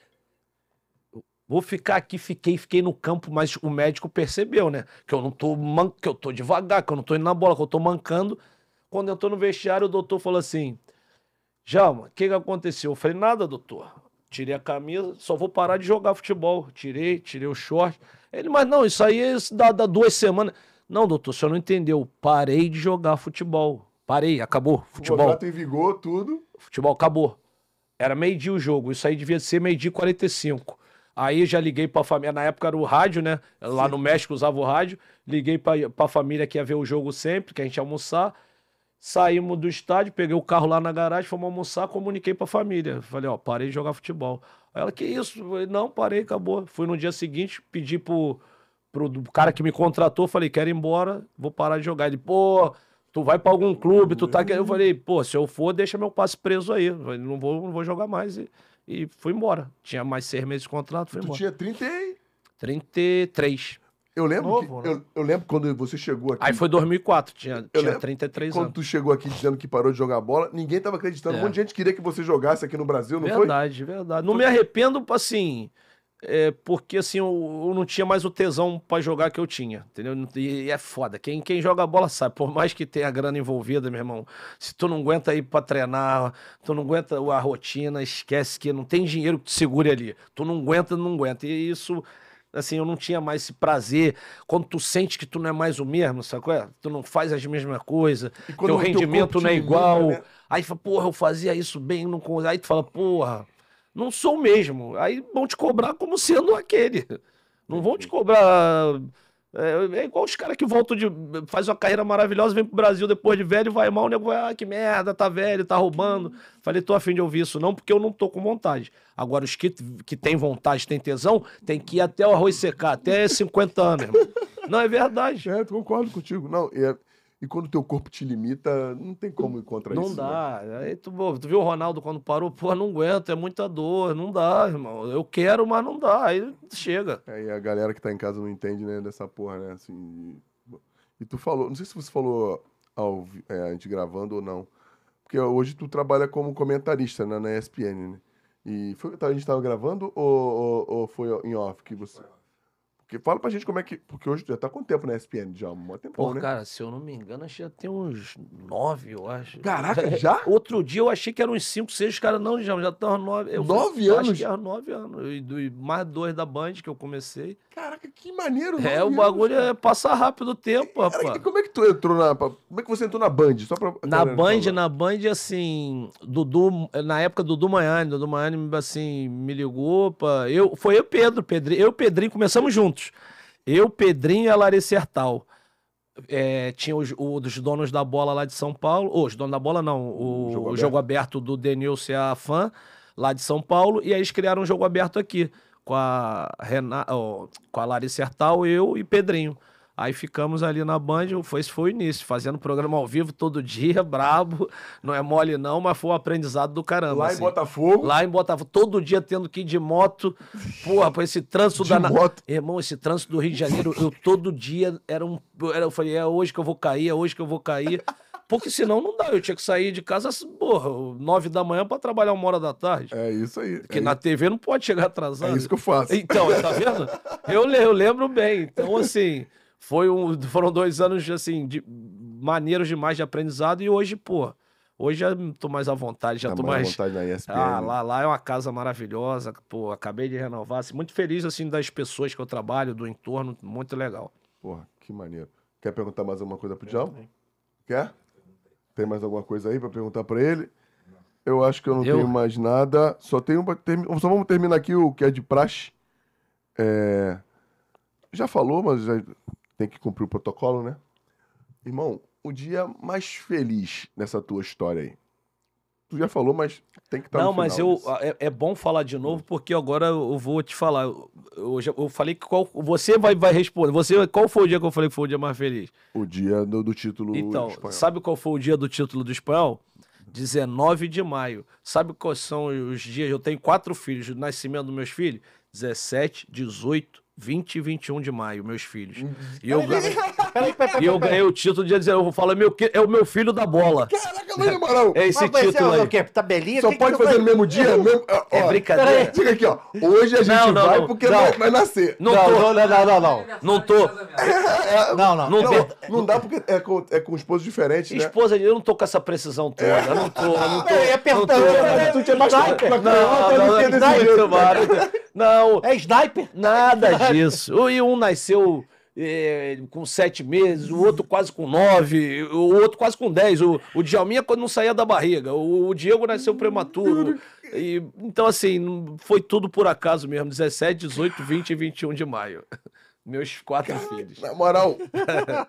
Vou ficar aqui, fiquei, fiquei no campo, mas o médico percebeu, né? Que eu não tô man... que eu tô devagar, que eu não tô indo na bola, que eu tô mancando. Quando eu tô no vestiário, o doutor falou assim: Jalma, o que, que aconteceu? Eu falei, nada, doutor tirei a camisa, só vou parar de jogar futebol. Tirei, tirei o short. Ele, mas não, isso aí é dá, dá duas semanas. Não, doutor, o senhor não entendeu. Parei de jogar futebol. Parei, acabou. Futebol. O contrato em vigor, tudo. Futebol acabou. Era meio-dia o jogo. Isso aí devia ser meio-dia 45. Aí já liguei pra família. Na época era o rádio, né? Lá Sim. no México usava o rádio. Liguei pra, pra família que ia ver o jogo sempre, que a gente ia almoçar. Saímos do estádio, peguei o carro lá na garagem, fomos almoçar, comuniquei pra família. Falei, ó, parei de jogar futebol. ela, que isso? Falei, não, parei, acabou. Fui no dia seguinte, pedi pro, pro cara que me contratou, falei, quero ir embora, vou parar de jogar. Ele, pô, tu vai para algum clube, tu tá querendo. Eu falei, pô, se eu for, deixa meu passe preso aí. Falei, não vou, não vou jogar mais. E, e fui embora. Tinha mais seis meses de contrato, fui tu embora. Tinha 30 e... 33 eu lembro, Novo, que, né? eu, eu, lembro quando você chegou aqui. Aí foi 2004, tinha, eu tinha 33 anos. Quando tu chegou aqui dizendo que parou de jogar bola, ninguém tava acreditando. É. Um monte de gente queria que você jogasse aqui no Brasil, não verdade, foi? Verdade, verdade. Não tu... me arrependo, assim, é, porque assim, eu, eu, não tinha mais o tesão para jogar que eu tinha, entendeu? E, e, é foda. Quem, quem joga bola sabe, por mais que tenha grana envolvida, meu irmão, se tu não aguenta ir para treinar, tu não aguenta a rotina, esquece que não tem dinheiro que te segure ali. Tu não aguenta, não aguenta. E isso assim, eu não tinha mais esse prazer. Quando tu sente que tu não é mais o mesmo, sacou? É, tu não faz as mesmas coisas, teu rendimento teu não é igual. né? Aí fala, porra, eu fazia isso bem, não Aí tu fala, porra, não sou o mesmo. Aí vão te cobrar como sendo aquele. Não vão te cobrar é, é igual os caras que voltam de. faz uma carreira maravilhosa, vem pro Brasil depois de velho, vai mal, o nego vai, ah, que merda, tá velho, tá roubando. Uhum. Falei, tô afim de ouvir isso, não, porque eu não tô com vontade. Agora, os que, que tem vontade, tem tesão, tem que ir até o arroz secar, até 50 anos, irmão. Não, é verdade. É, concordo contigo. Não, é. E quando o teu corpo te limita, não tem como ir contra não isso. Não dá. Né? Aí tu, pô, tu viu o Ronaldo quando parou? Pô, não aguento, é muita dor, não dá, irmão. Eu quero, mas não dá. Aí chega. Aí a galera que tá em casa não entende, né, dessa porra, né? Assim. E tu falou, não sei se você falou ao, é, a gente gravando ou não. Porque hoje tu trabalha como comentarista né, na ESPN, né? E foi, a gente tava gravando ou, ou, ou foi em off que você. Porque fala pra gente como é que. Porque hoje já tá com tempo na SPN já, um tempão, Pô, né? cara, se eu não me engano, já tem uns nove, eu acho. Caraca, já? Outro dia eu achei que eram uns cinco, seis, cara, não, já, já tá nove. Eu nove falei, anos? Acho que eram é nove anos. E, do mais dois da Band que eu comecei. Caraca, que maneiro, É, o bagulho anos, é, passa rápido o tempo, rapaz. como é que tu entrou na. Como é que você entrou na Band? Só pra. Na Band, falar. na Band, assim. Dudu, na época, Dudu Maiane. Dudu Maiane, assim, me ligou. Pra... Eu, foi eu, Pedro, Pedro. Eu e o Pedrinho começamos juntos. Eu, Pedrinho e a Larissa Hertal. É, tinha os, os, donos da bola lá de São Paulo. os donos da bola não, o hum, jogo, o jogo aberto do Denilson e a Fã, lá de São Paulo. E aí eles criaram um jogo aberto aqui, com a, Renata, oh, com a Larissa Hertal, eu e Pedrinho. Aí ficamos ali na Band, foi, foi o início, fazendo programa ao vivo todo dia, brabo, não é mole não, mas foi um aprendizado do caramba. Lá assim. em Botafogo? Lá em Botafogo, todo dia tendo que ir de moto, porra, pra esse trânsito da... moto? Irmão, esse trânsito do Rio de Janeiro, eu todo dia era um... Era, eu falei, é hoje que eu vou cair, é hoje que eu vou cair... Porque senão não dá. Eu tinha que sair de casa, porra, nove da manhã para trabalhar uma hora da tarde. É isso aí. Porque é na isso. TV não pode chegar atrasado. É isso que eu faço. Então, tá vendo? eu, eu lembro bem. Então, assim, foi um, foram dois anos, assim, de maneiros demais de aprendizado. E hoje, pô, hoje já tô mais à vontade, já tá tô mais... à vontade na ESPN. Ah, lá, lá é uma casa maravilhosa, pô, acabei de renovar. Assim, muito feliz, assim, das pessoas que eu trabalho, do entorno, muito legal. Porra, que maneiro. Quer perguntar mais alguma coisa pro Djalma? Quer? Tem mais alguma coisa aí para perguntar para ele? Eu acho que eu não eu... tenho mais nada. Só tenho uma... Só vamos terminar aqui o que é de praxe. É... Já falou, mas já tem que cumprir o protocolo, né? Irmão, o dia mais feliz nessa tua história aí? Tu já falou, mas tem que estar tá Não, mas eu é, é, bom falar de novo, porque agora eu vou te falar. Eu, já, eu falei que qual. Você vai, vai responder. Você, qual foi o dia que eu falei que foi o dia mais feliz? O dia do, do título então, espanhol. sabe qual foi o dia do título do espanhol? 19 de maio. Sabe quais são os dias? Eu tenho quatro filhos. O nascimento dos meus filhos? 17, 18, 20 e 21 de maio, meus filhos. Uhum. E eu, Peraí, peraí, peraí, e eu ganhei o título dia 19. Eu vou falar meu, é o meu filho da bola. Caraca, Luiz Amaral. É esse título aí. O quê? Tabelinha? Só pode fazer no mesmo dia? é brincadeira. Fica aqui, ó. Hoje a gente não, não, vai não, porque não. vai nascer. Não, não, tô. não, não, não, não. Não tô. Não, não. Não, não, não dá porque é com, é com esposa diferente, né? Esposa, eu não tô com essa precisão toda. Eu não tô, eu não tô. É apertando. não não não Não, não, não. Não. É sniper? Nada disso. E um nasceu é, com sete meses, o outro quase com nove, o outro quase com dez. O, o Djalminha quando não saía da barriga, o, o Diego nasceu prematuro. E, então, assim, foi tudo por acaso mesmo. 17, 18, 20 e 21 de maio. Meus quatro Cara, filhos. Na moral,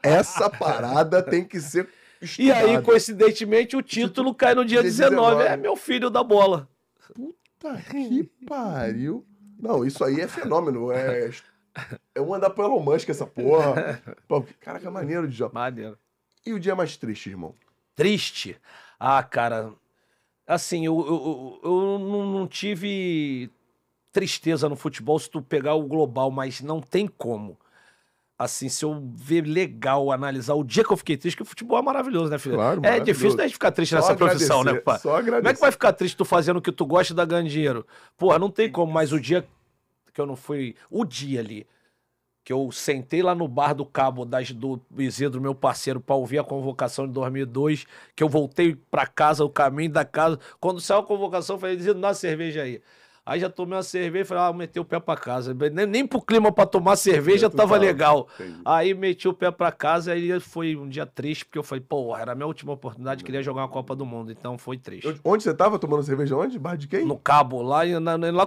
essa parada tem que ser Estudado. E aí, coincidentemente, o título cai no dia 19. 19. É meu filho da bola. Puta que pariu. Não, isso aí é fenômeno. É eu vou andar pro Elon Musk essa porra. Pô, caraca, maneiro de jogar Maneiro. E o dia mais triste, irmão? Triste? Ah, cara. Assim, eu, eu, eu não tive tristeza no futebol se tu pegar o global, mas não tem como assim, se eu ver legal, analisar o dia que eu fiquei triste, que o futebol é maravilhoso, né, filho? Claro, é difícil né, gente ficar triste só nessa profissão, né, pá? Como é que vai ficar triste tu fazendo o que tu gosta e dar ganho dinheiro? Porra, não tem como, mas o dia que eu não fui o dia ali. Que eu sentei lá no bar do Cabo das, do Isidro, meu parceiro, para ouvir a convocação de 2002. Que eu voltei para casa, o caminho da casa. Quando saiu a convocação, eu falei: Isidro, nossa cerveja aí. Aí já tomei uma cerveja e falei, ah, meti o pé pra casa. Nem, nem pro clima pra tomar cerveja eu tava legal. Entendi. Aí meti o pé pra casa e foi um dia triste, porque eu falei, pô, era a minha última oportunidade, queria jogar uma Copa do Mundo, então foi triste. Eu, onde você tava tomando cerveja? Onde? Bar de quem? No Cabo, lá em, na, em La Lá em La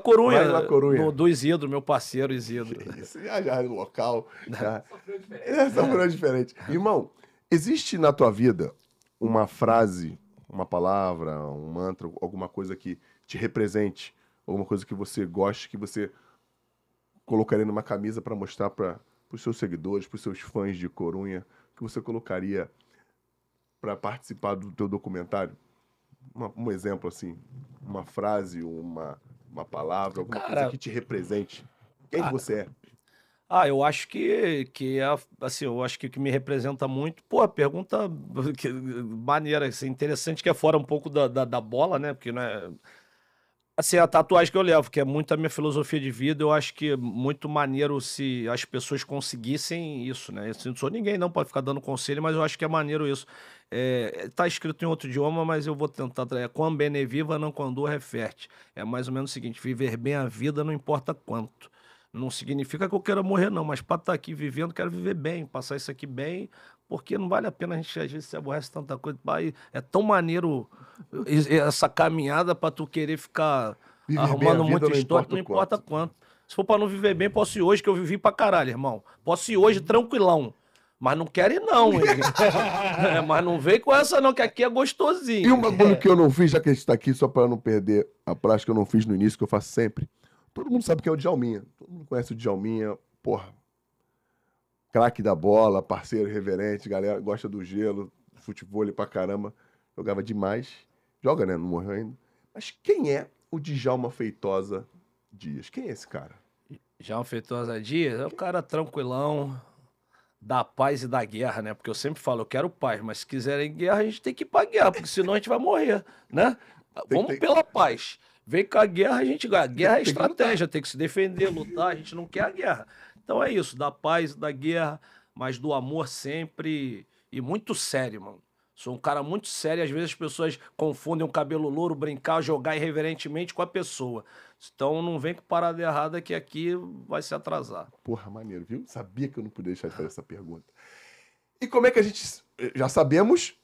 Corunha. No, do Isidro, meu parceiro Isidro. Isso, já, já no local. Já. é, são é. diferente. Irmão, existe na tua vida uma frase, uma palavra, um mantra, alguma coisa que te represente? alguma coisa que você goste, que você colocaria numa camisa para mostrar para os seus seguidores, para os seus fãs de Corunha, que você colocaria para participar do teu documentário? Uma, um exemplo assim, uma frase, uma, uma palavra, alguma Cara, coisa que te represente. Quem ah, você é? Ah, eu acho que, que é, assim, eu acho que o que me representa muito, pô, a pergunta que, maneira, assim, interessante que é fora um pouco da, da, da bola, né? Porque não é Assim, a tatuagem que eu levo, que é muito a minha filosofia de vida, eu acho que é muito maneiro se as pessoas conseguissem isso, né? Eu assim, não sou ninguém, não, pode ficar dando conselho, mas eu acho que é maneiro isso. É, tá escrito em outro idioma, mas eu vou tentar. É quando bene é viva, não quando referte. É, é mais ou menos o seguinte: viver bem a vida não importa quanto. Não significa que eu queira morrer, não, mas para estar tá aqui vivendo, quero viver bem, passar isso aqui bem, porque não vale a pena a gente às vezes se aborrece tanta coisa. Pai, é tão maneiro essa caminhada para tu querer ficar viver arrumando muita história, não importa quanto. quanto. Se for para não viver bem, posso ir hoje, que eu vivi para caralho, irmão. Posso ir hoje tranquilão. Mas não quero ir, não. é, mas não vem com essa, não, que aqui é gostosinho. E um bagulho é. que eu não fiz, já que a gente está aqui, só para não perder a prática que eu não fiz no início, que eu faço sempre. Todo mundo sabe que é o Djalminha. Todo mundo conhece o Djalminha. Porra, craque da bola, parceiro reverente, galera gosta do gelo, futebol pra caramba. Jogava demais. Joga, né? Não morreu ainda. Mas quem é o Djalma Feitosa Dias? Quem é esse cara? Djalma Feitosa Dias é um cara tranquilão, da paz e da guerra, né? Porque eu sempre falo, eu quero paz, mas se quiserem guerra, a gente tem que ir pra guerra, porque senão a gente vai morrer, né? Vamos tem... pela paz. Vem com a guerra, a gente Guerra é tem, é estratégia, tem que se defender, lutar, a gente não quer a guerra. Então é isso, da paz, da guerra, mas do amor sempre e muito sério, mano. Sou um cara muito sério, às vezes as pessoas confundem o cabelo louro, brincar, jogar irreverentemente com a pessoa. Então não vem com parada errada que aqui vai se atrasar. Porra, maneiro, viu? Sabia que eu não podia deixar de fazer essa pergunta. E como é que a gente. Eh, já sabemos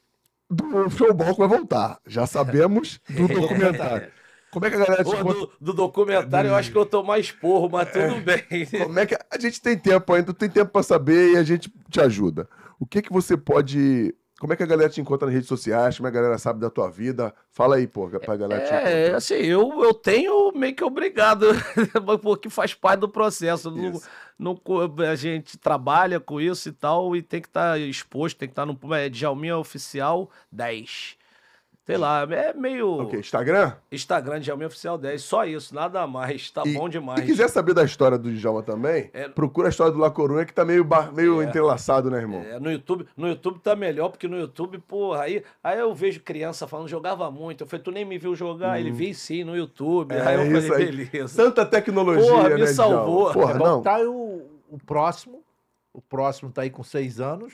do showball que vai voltar. Já sabemos do documentário. Como é que a galera te encontra... do, do, documentário eu acho que eu tô mais porro, mas é. tudo bem. Como é que a gente tem tempo ainda, tem tempo para saber e a gente te ajuda. O que que você pode como é que a galera te encontra nas redes sociais? Como é que a galera sabe da tua vida? Fala aí, pô, pra galera te é, encontrar. É, assim, eu, eu tenho meio que obrigado, porque faz parte do processo. a gente trabalha com isso e tal, e tem que estar tá exposto, tem que estar tá no. É, Djalminha Oficial 10. Sei lá, é meio. Okay, Instagram? Instagram, Djalminha é Oficial 10. Só isso, nada mais. Tá e, bom demais. se quiser saber da história do Djalma também, é... procura a história do La Corunha, que tá meio, bar... meio é... entrelaçado, né, irmão? É, no YouTube, no YouTube tá melhor, porque no YouTube, porra, aí, aí eu vejo criança falando, jogava muito. Eu falei, tu nem me viu jogar. Hum. Ele vi sim no YouTube. É, aí eu falei, aí. beleza. Tanta tecnologia. Porra, né, me né, salvou. Porra, é não. Tá aí o, o próximo. O próximo tá aí com seis anos.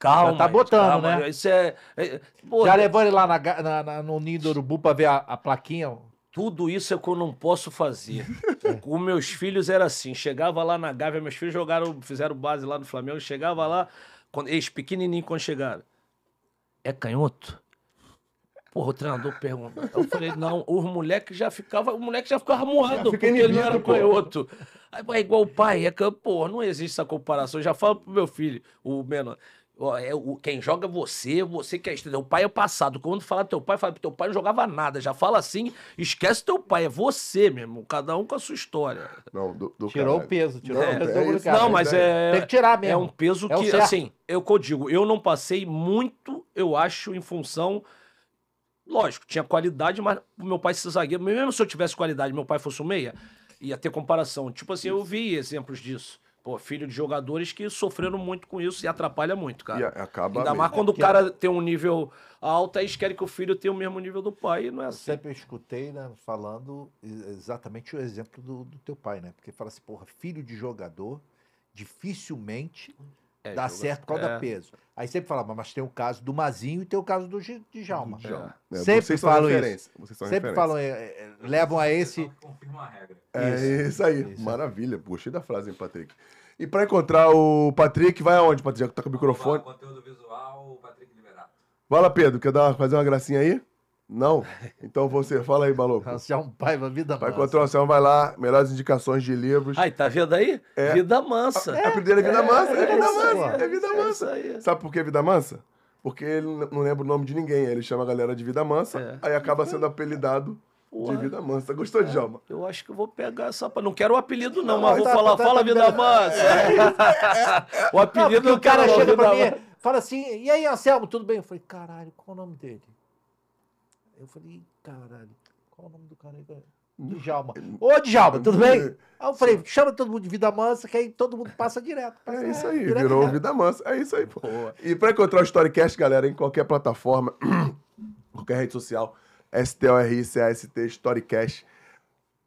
Calma. Já tá botando, calma, né? Isso é. é pô, já levou ele lá na, na, na, no ninho do urubu pra ver a, a plaquinha? Tudo isso é que eu não posso fazer. Com meus filhos era assim. Chegava lá na Gávea, meus filhos jogaram, fizeram base lá no Flamengo, chegava lá, quando, eles pequenininhos quando chegaram. É canhoto? Porra, o treinador pergunta. Eu falei, não, os moleques já ficava, o moleque já ficava moado, porque ele não era canhoto. Aí é igual o pai, é que, porra, não existe essa comparação. Eu já falo pro meu filho, o menor. É o, quem joga é você, você que é estrela. O pai é o passado. Quando fala teu pai, fala que teu pai não jogava nada. Já fala assim, esquece teu pai, é você mesmo. Cada um com a sua história. Não, do, do tirou o peso, tirou não, o peso é do isso, Não, mas é. é. Tem que tirar mesmo. É um peso é que, assim, é o que eu digo. Eu não passei muito, eu acho, em função. Lógico, tinha qualidade, mas meu pai se zagueiro. Mesmo se eu tivesse qualidade, meu pai fosse um meia, ia ter comparação. Tipo assim, isso. eu vi exemplos disso. Pô, filho de jogadores que sofreram muito com isso e atrapalha muito, cara. E acaba Ainda mesmo. mais quando o cara tem um nível alto, eles querem que o filho tenha o mesmo nível do pai, e não é eu assim. Sempre escutei, né, falando exatamente o exemplo do, do teu pai, né? Porque fala assim, porra, filho de jogador dificilmente é, dá certo por causa é. peso. Aí sempre falava, mas tem o caso do Mazinho e tem o caso do Djalma. É. Sempre falam isso. Sempre falam, eh, eh, levam a esse. Confirma a regra. É isso, isso aí. Isso. Maravilha. Gostei da frase, hein, Patrick. E para encontrar o Patrick, vai aonde, Patrick? que tá com o microfone. Vai, conteúdo visual, Patrick Liberato. Vai lá, Pedro. Quer dar, fazer uma gracinha aí? Não? Então você, fala aí, maluco. É pai, Paiva, Vida Mansa. Vai contra o Anselmo, vai lá, melhores indicações de livros. Aí, tá vendo aí? É. Vida Mansa. É, a primeira é Vida é, Mansa, é, é Vida Mansa, é Vida é Mansa. Sabe por que Vida Mansa? Porque ele não lembra o nome de ninguém, ele chama a galera de Vida Mansa, aí acaba sendo apelidado Porra. De vida mansa. Gostou, é, Djalma? Eu acho que eu vou pegar essa. Não quero o apelido, não, não mas vou tá, falar. Tá, fala, tá, vida tá, tá. mansa. É, é, é, o apelido não, do o cara chega pra mim, fala assim: e aí, Anselmo, tudo bem? Eu falei: caralho, qual o nome dele? Eu falei, caralho, qual é o nome do cara aí, velho? Djalma. Ô, Djalma, tudo bem? Aí eu falei, chama todo mundo de Vida Mansa, que aí todo mundo passa direto. Passa é isso aí, virou direto. Vida Mansa. É isso aí, pô. E pra encontrar o Storycast, galera, em qualquer plataforma, qualquer rede social, STORICAST, Storycast.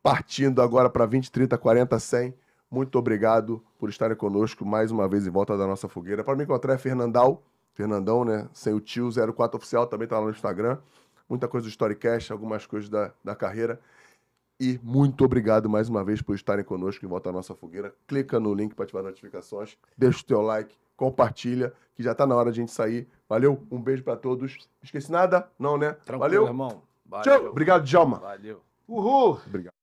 Partindo agora para 20, 30, 40, 100. Muito obrigado por estarem conosco mais uma vez em volta da nossa fogueira. Para me encontrar é Fernandal, Fernandão, né? Sem o tio, 04 oficial, também tá lá no Instagram muita coisa do Storycast, algumas coisas da, da carreira. E muito obrigado mais uma vez por estarem conosco em volta à nossa fogueira. Clica no link para ativar notificações, deixa o teu like, compartilha, que já está na hora de a gente sair. Valeu, um beijo para todos. Esqueci nada? Não, né? Tranquilo, Valeu. irmão. Valeu. Tchau. Obrigado, Djalma. Valeu. Uhul. Obrigado.